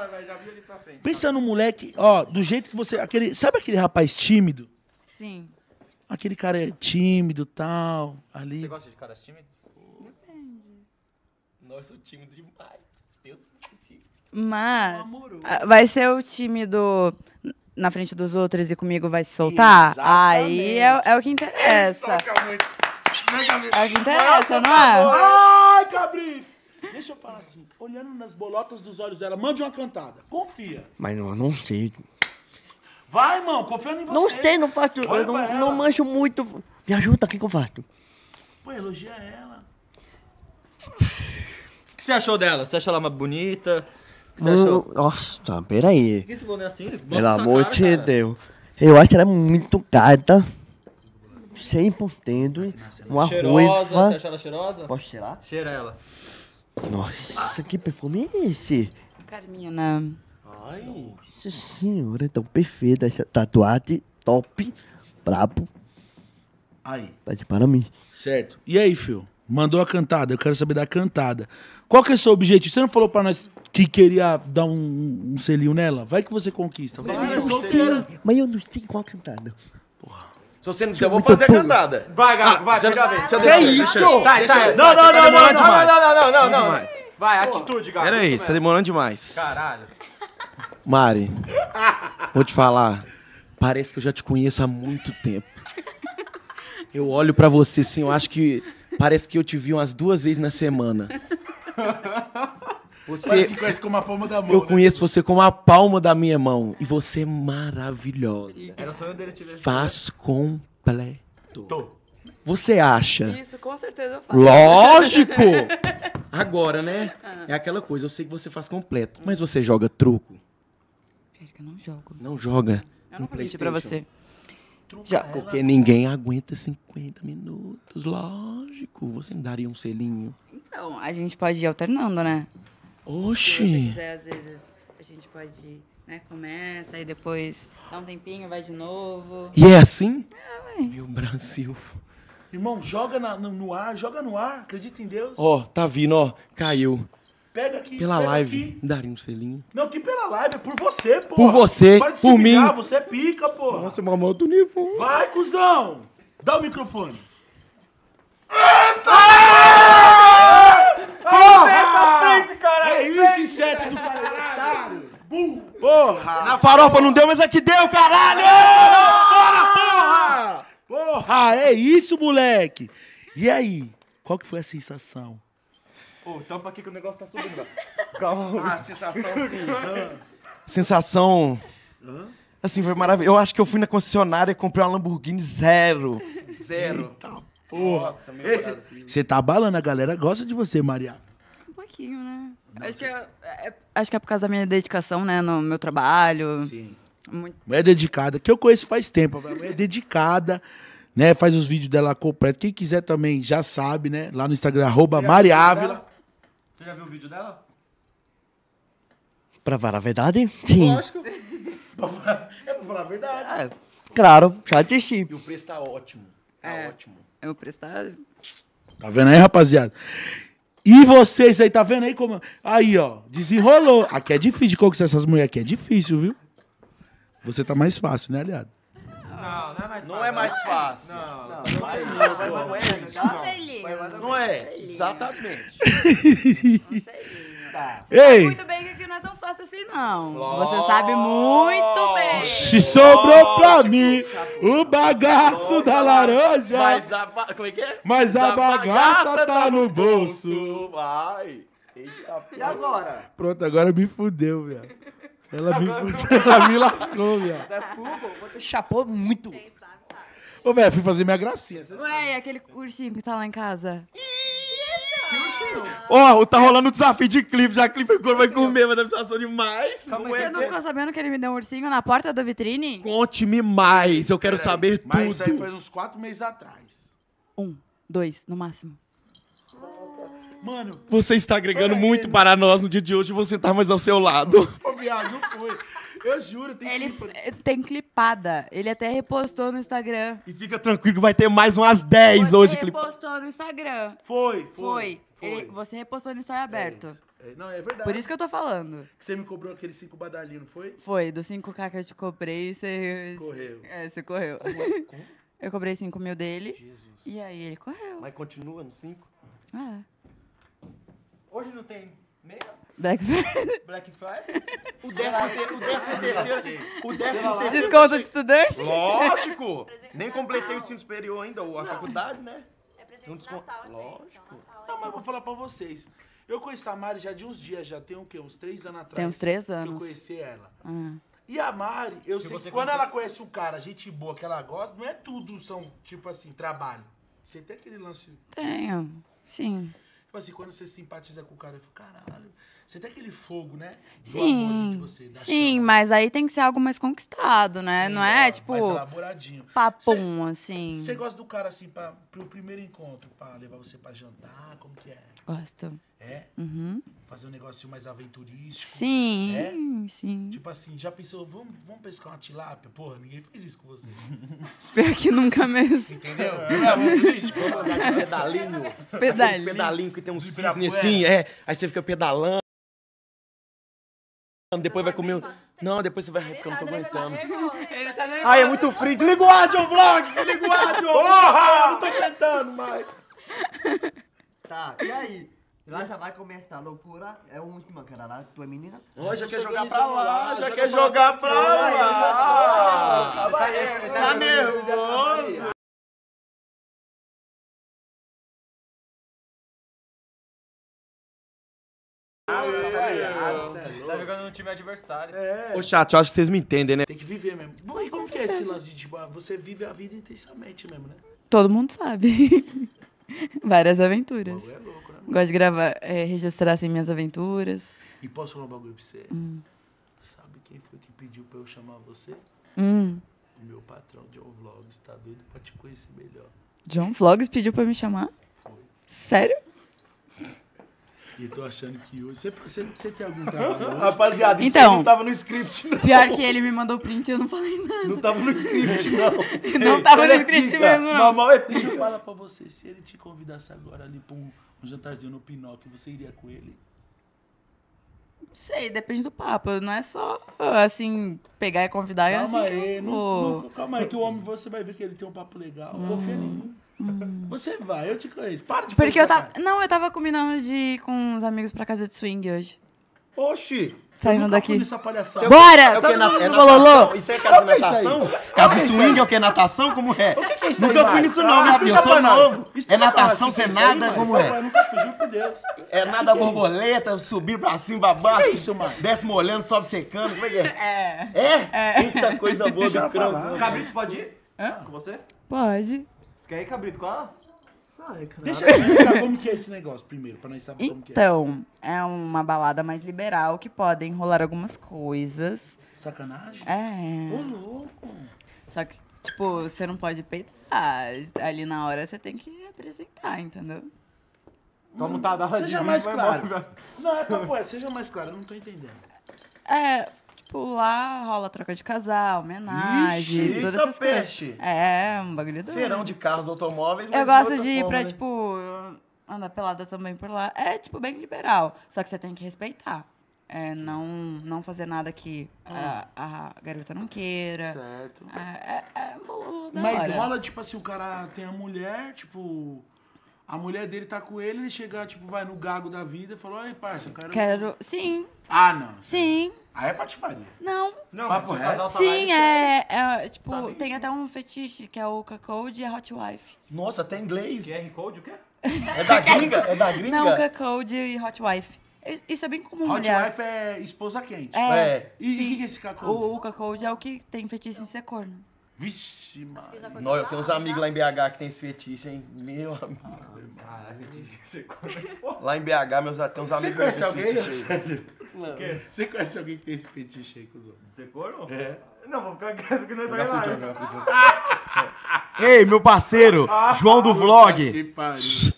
Pensa no moleque, ó, do jeito que você. Aquele, sabe aquele rapaz tímido? Sim. Aquele cara é tímido tal. Ali. Você gosta de caras tímidos? Depende. Nós somos tímidos demais. Deus tímido. Mas ah, vai ser o tímido na frente dos outros e comigo vai se soltar? Exatamente. Aí é, é, é, o que interessa. É, toca muito. É o que interessa, Nossa, não é? Ai, cabrito! Deixa eu falar assim, olhando nas bolotas dos olhos dela, mande uma cantada. Confia. Mas não, não sei. Vai, irmão, confiando em você. Não sei, não faço. Olha eu não, não manjo muito. Me ajuda, o que, que eu faço? Pô, elogia ela. O que você achou dela? Você achou ela mais bonita? O que você Mano, hum, achou? Nossa, peraí. Por que você falou é assim? Mostra Pelo amor de Deus. Eu acho ela muito gata. 100% uma Cheirosa, ruiva. você acha ela cheirosa? Posso cheirar? Cheira ela. Nossa, que perfume é esse? Carmina. Ai. Nossa senhora, é tão perfeita essa tatuagem. Top. Brabo. Aí. Tá de para mim. Certo. E aí, filho? Mandou a cantada, eu quero saber da cantada. Qual que é o seu objetivo? Você não falou pra nós que queria dar um, um selinho nela? Vai que você conquista. Vai. Mas eu não sei qual cantada. Se você não quiser, é eu vou fazer a cantada. Vai, Gago, ah, vai, pega a vez. Que é isso? Sai, sai. Não, não, não, não, não, não, não, não, não. Vai, atitude, Gago. Peraí, você tá demorando demais. Caralho. Mari, vou te falar. Parece que eu já te conheço há muito tempo. Eu olho para você, sim, eu acho que parece que eu te vi umas duas vezes na semana. Você se conhece como a palma da mão. Eu né? conheço você como a palma da minha mão. E você é maravilhosa. E era só eu dele te ver. Faz completo. Tô. Você acha? Isso, com certeza eu faço. Lógico! Agora, né? Ah. É aquela coisa, eu sei que você faz completo, mas você joga truco? Érica eu não jogo. Não joga? Eu não falei pra você. Já. Porque ninguém aguenta 50 minutos, lógico. Você me daria um selinho. Então, a gente pode ir alternando, né? Oxi! Se quiser, às vezes a gente pode, né, começa aí depois dá um tempinho, vai de novo. E é assim? É, Meu Brasil. Irmão, joga na, no, no, ar, joga no ar, acredita em Deus. Ó, oh, tá vindo, ó, caiu. Pega aqui, pela pega live. Aqui. Daria um selinho. Não, que pela live, é por você, pô. Por você, Para de por mim. Ligar, você é pica, pô. Nossa, mamão do nível. Vai, cuzão. Dá o microfone. Eita! Ah! Ah! Ah! 20, caralho! É isso, inseto do caralho! Burro! Porra! Na farofa não deu, mas aqui deu, caralho! Bora, porra! Porra, é isso, moleque! E aí, qual que foi a sensação? Ô, oh, tampa aqui que o negócio tá subindo. Calma. Ah, sensação sim. sensação... Hã? Assim, foi maravilhoso. Eu acho que eu fui na concessionária e comprei uma Lamborghini zero. Zero. Eita, porra. Nossa, meu Esse... Brasil. Você tá balando, a galera gosta de você, Maria pouquinho, né? Acho que é, é, acho que é por causa da minha dedicação, né? No meu trabalho. Sim. Muito... É dedicada, que eu conheço faz tempo. é dedicada, né? Faz os vídeos dela completo. Quem quiser também já sabe, né? Lá no Instagram, arroba Mariávila. Você já viu o vídeo dela? Pra falar a verdade? Sim. Lógico. é pra falar a verdade. É, claro, já assisti. E o preço tá ótimo. Tá é, ótimo. É, o preço tá... Tá vendo aí, rapaziada? E vocês aí, tá vendo aí como. Aí, ó, desenrolou. Aqui é difícil de conquistar essas mulheres, aqui é difícil, viu? Você tá mais fácil, né, aliado? Não, não é mais fácil. Não é mais fácil. Não, não, é, não, não é. Não é, exatamente. Você Ei. sabe muito bem que aqui não é tão fácil assim, não. Você sabe muito bem. Se sobrou pra mim o bagaço da laranja. Mas a, ba... Como é que é? Mas a, a bagaça, bagaça, tá, tá no bolso. bolso. Vai. Eita, e agora? Pronto, agora me fudeu, velho. Ela, me, ela me lascou, velho. É Chapou muito. Quem sabe, sabe. Ô, velho, fui fazer minha gracinha. Ué, sabe. aquele ursinho que tá lá em casa. Ih! Ó, oh, tá rolando um desafio de clipe. Já clipe ficou, vai comer, mas deve ser demais. Como Você não ficou sabendo que ele me deu um ursinho na porta da vitrine? Conte-me mais, eu quero saber mas tudo. Mas isso aí foi uns quatro meses atrás. Um, dois, no máximo. Mano, você está agregando muito ele. para nós no dia de hoje você tá mais ao seu lado. Ô, viado, não foi. Eu juro, tem Ele clipa. Eh, tem clipada. Ele até repostou no Instagram. E fica tranquilo que vai ter mais umas 10 Você hoje Ele repostou clip... no Instagram. Foi, foi. Foi. Ele, você repostou no história é Aberto. É não, é verdade. Por isso que eu tô falando. Que você me cobrou aquele 5 badalinho, não foi? Foi, dos 5k que eu te cobrei, você. Correu. É, você correu. Como? É? Como? Eu cobrei 5 mil dele. Jesus. E aí ele correu. Mas continua no 5? É. Hoje não tem meia? Black Friday. Black Friday? O décimo, o décimo terceiro. O décimo terceiro. Desconto de estudante? Lógico! Nem completei o ensino superior ainda, ou a não. faculdade, né? É presente um desconto. Natal, assim, Lógico. Não, mas vou falar pra vocês. Eu conheci a Mari já de uns dias, já tem o quê? Uns três anos atrás. Tem uns três anos. Que eu conheci ela. Ah. E a Mari, eu sei que quando ela conhece um cara, gente boa que ela gosta, não é tudo são, tipo assim, trabalho. Você tem aquele lance. Tenho, sim. Tipo assim, quando você simpatiza com o cara, eu falo, caralho. Você tem aquele fogo, né? Do sim. De você, sim, chama. mas aí tem que ser algo mais conquistado, né? Sim, não é, é tipo. Mais elaboradinho. Papum, cê, assim. Você gosta do cara assim para o primeiro encontro, para levar você para jantar? Como que é? Gosto. É? Uhum. Fazer um negócio mais aventurístico. Sim, né? sim. Tipo assim, já pensou, vamos, vamos pescar uma tilápia? Porra, ninguém fez isso com você. Pior que nunca mesmo. Entendeu? É aventurístico. Vamos andar de pedalinho. Pedalinho. pedalinho que tem um cisne assim, é. Aí você fica pedalando. Depois vai comer. Não, depois você vai. Tá porque eu não tô aguentando. Tá Ele tá nervoso. Ai, é muito frio. Desliga o áudio, vlog! Desliga o áudio! Porra! Eu não tô aguentando mais. Tá, e aí? Lá já vai começar a loucura. É o último, cara. Lá, tu é menina? Hoje já quer jogar pra lá, já quer jogar pra lá. Tá nervoso. Tá É tá jogando no time adversário. É. Ô, chato, eu acho que vocês me entendem, né? Tem que viver mesmo. Bom, e como que é esse lance de, tipo, você vive a vida intensamente mesmo, né? Todo mundo sabe. Várias aventuras. O é louco, né? Gosto de gravar, é, registrar assim, minhas aventuras. E posso falar um bagulho pra você? Hum. Sabe quem foi que pediu pra eu chamar você? Hum. O meu patrão, John Vlogs, tá doido pra te conhecer melhor. John Vlogs pediu pra me chamar? Foi. Sério? E tô achando que hoje. Você, você, você tem algum trabalho? Hoje? Rapaziada, isso então, não tava no script, não. Pior que ele me mandou print e eu não falei nada. Não tava no script, não. não Ei, tava no script mesmo, não. Mamão é pica. Deixa eu falar pra você, se ele te convidasse agora ali pra um, um jantarzinho no Pinóquio, você iria com ele? Não sei, depende do papo. Não é só, assim, pegar e convidar. É calma é assim aí, não, não, calma aí, que o homem você vai ver que ele tem um papo legal. Hum. Confia em mim. Hum. Você vai, eu te conheço. Para de Porque eu tava. Cara. Não, eu tava combinando de ir com os amigos pra casa de swing hoje. Oxi! Saindo daqui. Nessa palhaçada. Bora! É todo é mundo é Isso é casa de é natação? Casa é de swing é o que? É natação? Como é? O que, é isso Nunca fui nisso ah, não, minha né, filha. Eu sou novo. É natação sem nada? Como é? Nunca fugiu, por Deus. É nada borboleta, subir pra cima, pra baixo. Que é isso, mano? Desce molhando, sobe secando. Como é que é? É. É? Muita coisa boa do crânio. Cabrito, pode ir? Com você? Pode. Quer ir, Cabrito? Qual? Ai, Deixa eu explicar como que é esse negócio primeiro, pra nós saber como que é. Então, é uma balada mais liberal que pode enrolar algumas coisas. Sacanagem? É. Ô, louco. Só que, tipo, você não pode peitar. Ali na hora você tem que apresentar, entendeu? Tá um tadala Seja mais claro. Não, é pra é, seja mais claro, eu não tô entendendo. É, Tipo, lá rola troca de casal, homenagem, Ixi, todas essas peixe. coisas. É, um bagulho doido. Feirão de carros, automóveis, Eu gosto de ir pra, né? tipo, andar pelada também por lá. É, tipo, bem liberal. Só que você tem que respeitar. É, não, não fazer nada que ah. a, a, garota não queira. Certo. É, é, é Mas hora. rola, tipo assim, o cara tem a mulher, tipo. A mulher dele tá com ele, ele chega, tipo, vai no gago da vida e fala, ai, parça, eu quero. Quero. Sim, ah, não. Sim. Aí é patifaria. Não. Não, mas reto? Tá sim, é, é, tipo, Sabe? tem até um fetiche que é o cuckold e a hot wife. Nossa, até em inglês. QR Code, o quê? É da gringa? É da gringa? Não, cuckold e hot wife. Isso é bem comum, Hot aliás. wife é esposa quente. É. é. E, e o que que é esse cuckold? O, o é o que tem fetiche em ser corno. Vixe, mano. Não, eu tenho uns amigos lá em BH que tem esse fetiche, hein? Meu amigo. Caralho, você Lá em BH, meus, tem uns amigos que tem esse fetiche aí. Você conhece alguém que tem esse fetiche aí com os outros? Você corno? É. Não, vou ficar quieto que não é tá lá. Ei, meu parceiro, João do Vlog.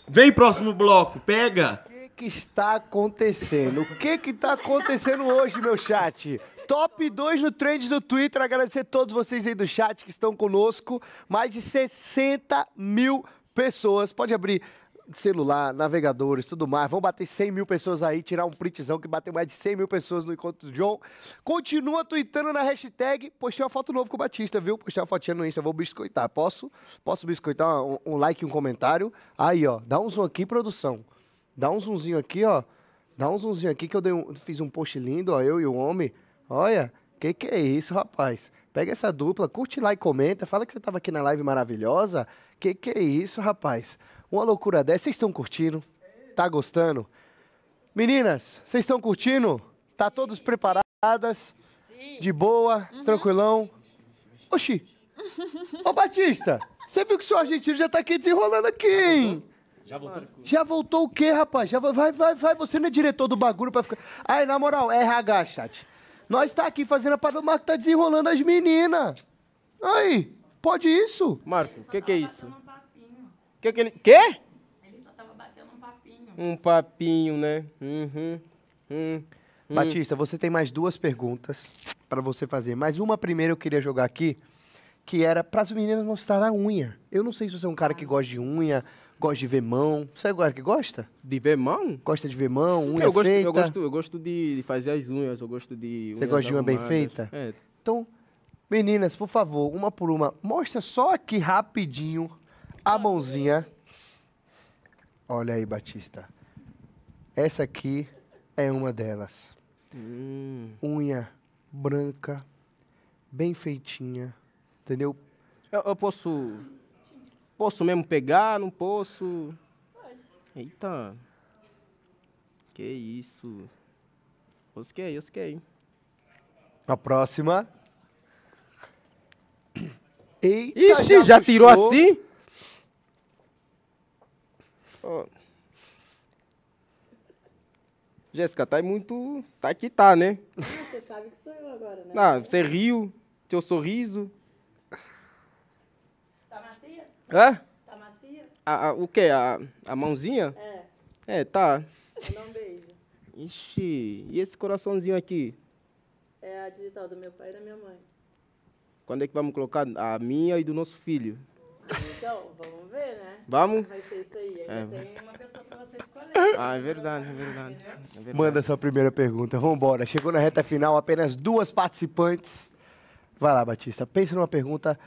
Vem próximo bloco, pega. O que, que está acontecendo? O que que está acontecendo hoje, meu chat? Top 2 no Trend do Twitter. Agradecer a todos vocês aí do chat que estão conosco. Mais de 60 mil pessoas. Pode abrir celular, navegadores, tudo mais. Vamos bater 100 mil pessoas aí, tirar um printzão que bateu mais de 100 mil pessoas no encontro do John. Continua tweetando na hashtag. Postei uma foto nova com o Batista, viu? Postei uma fotinha no Insta, vou biscoitar. Posso? Posso biscoitar um, um like e um comentário? Aí, ó, dá um zoom aqui, produção. Dá um zoomzinho aqui, ó. Dá um zoomzinho aqui que eu um, fiz um post lindo, ó, eu e o homem. Olha, que que é isso, rapaz? Pega essa dupla, curte lá e comenta, fala que você estava aqui na live maravilhosa. Que que é isso, rapaz? Uma loucura dessa. Vocês estão curtindo? Tá gostando? Meninas, vocês estão curtindo? Tá todos preparadas? Sim. De boa, uhum. tranquilão? Oxi! Ô Batista, você viu que o seu argentino já tá aqui desenrolando aqui, hein? Já voltou. Já voltou o quê, rapaz? Já vai, vai, vai, você não é diretor do bagulho pra ficar. Aí, na moral, RH, chat. Nós está aqui fazendo a parada, o Marco tá desenrolando as meninas. Aí, pode isso? Marco, o que, que é isso? Um que que ele... Quê? Ele só tava batendo um papinho. Um papinho, né? Uhum. Hum, hum. Batista, você tem mais duas perguntas para você fazer. Mas uma primeira eu queria jogar aqui, que era para as meninas mostrar a unha. Eu não sei se você é um cara que ah. gosta de unha, Gosta de ver mão. Você é agora que gosta? De ver mão? Gosta de ver mão, unha eu gosto, feita? Eu gosto, eu gosto de fazer as unhas, eu gosto de... Você gosta de uma bem feita? É. Então, meninas, por favor, uma por uma, mostra só aqui rapidinho a mãozinha. Olha aí, Batista. Essa aqui é uma delas. Hum. Unha branca, bem feitinha, entendeu? Eu, eu posso Posso mesmo pegar? Não posso? Pode. Eita. Que isso. Osquei, osquei. A próxima. Eita, Ixi, já, já tirou assim? Oh. Jéssica, tá muito. Tá que tá, né? Você sabe que sou eu agora, né? Ah, você riu, teu sorriso. Hã? Tá macia? A, a, o quê? A, a mãozinha? É. É, tá. não beijo. Ixi, e esse coraçãozinho aqui? É a digital do meu pai e da minha mãe. Quando é que vamos colocar a minha e do nosso filho? Ah, então, vamos ver, né? Vamos? Vai ser isso aí. Ainda é. tem uma pessoa você Ah, é verdade, é verdade, é verdade. Manda sua primeira pergunta, vambora. Chegou na reta final, apenas duas participantes. Vai lá, Batista, pensa numa pergunta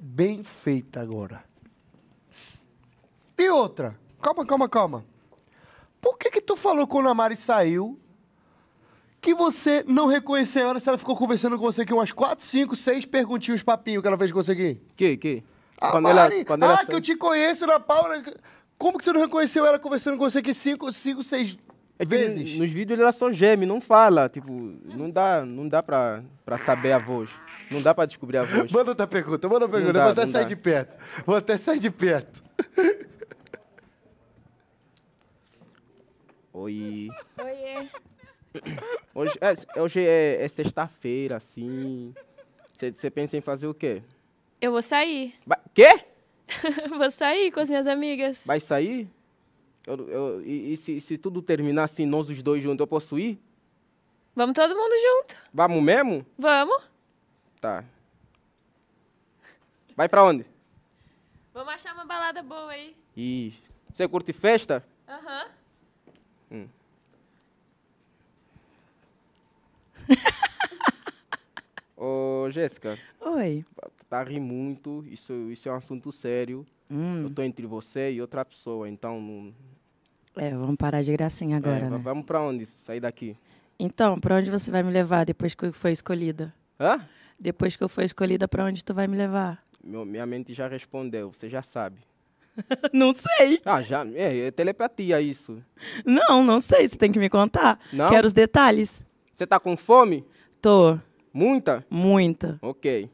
bem feita agora. E outra, calma, calma, calma. Por que que tu falou quando a Mari saiu que você não reconheceu ela se ela ficou conversando com você aqui umas 4, 5, 6 perguntinhos papinho que ela fez com você aqui? Que, que? A quando Mari, ela, quando ah, ela que saiu. eu te conheço, na Paula. Como que você não reconheceu ela conversando com você aqui 5, 5, 6 vezes? Nos vídeos ela só geme, não fala, tipo, não dá, não dá pra, pra saber a voz. Não dá pra descobrir a voz. Manda outra pergunta, manda outra pergunta. Dá, vou até sair dá. de perto. Vou até sair de perto. Oi. Oiê. Hoje é, hoje é, é sexta-feira, assim. Você pensa em fazer o quê? Eu vou sair. Ba quê? vou sair com as minhas amigas. Vai sair? Eu, eu, e, e se, se, tudo terminar assim, nós os dois juntos, eu posso ir? Vamos todo mundo junto. Vamos mesmo? Vamos. Tá. Vai pra onde? Vamos achar uma balada boa aí. Ih. Você curte festa? Aham. Uhum. Hum. Ô, Jéssica. Oi. Tá rindo muito, isso, isso é um assunto sério. Hum. Eu tô entre você e outra pessoa, então. É, vamos parar de gracinha é, agora, É, né? Vamos pra onde? Sair daqui. Então, pra onde você vai me levar depois que foi escolhida? Hã? depois que eu for escolhida, para onde tu vai me levar? Meu, minha mente já respondeu, você já sabe. não sei. Ah, já. É, é, telepatia isso. Não, não sei. Você tem que me contar. Não? Quero os detalhes. Você tá com fome? Tô. Muita? Muita. Ok.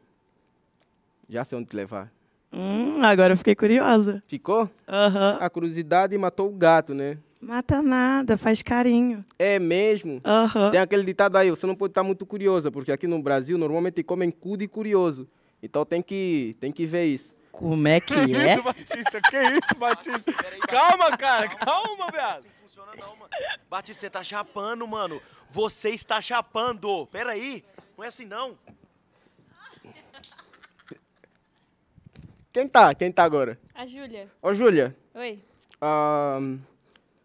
Já sei onde te levar. Hum, agora eu fiquei curiosa. Ficou? Aham. Uhum. A curiosidade matou o gato, né? Mata nada, faz carinho. É mesmo? Uhum. Tem aquele ditado aí, você não pode estar muito curiosa, porque aqui no Brasil normalmente comem cu de curioso. Então tem que, tem que ver isso. Como é que, que é? Isso, Batista, que isso, Batista? Batista. Calma, cara, calma, viado. Não assim funciona não, mano. Batista, você tá chapando, mano. Você está chapando. Peraí, não é assim não. Quem tá? Quem tá agora? A Júlia. Ô, Júlia. Oi. Um... Ah,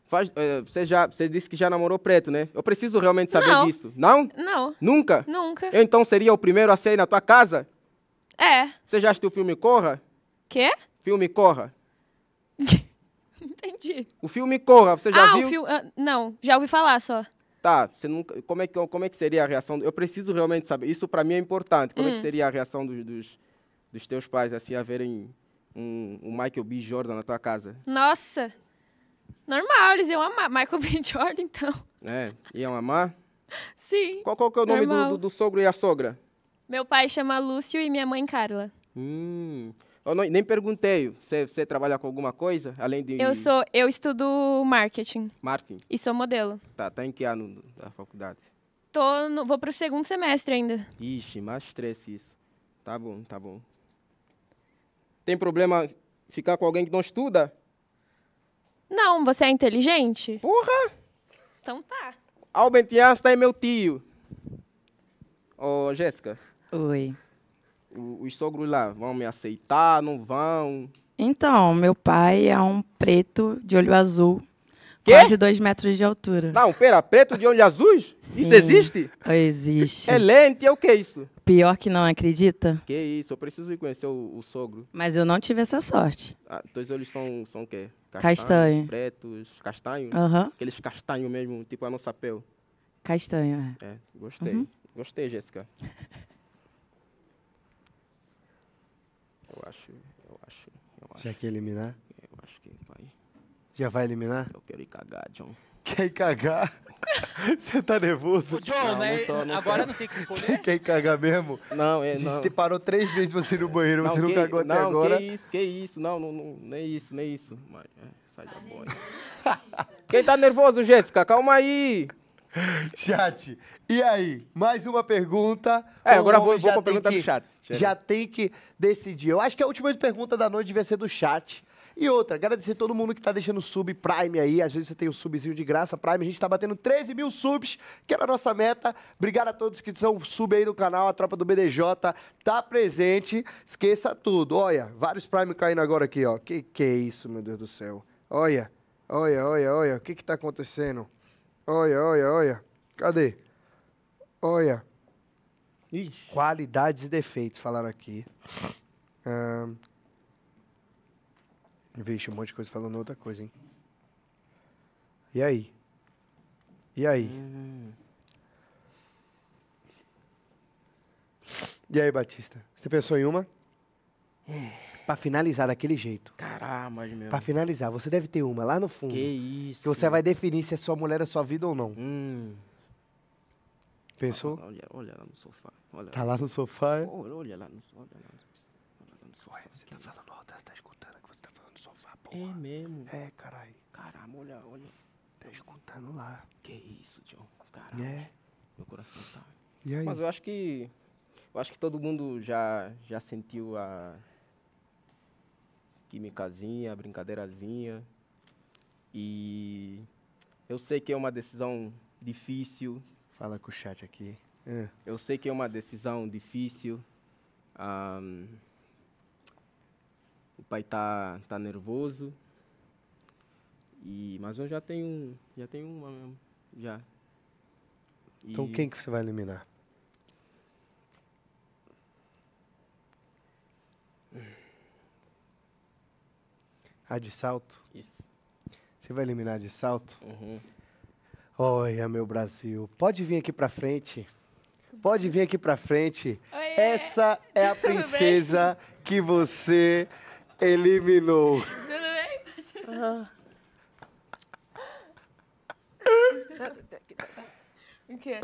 Faz, eh, você, já, você disse que já namorou preto, né? Eu preciso realmente saber não. disso. Não? Não. Nunca? Nunca. Eu então seria o primeiro a sair na tua casa? É. Você já assistiu o filme Corra? Quê? Filme Corra. Entendi. O filme Corra, você já ah, viu? O filme, uh, ah, não, já ouvi falar só. Tá, você nunca, como, é que, como é que seria a reação? Eu preciso realmente saber. Isso para mim é importante. Como hum. é que hum. seria a reação dos, dos, dos teus pais assim a verem um, um Michael B. Jordan na tua casa? Nossa! Normal, eles iam amar. Michael B. Jordan, então. É, iam amar? Sim. Qual, qual que é o nome do, do, do, sogro e a sogra? Meu pai chama Lúcio e minha mãe Carla. Hum. Eu não, nem perguntei. Você, você trabalha com alguma coisa além de. Eu sou, eu estudo marketing. Marketing. E sou modelo. Tá, tá em que ano da faculdade? Tô no, vou pro segundo semestre ainda. Ixi, mais estresse isso. Tá bom, tá bom. Tem problema ficar com alguém que não estuda? Não, você é inteligente? Porra! Então tá. Albert Einstein é meu tio. Ô, Jéssica. Oi. os sogros lá vão me aceitar, não vão? Então, meu pai é um preto de olho azul Quê? Quase dois metros de altura. Não, pera, preto de olhos azuis? Sim. Isso existe? Oh, existe. É lente, é o que é isso? Pior que não, acredita? Que isso, eu preciso ir conhecer o, o sogro. Mas eu não tive essa sorte. Ah, teus olhos são, são o quê? Castanho. Castanho. Pretos, castanho? Aham. Uhum. Aqueles castanho mesmo, tipo a nossa pele. Castanho, é. É, gostei. Uhum. Gostei, Jéssica. eu acho, eu acho, eu acho. Já que eliminar? Já vai eliminar? Eu quero ir cagar, John. Quer ir cagar? Você tá nervoso? O John, não, né? não tô, não agora não tem que escolher. Você quer ir cagar mesmo? Não, é, A gente te parou três vezes você ir no banheiro, você não, que, não cagou até agora. Que isso, que isso, não, não, não nem isso, nem isso. Mas, é, sai da tá boia. Quem tá nervoso, Jéssica? Calma aí. Chat, e aí? Mais uma pergunta. É, agora vou, vou pra pergunta que, do chat. Já tem que decidir. Eu acho que a última pergunta da noite devia ser do chat. E outra, agradecer todo mundo que tá deixando sub Prime aí. Às vezes você tem o um subzinho de graça Prime. A gente tá batendo 13 mil subs, que era a nossa meta. Obrigado a todos que são sub aí no canal. A tropa do BDJ tá presente. Esqueça tudo. Olha, vários Prime caindo agora aqui, ó. Que que é isso, meu Deus do céu? Olha, olha, olha, olha. O que que tá acontecendo? Olha, olha, olha. Cadê? Olha. Ixi. Qualidades e defeitos, falaram aqui. Um, Vixe, um monte de coisa falando outra coisa, hein? E aí? E aí? Hum. E aí, Batista? Você pensou em uma? Hum. Pra finalizar daquele jeito. Caramba, meu. Pra finalizar, você deve ter uma lá no fundo. Que isso. Que você vai definir se é sua mulher é sua vida ou não. Hum. Pensou? Olha, olha lá no sofá. Olha tá lá no sofá, é? Olha lá no sofá. Olha lá no sofá. Olha lá no sofá. Ué, você tá falando é porra. É mesmo? É, caralho. Caramba, olha, olha. Tá escutando lá. Que isso, John. Caralho. É. Meu coração tá. E aí? Mas eu acho que. Eu acho que todo mundo já, já sentiu a quimicazinha, a brincadeirazinha. E eu sei que é uma decisão difícil. Fala com o chat aqui. É. Eu sei que é uma decisão difícil. Um, o pai tá, tá nervoso. E, mas eu já tenho, já tenho uma mesmo, já. Então, e então quem que você vai eliminar? A ah, de salto? Isso. Você vai eliminar de salto? Uhum. Olha, meu Brasil. Pode vir aqui pra frente. Pode vir aqui pra frente. Oiê. Essa é a princesa que você Eliminou. Tudo bem? Uhum. O que?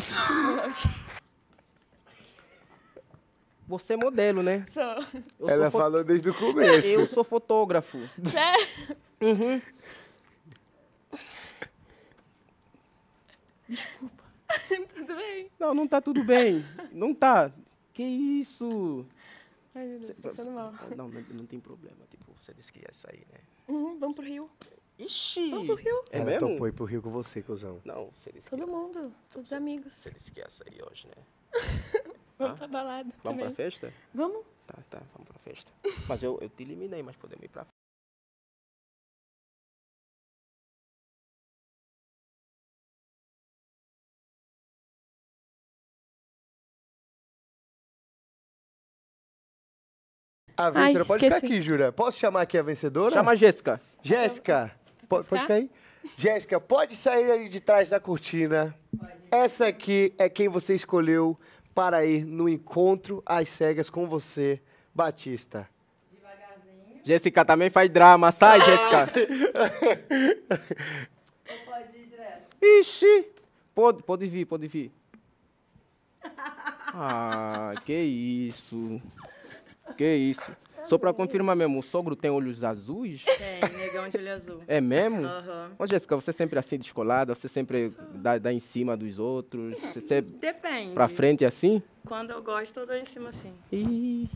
Você é modelo, né? Sou. Eu Ela sou falou desde o começo. Eu sou fotógrafo. É? Uhum. Desculpa. tudo bem? Não, não tá tudo bem. Não tá. Que isso? Ai, pensando mal. Não, não, não, tem problema. Tipo, você disse que ia sair, né? Uhum, vamos pro Rio. Ixi! Vamos pro Rio. É, é Ela mesmo? topou ir pro Rio com você, cuzão. Não, você disse Todo que... mundo, todos você, amigos. Você disse que ia sair hoje, né? vamos ah? pra balada Vamos também. pra festa? Vamos. Tá, tá, vamos pra festa. Mas eu, eu te eliminei, mas podemos ir pra A vencedora Ai, pode esqueci. ficar aqui, Júlia. Posso chamar aqui a vencedora? Chama a Jéssica. Jéssica, pode, pode ficar aí? Jéssica, pode sair ali de trás da cortina. Pode. Essa aqui é quem você escolheu para ir no encontro às cegas com você, Batista. Devagarzinho. Jéssica também faz drama. Sai, ah! Jéssica. pode ir direto. Ixi. Pode, pode vir, pode vir. Ah, que isso. Que isso. Só pra confirmar mesmo, o sogro tem olhos azuis? Tem, negão de olho azul. É mesmo? Aham. Ô, Jéssica, você sempre assim descolada? Você sempre dá, dá em cima dos outros? Você sempre Depende. pra frente assim? Quando eu gosto, eu dou em cima assim. Ih,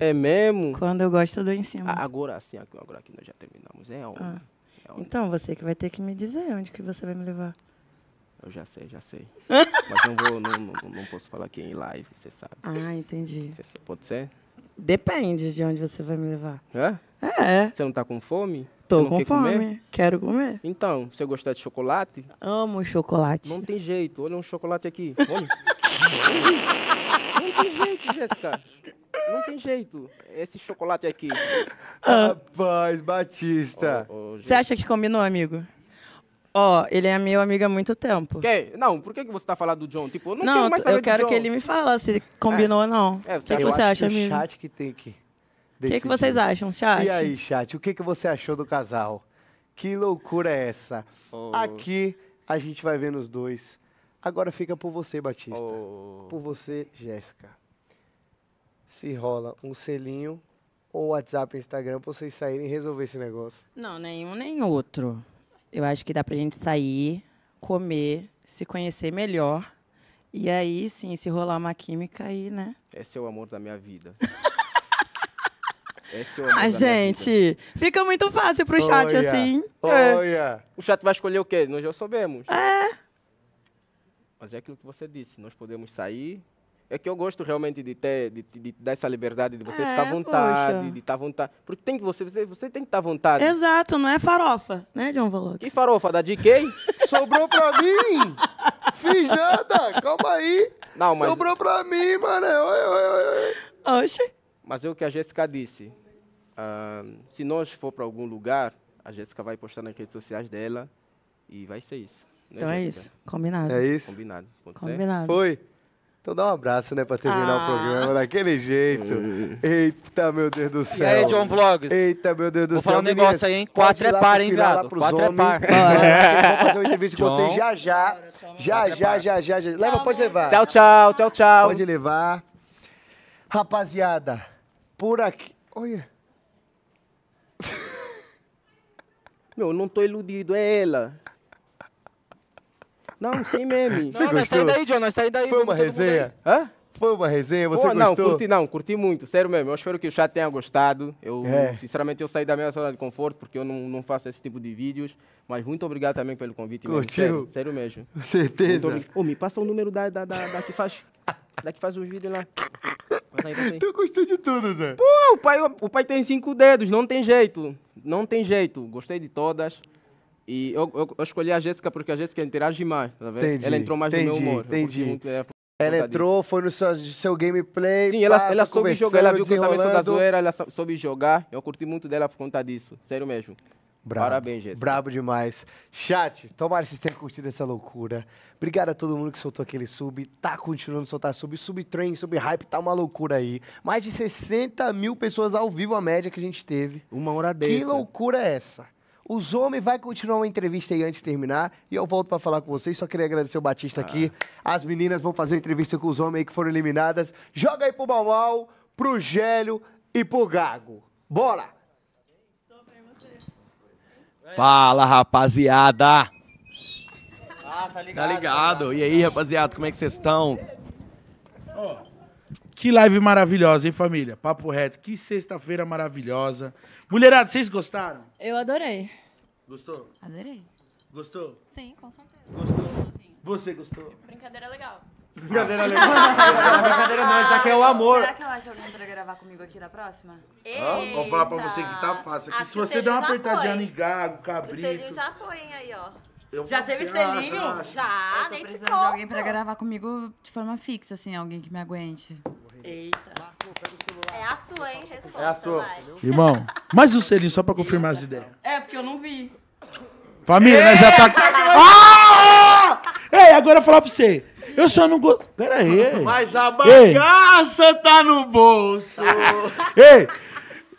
é mesmo? Quando eu gosto, eu dou em cima. Ah, Agora assim, agora que nós já terminamos. É onde? Ah. É onde? Então, você que vai ter que me dizer onde que você vai me levar. Eu já sei, já sei. Mas não vou, não, não, não posso falar aqui em live, você sabe. Ah, entendi. Você- Pode ser? Depende de onde você vai me levar. É? É. Você não tá com fome? Tô com fome. Comer? Quero comer. Então, você gostar de chocolate? Amo chocolate. Não tem jeito. Olha um chocolate aqui. Olha. não tem jeito, Jéssica. Não tem jeito. Esse chocolate aqui. Ah. Rapaz, Batista. Você oh, acha que combinou, amigo? Ó, oh, ele é meu amigo há muito tempo. Que? Não, por que você tá falando do John? Tipo, eu não, não quero mais saber eu quero que ele me fala se combinou é. ou não. É, o que, que você acha, amigo? É o chat que tem que O que, que vocês acham, chat? E aí, chat, o que, que você achou do casal? Que loucura é essa? Oh. Aqui a gente vai vendo os dois. Agora fica por você, Batista. Oh. Por você, Jéssica. Se rola um selinho ou WhatsApp, Instagram, pra vocês saírem e resolver esse negócio. Não, nenhum nem outro. Eu acho que dá para a gente sair, comer, se conhecer melhor. E aí, sim, se rolar uma química aí, né? Esse é o amor da minha vida. Esse é o amor ah, da gente, minha vida. fica muito fácil pro chat Olha. assim. Olha. O chat vai escolher o quê? Nós já sabemos. É. Mas é aquilo que você disse, nós podemos sair, é que eu gosto realmente de ter, de, de, de dar essa liberdade de você é, ficar à vontade, poxa. de estar tá à vontade. Porque tem que você, você, você tem que estar tá à vontade. Exato, não é farofa, né, John Valox? Que farofa? Da GK? Sobrou pra mim! Fiz nada! Calma aí! Não, mas... Sobrou pra mim, mano! Oi, oi, oi, Oxe! Mas é o que a Jéssica disse. Uh, se nós for para algum lugar, a Jéssica vai postar nas redes sociais dela e vai ser isso. Né, então Jessica? é isso. Combinado. É isso. Combinado. Pode Combinado. Ser? Foi. Então dá um abraço, né, pra terminar ah. o programa daquele jeito. Eita, meu Deus do céu. E aí, John Vlogs? Eita, meu Deus do Vou céu. Vou falar um negócio aí, hein? Quatro é par, hein, viado? Quatro é homens. é par. Vamos fazer uma entrevista John. com vocês já, já. Já, é já, já, já, já. Leva, pode levar. Tchau, tchau, tchau, tchau. Pode levar. Rapaziada, por aqui... Olha... Não, não tô iludido, é ela. Não, sem meme. Não, nós gostou? daí, John, nós tá daí. Foi uma resenha? Hã? Foi uma resenha, você Pô, não, gostou? Não, curti não, curti muito, sério mesmo. Eu espero que o chat tenha gostado. Eu, é. sinceramente, eu saí da minha zona de conforto, porque eu não, não faço esse tipo de vídeos. Mas muito obrigado também pelo convite. Curtiu? Mesmo, sério, sério mesmo. Com certeza. Muito, oh, me passa o número da, da, da, da que faz... da que faz os vídeos lá. Tu gostou de tudo, Zé? Pô, o pai, o pai tem cinco dedos, não tem jeito. Não tem jeito. Gostei de todas. E eu, eu, eu escolhi a Jéssica porque a Jéssica interage mais, tá vendo? Entendi, ela entrou mais entendi, no meu humor. Entendi. Muito, é, ela entrou, disso. foi no seu, seu gameplay. Sim, ela, ela soube jogar, ela viu que eu também sou da zoeira, ela soube jogar. Eu curti muito dela por conta disso. Sério mesmo. Parabéns, Jéssica. Brabo demais. Chat, tomara que vocês tenham curtido essa loucura. Obrigado a todo mundo que soltou aquele sub. Tá continuando a soltar sub. Sub-train, sub-hype, tá uma loucura aí. Mais de 60 mil pessoas ao vivo a média que a gente teve. Uma hora dessa. Que loucura é essa? os homens vai continuar uma entrevista aí antes de terminar. E eu volto para falar com vocês. Só queria agradecer o Batista ah. aqui. As meninas vão fazer uma entrevista com os homens aí que foram eliminadas. Joga aí pro Balmal, pro Gélio e pro Gago. Bora! Fala, rapaziada! Ah, tá ligado. Tá ligado. E aí, rapaziada, como é que vocês estão? Oh. Que live maravilhosa, hein, família? Papo reto. Que sexta-feira maravilhosa. Mulherada, vocês gostaram? Eu adorei. Gostou? Adorei. Gostou? Sim, com certeza. Gostou? Você gostou? Brincadeira legal. Brincadeira legal. brincadeira não, isso daqui é o amor. Será que eu acho alguém pra gravar comigo aqui na próxima? Eita. Vou falar pra você que tá fácil. Aqui, se você der uma apertadinha em gago, cabrito... Os selinhos apoiem aí, ó. Eu já teve selinho? Já, nem te conto. de alguém pra gravar comigo de forma fixa, assim, alguém que me aguente. Eita. É a sua, hein? Resposta, é a sua. Vai. Irmão, mais um selinho só pra confirmar as ideias. É, porque eu não vi. Família, nós né, já tá. É, tá ah! Ei, agora eu falar pra você. Eu só não gosto. Pera aí. Mas a bagaça Ei. tá no bolso. Ei,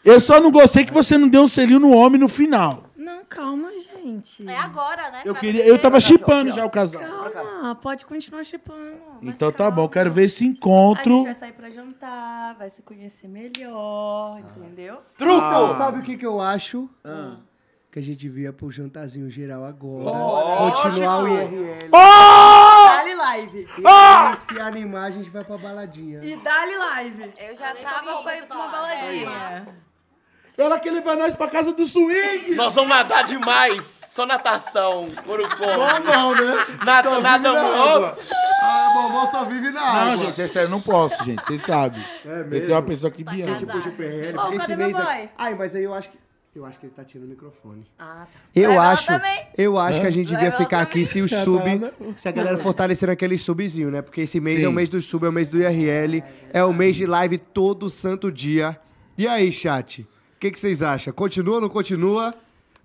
eu só não gostei que você não deu um selinho no homem no final. Não, calma, gente. É agora, né? Eu, queria, eu tava chipando já o casal. Calma, pode continuar chipando. Então tá bom, quero ver esse encontro. A gente vai sair pra jantar, vai se conhecer melhor, ah. entendeu? Truco! Ah. Sabe o que, que eu acho? Ah que a gente via pro jantarzinho geral agora. Continuar o IRL. Oh! Dali live. E se animar, a gente vai pra baladinha. E dali live. Eu já eu tava pra ir pra uma baladinha. É, é. Ela quer levar nós pra casa do swing! Nós vamos nadar demais! Só natação, corupom. Não, não, né? Nada, nada muito. Ah, a vovó só vive na água. Não, gente, é sério, não posso, gente. Vocês sabem. É mesmo? Eu tenho uma pessoa que me ama. Tipo de PRL. Esse mês. É- Ai, mas aí eu acho que eu acho que ele tá tirando o microfone. Ah, tá. Eu Leva acho, eu acho que a gente devia ficar aqui se o tá sub, se a galera fortalecer aquele subzinho, né? Porque esse mês Sim. é o mês do sub, é o mês do IRL, é o mês de live todo santo dia. E aí, chat? O que, que vocês acham? Continua ou não continua?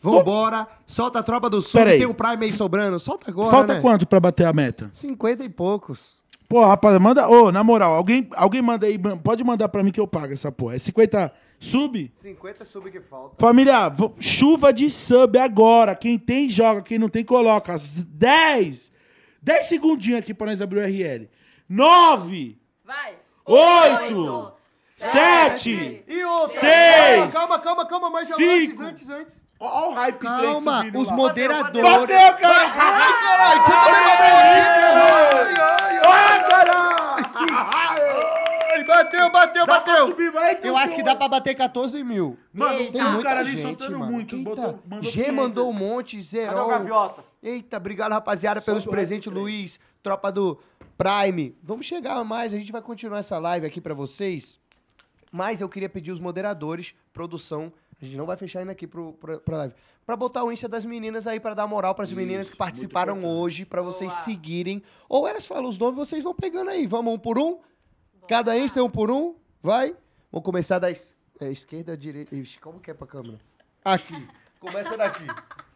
Vambora, solta a tropa do sub, tem um Prime aí sobrando, solta agora, Falta né? quanto pra bater a meta? 50 e poucos. Pô, rapaz, manda. Ô, na moral, alguém, alguém manda aí. Pode mandar pra mim que eu pago essa porra. É 50. Sub. 50 sub que falta. Família, chuva de sub agora. Quem tem, joga. Quem não tem, coloca. 10. 10 segundinhos aqui pra nós abrir o RL. 9. Vai. 8. 7. 6. Calma, calma, calma. Mais cinco, antes, antes, antes. Olha o hype Calma, que os lá. moderadores. Bateu, cara! Ai, caralho! Você também bateu aqui, caralho! Ai, caralho! Bateu, bateu, dá bateu. Pra subir, vai, Eu acho que dá pra bater 14 mil. Mano, Eita, tem muita cara gente, mano. muito. Eita, botou, tá? mandou G mandou um monte, zerou. Eita, obrigado, rapaziada, pelos presentes, Luiz, tropa do Prime. Vamos chegar mais, a gente vai continuar essa live aqui pra vocês. Mas eu queria pedir os moderadores, produção, a gente não vai fechar ainda aqui pro, pra, pra live. Pra botar o Insta das meninas aí, pra dar moral pras Isso, meninas que participaram hoje, pra vocês seguirem. Ou elas falam os nomes, vocês vão pegando aí. Vamos um por um. Cada ah. Insta um por um. Vai. Vamos começar da es... é, esquerda, direita. Como que é pra câmera? Aqui. Começa daqui.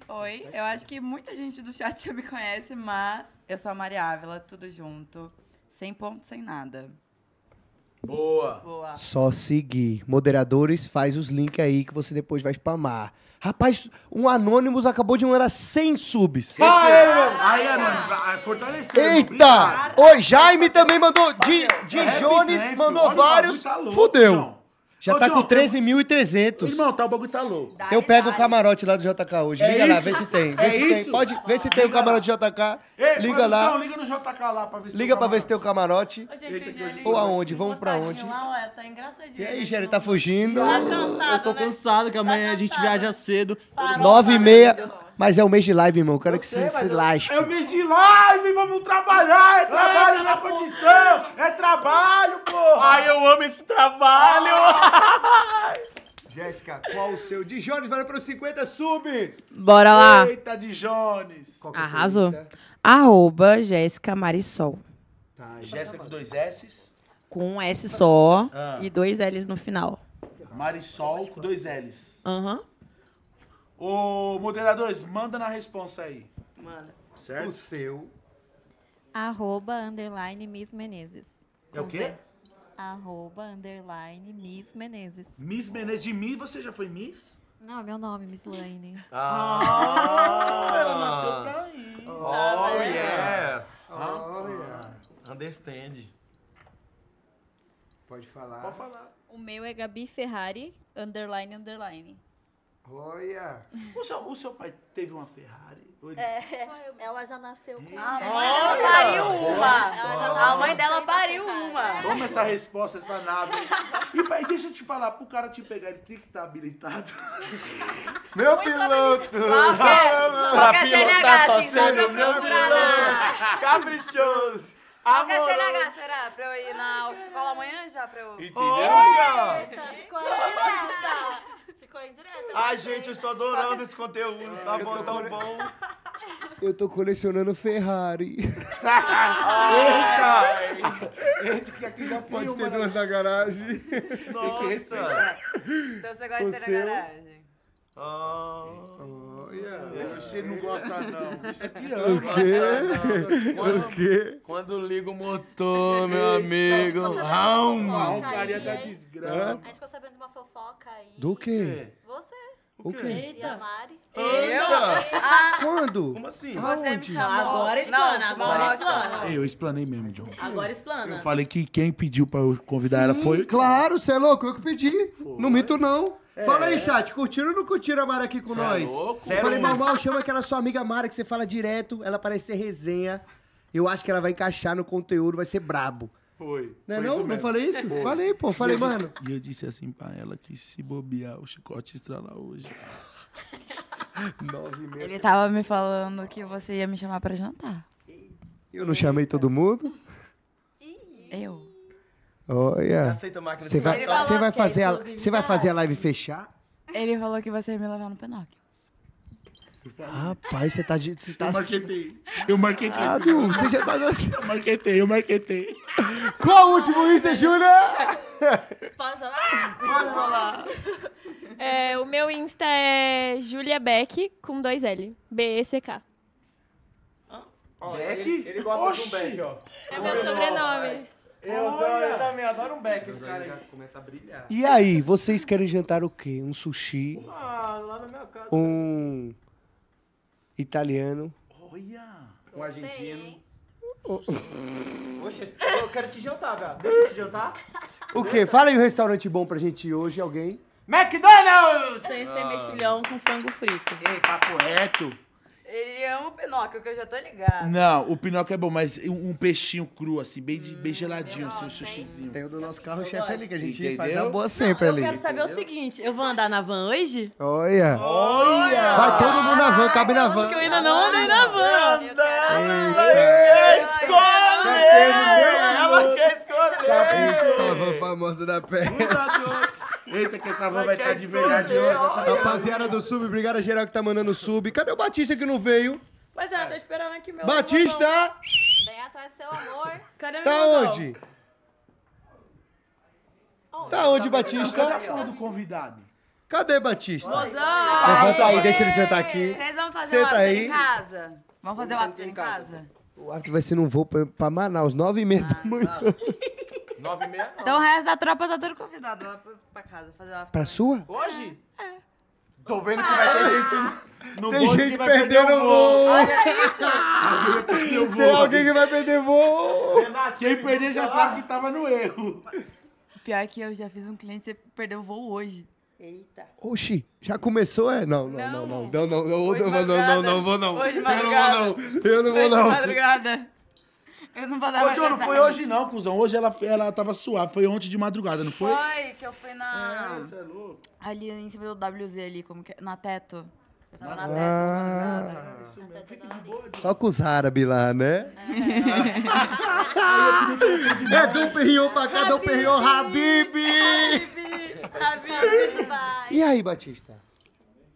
Oi, eu acho que muita gente do chat já me conhece, mas eu sou a Maria Ávila, tudo junto. Sem ponto, sem nada. Boa. Boa. Só seguir. Moderadores, faz os links aí que você depois vai spamar. Rapaz, um Anonymous acabou de mandar 100 subs. Vai, é- Anonymous! Aí, Anonymous, fortaleceu. Eita! O Jaime também mandou. Dijones Jones mandou vários. Tá Fudeu. Já Ô, tá com 13.300. Irmão, tá, o bagulho tá louco. Dá eu pego o camarote lá do JK hoje. É liga isso? lá, vê se tem. Vê é se isso? tem. Pode, vê se tem o camarote do JK. Ei, liga produção, lá. liga no JK lá pra ver se Liga pra ver se tem o camarote. Ô, gente, Eita, ou aonde? Vamos pra onde? Lá, ué, tá engraçadinho. E aí, né? Géry, tá fugindo? Tá cansado, Eu tô né? cansado, que amanhã tá a gente viaja cedo. Nove e tá meia. Mas é o mês de live, irmão. Eu quero eu que sei, se, se lasque. É o mês de live, vamos trabalhar. É trabalho tá na condição. É trabalho, porra. Ai, eu amo esse trabalho. Jéssica, qual o seu? De Jones, valeu para os 50 subs. Bora lá. Eita, de Jones. Qual que é Arrasou. Seu Arroba Jéssica Marisol. Tá, Jéssica com dois S's. Com um S só ah. e dois L's no final. Marisol com dois L's. Aham. Uhum. Ô, moderadores, manda na responsa aí. Manda. Certo? O seu. Arroba, underline, Miss Menezes. É o quê? Arroba, underline, Miss Menezes. Miss Menezes. De mim, você já foi Miss? Não, é meu nome, Miss Lane. Ah! ah. ela nasceu pra mim. Oh, oh yes! Ah. Oh, yeah. Understand. Pode falar. Pode falar. O meu é Gabi Ferrari, underline, underline. Olha! O seu, o seu pai teve uma Ferrari? Ele... É, ela já nasceu com ah, uma. A mãe dela pariu uma! Ela a mãe dela pariu uma! Toma essa resposta, essa nave. E pai, deixa eu te falar, pro cara te pegar, ele tem que estar tá habilitado. Meu Muito piloto! Habilitado. Qualquer, qualquer CNH, assim, só pra procurar na... Né? Caprichoso! Qual que é CNH, será? Pra eu ir na autoescola amanhã já? Pra eu... Entendeu? Qual é 40! ficou indireta. Ai, gente, eu estou adorando esse conteúdo. Tá bom, tão tá cole- bom. Eu tô colecionando Ferrari. Eita! que aqui já Pode ter né? duas na garagem. Nossa! Então você gosta de ter na garagem. Ah. ah yeah, é, Ele não gosta, não. Isso aqui O é quê? Quando, Quando liga o motor, meu então, amigo. Raum! Raum, carinha da desgraça. A gente ficou sabendo de uma fofoca aí. Do quê? Você. O quê? Eita. E a Mari. Eu? Ah, Quando? Como assim? Você Aonde? me chamou. Agora explana, não, agora explana. Eu explanei mesmo, John. Agora explana. Eu falei que quem pediu pra eu convidar Sim, ela foi... Claro, você é louco, eu que pedi. Foi. Não minto, não. É. Fala aí, chat, curtiram ou não curtiram a Mara aqui com Cê é nós? É louco? Sério? Falei, normal, chama aquela sua amiga Mara que você fala direto, ela parece ser resenha. Eu acho que ela vai encaixar no conteúdo, vai ser brabo. Foi. Não é não? Não falei isso? Foi. Falei, pô, falei, e mano. Disse, e eu disse assim pra ela que se bobear, o chicote estrala hoje. Nove Ele tava me falando que você ia me chamar pra jantar. Eu não chamei todo mundo? Eu. Oh, yeah. Aceita a máquina Você vai, você vai, fazer, é a, você vai fazer a live fechar? Ele falou que você ia me levar no Pinóquio. Rapaz, você tá. Você tá Eu marquetei. Eu marquetei. Ah, você já tá. Eu marquetei, eu marquetei. Qual o último Insta, Júlia? Posso falar? Pode falar. É, o meu Insta é Julia Beck com dois L. B-E-C-K. Beck? Ele, ele gosta de um Beck, ó. É meu sobrenome. Eu, sou, eu também adoro um beck, esse cara aí. começa a brilhar. E aí, vocês querem jantar o quê? Um sushi? Ah, lá na minha casa. Um italiano? Olha! Um argentino. Oxe, eu quero te jantar, velho. Deixa eu te jantar. O quê? Fala aí um restaurante bom pra gente ir hoje, alguém. McDonald's! Sem ser mexilhão com frango frito. Ei, papo reto. Ele ama é o pinóquio, que eu já tô ligado. Não, o pinóquio é bom, mas um, peixinho cru, assim, bem, de, bem hum, geladinho, assim, um sushizinho. Tem o do nosso carro-chefe ali, que a gente Entendeu? faz a boa sempre ali. Eu quero saber o seguinte, eu vou andar na van hoje? Olha! Olha! Vai todo mundo na van, cabe na van. Que eu ainda não andei na van. Eita! Escolhe! Ela quer escolher! A van famosa da peste. Eita, que essa voz vai tá estar de verdade hoje. Rapaziada do sub, obrigado a geral que tá mandando sub. Cadê o Batista que não veio? Pois é, tô esperando aqui meu. Batista! Vem atrás do seu amor. Cadê tá meu Tá irmão? onde? Tá onde, Batista? Cadê a porra do convidado? Cadê Batista? Mozão! Levanta aí, deixa ele sentar aqui. Vocês vão fazer o Senta after aí. em casa? Vamos fazer o after em casa? O árbitro vai ser num voo pra, pra Manaus, nove e meia da ah, manhã. Nove e meia, não. Então o resto da tropa tá todo convidado lá pra, casa fazer uma. Pra sua? Hoje? É. Tô vendo que vai ter gente no Tem gente perdendo voo. Olha isso. Tem alguém que vai perder voo. Renato, quem perder já sabe que tava no erro. Pior é que eu já fiz um cliente, você perdeu o voo hoje. Eita. Oxi, já começou, é? Não, não, não, não. Não, não, não, não, não, não, não, não, não, não, não, eu não vou não. Madrugada. Eu não vou dar mais Ô, não foi hoje não, cuzão. Hoje ela, ela tava suave. Foi ontem de madrugada, não foi? Foi, que eu fui na... Ah, Você é louco. Ali em cima do WZ ali, como que é? Na teto. Eu tava na ah. teto. Ah. na é Só com os árabes lá, né? É, é do Perrion pra cá, do Perrion Habib! Habib! Só de E aí, Batista?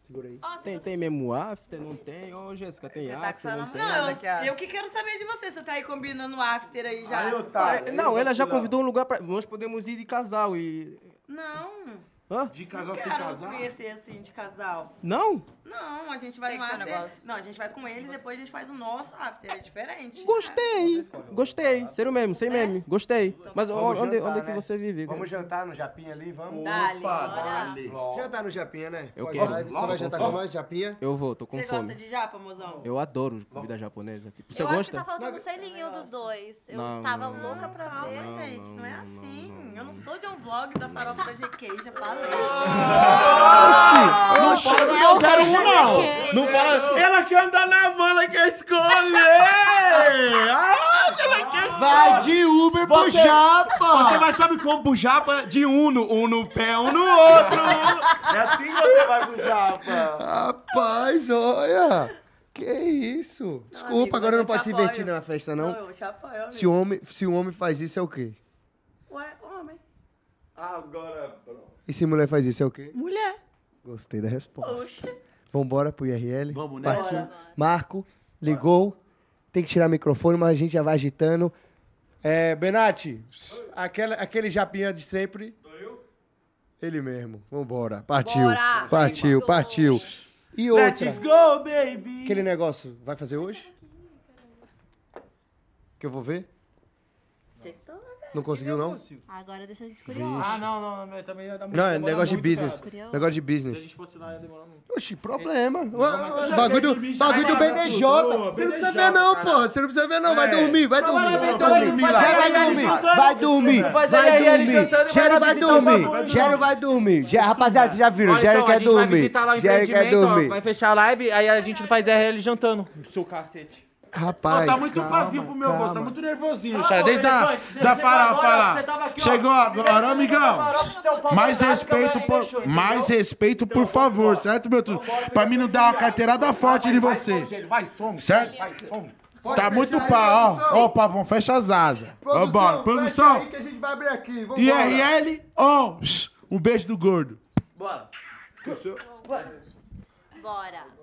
Segura aí. Oh, tem, tem mesmo after? Não tem? Ô, Jéssica, tem você tá after? não, tem? não. Eu que quero saber de você. Você tá aí combinando after aí já? Aí, Otário, é, não, ela já convidou um lugar pra. Nós podemos ir de casal e. Não. Hã? De casal sem casal? Não conhecer assim, de casal. Não? Não, a gente vai Tem no after. Não, a gente vai com eles e depois a gente faz o nosso after. É diferente. Gostei! Gostei. Ser o mesmo, sem é? meme. Gostei. Mas onde, jantar, onde é que né? você vive? Vamos jantar no Japinha ali, vamos? Dali, Opa, bora. dali. Jantar no Japinha, né? Eu quero. você vai jantar com nós, Japinha? Eu vou, tô com você fome. Você gosta de japa, mozão? Eu adoro comida japonesa. Tipo, você eu gosta? acho que tá faltando sem nenhum dos dois. Eu não, tava não, louca pra não, ver. Não, gente, não é assim. Eu não sou de um vlog da farofa da GK, já falei. Oxi! Não não. Não fala. Assim. Ela quer andar na van, ela quer escolher. ah, ela quer escolher. Vai de Uber pro você, Japa. Você vai, sabe como pro Japa? De Uno. Um no pé, um no outro. É assim que você vai pro Japa. Rapaz, olha. Que isso? Desculpa, amigo, agora não pode se divertir na festa, não. não eu te apoio, se, o homem, se o homem faz isso, é o quê? Ué, homem. Agora, pronto. E se mulher faz isso, é o quê? Mulher. Gostei da resposta. Oxe. Vamos embora pro IRL. Vamos nessa. Né? Marco, ligou. Tem que tirar o microfone, mas a gente já vai agitando. É, aquele, aquele japinha de sempre. Ele mesmo. embora. Partiu. Bora, partiu, sim, partiu. E outra. Let's go, baby! Aquele negócio vai fazer hoje? Que eu vou ver? Tentou. Não conseguiu, não? Agora deixa a gente curioso. Ah, não, não, não, também ia dar muito Não, é negócio de business. cara. Curioso. Negócio de business. Se a gente fosse lá, ia demorar muito. Oxi, problema. Ué, já Bagulho do, bagulho do já vejo, BDJ. Você não precisa BDJ, ver, não, cara. porra. Você não precisa ver, não. Vai é. dormir, vai dormir. Vai dormir. dormir, Já vai dormir. jantando, Vai dormir. faz Vai dormir. e Gero vai dormir. Gero né? então, vai dormir. Gé- Rapaziada, vocês já viram? Ó, Gero então, a quer dormir. visitar Gero quer dormir. Vai fechar a live, aí a gente faz RL jantando. Seu cacete. Rapaz. Oh, tá muito vazio pro meu gosto, tá muito nervosinho, Chá. Desde a da tá farofa tá Chegou agora, tá amigão. Mais respeito, por, mais respeito, por favor, certo, meu tudo? Então pra mim não dar uma carteirada forte de você. Vai, Certo? Vai, Pode tá muito pá, ó. Ó, Pavão, fecha as asas. Produção, Vambora, produção. IRL, ó. um beijo do gordo. Bora. Bora.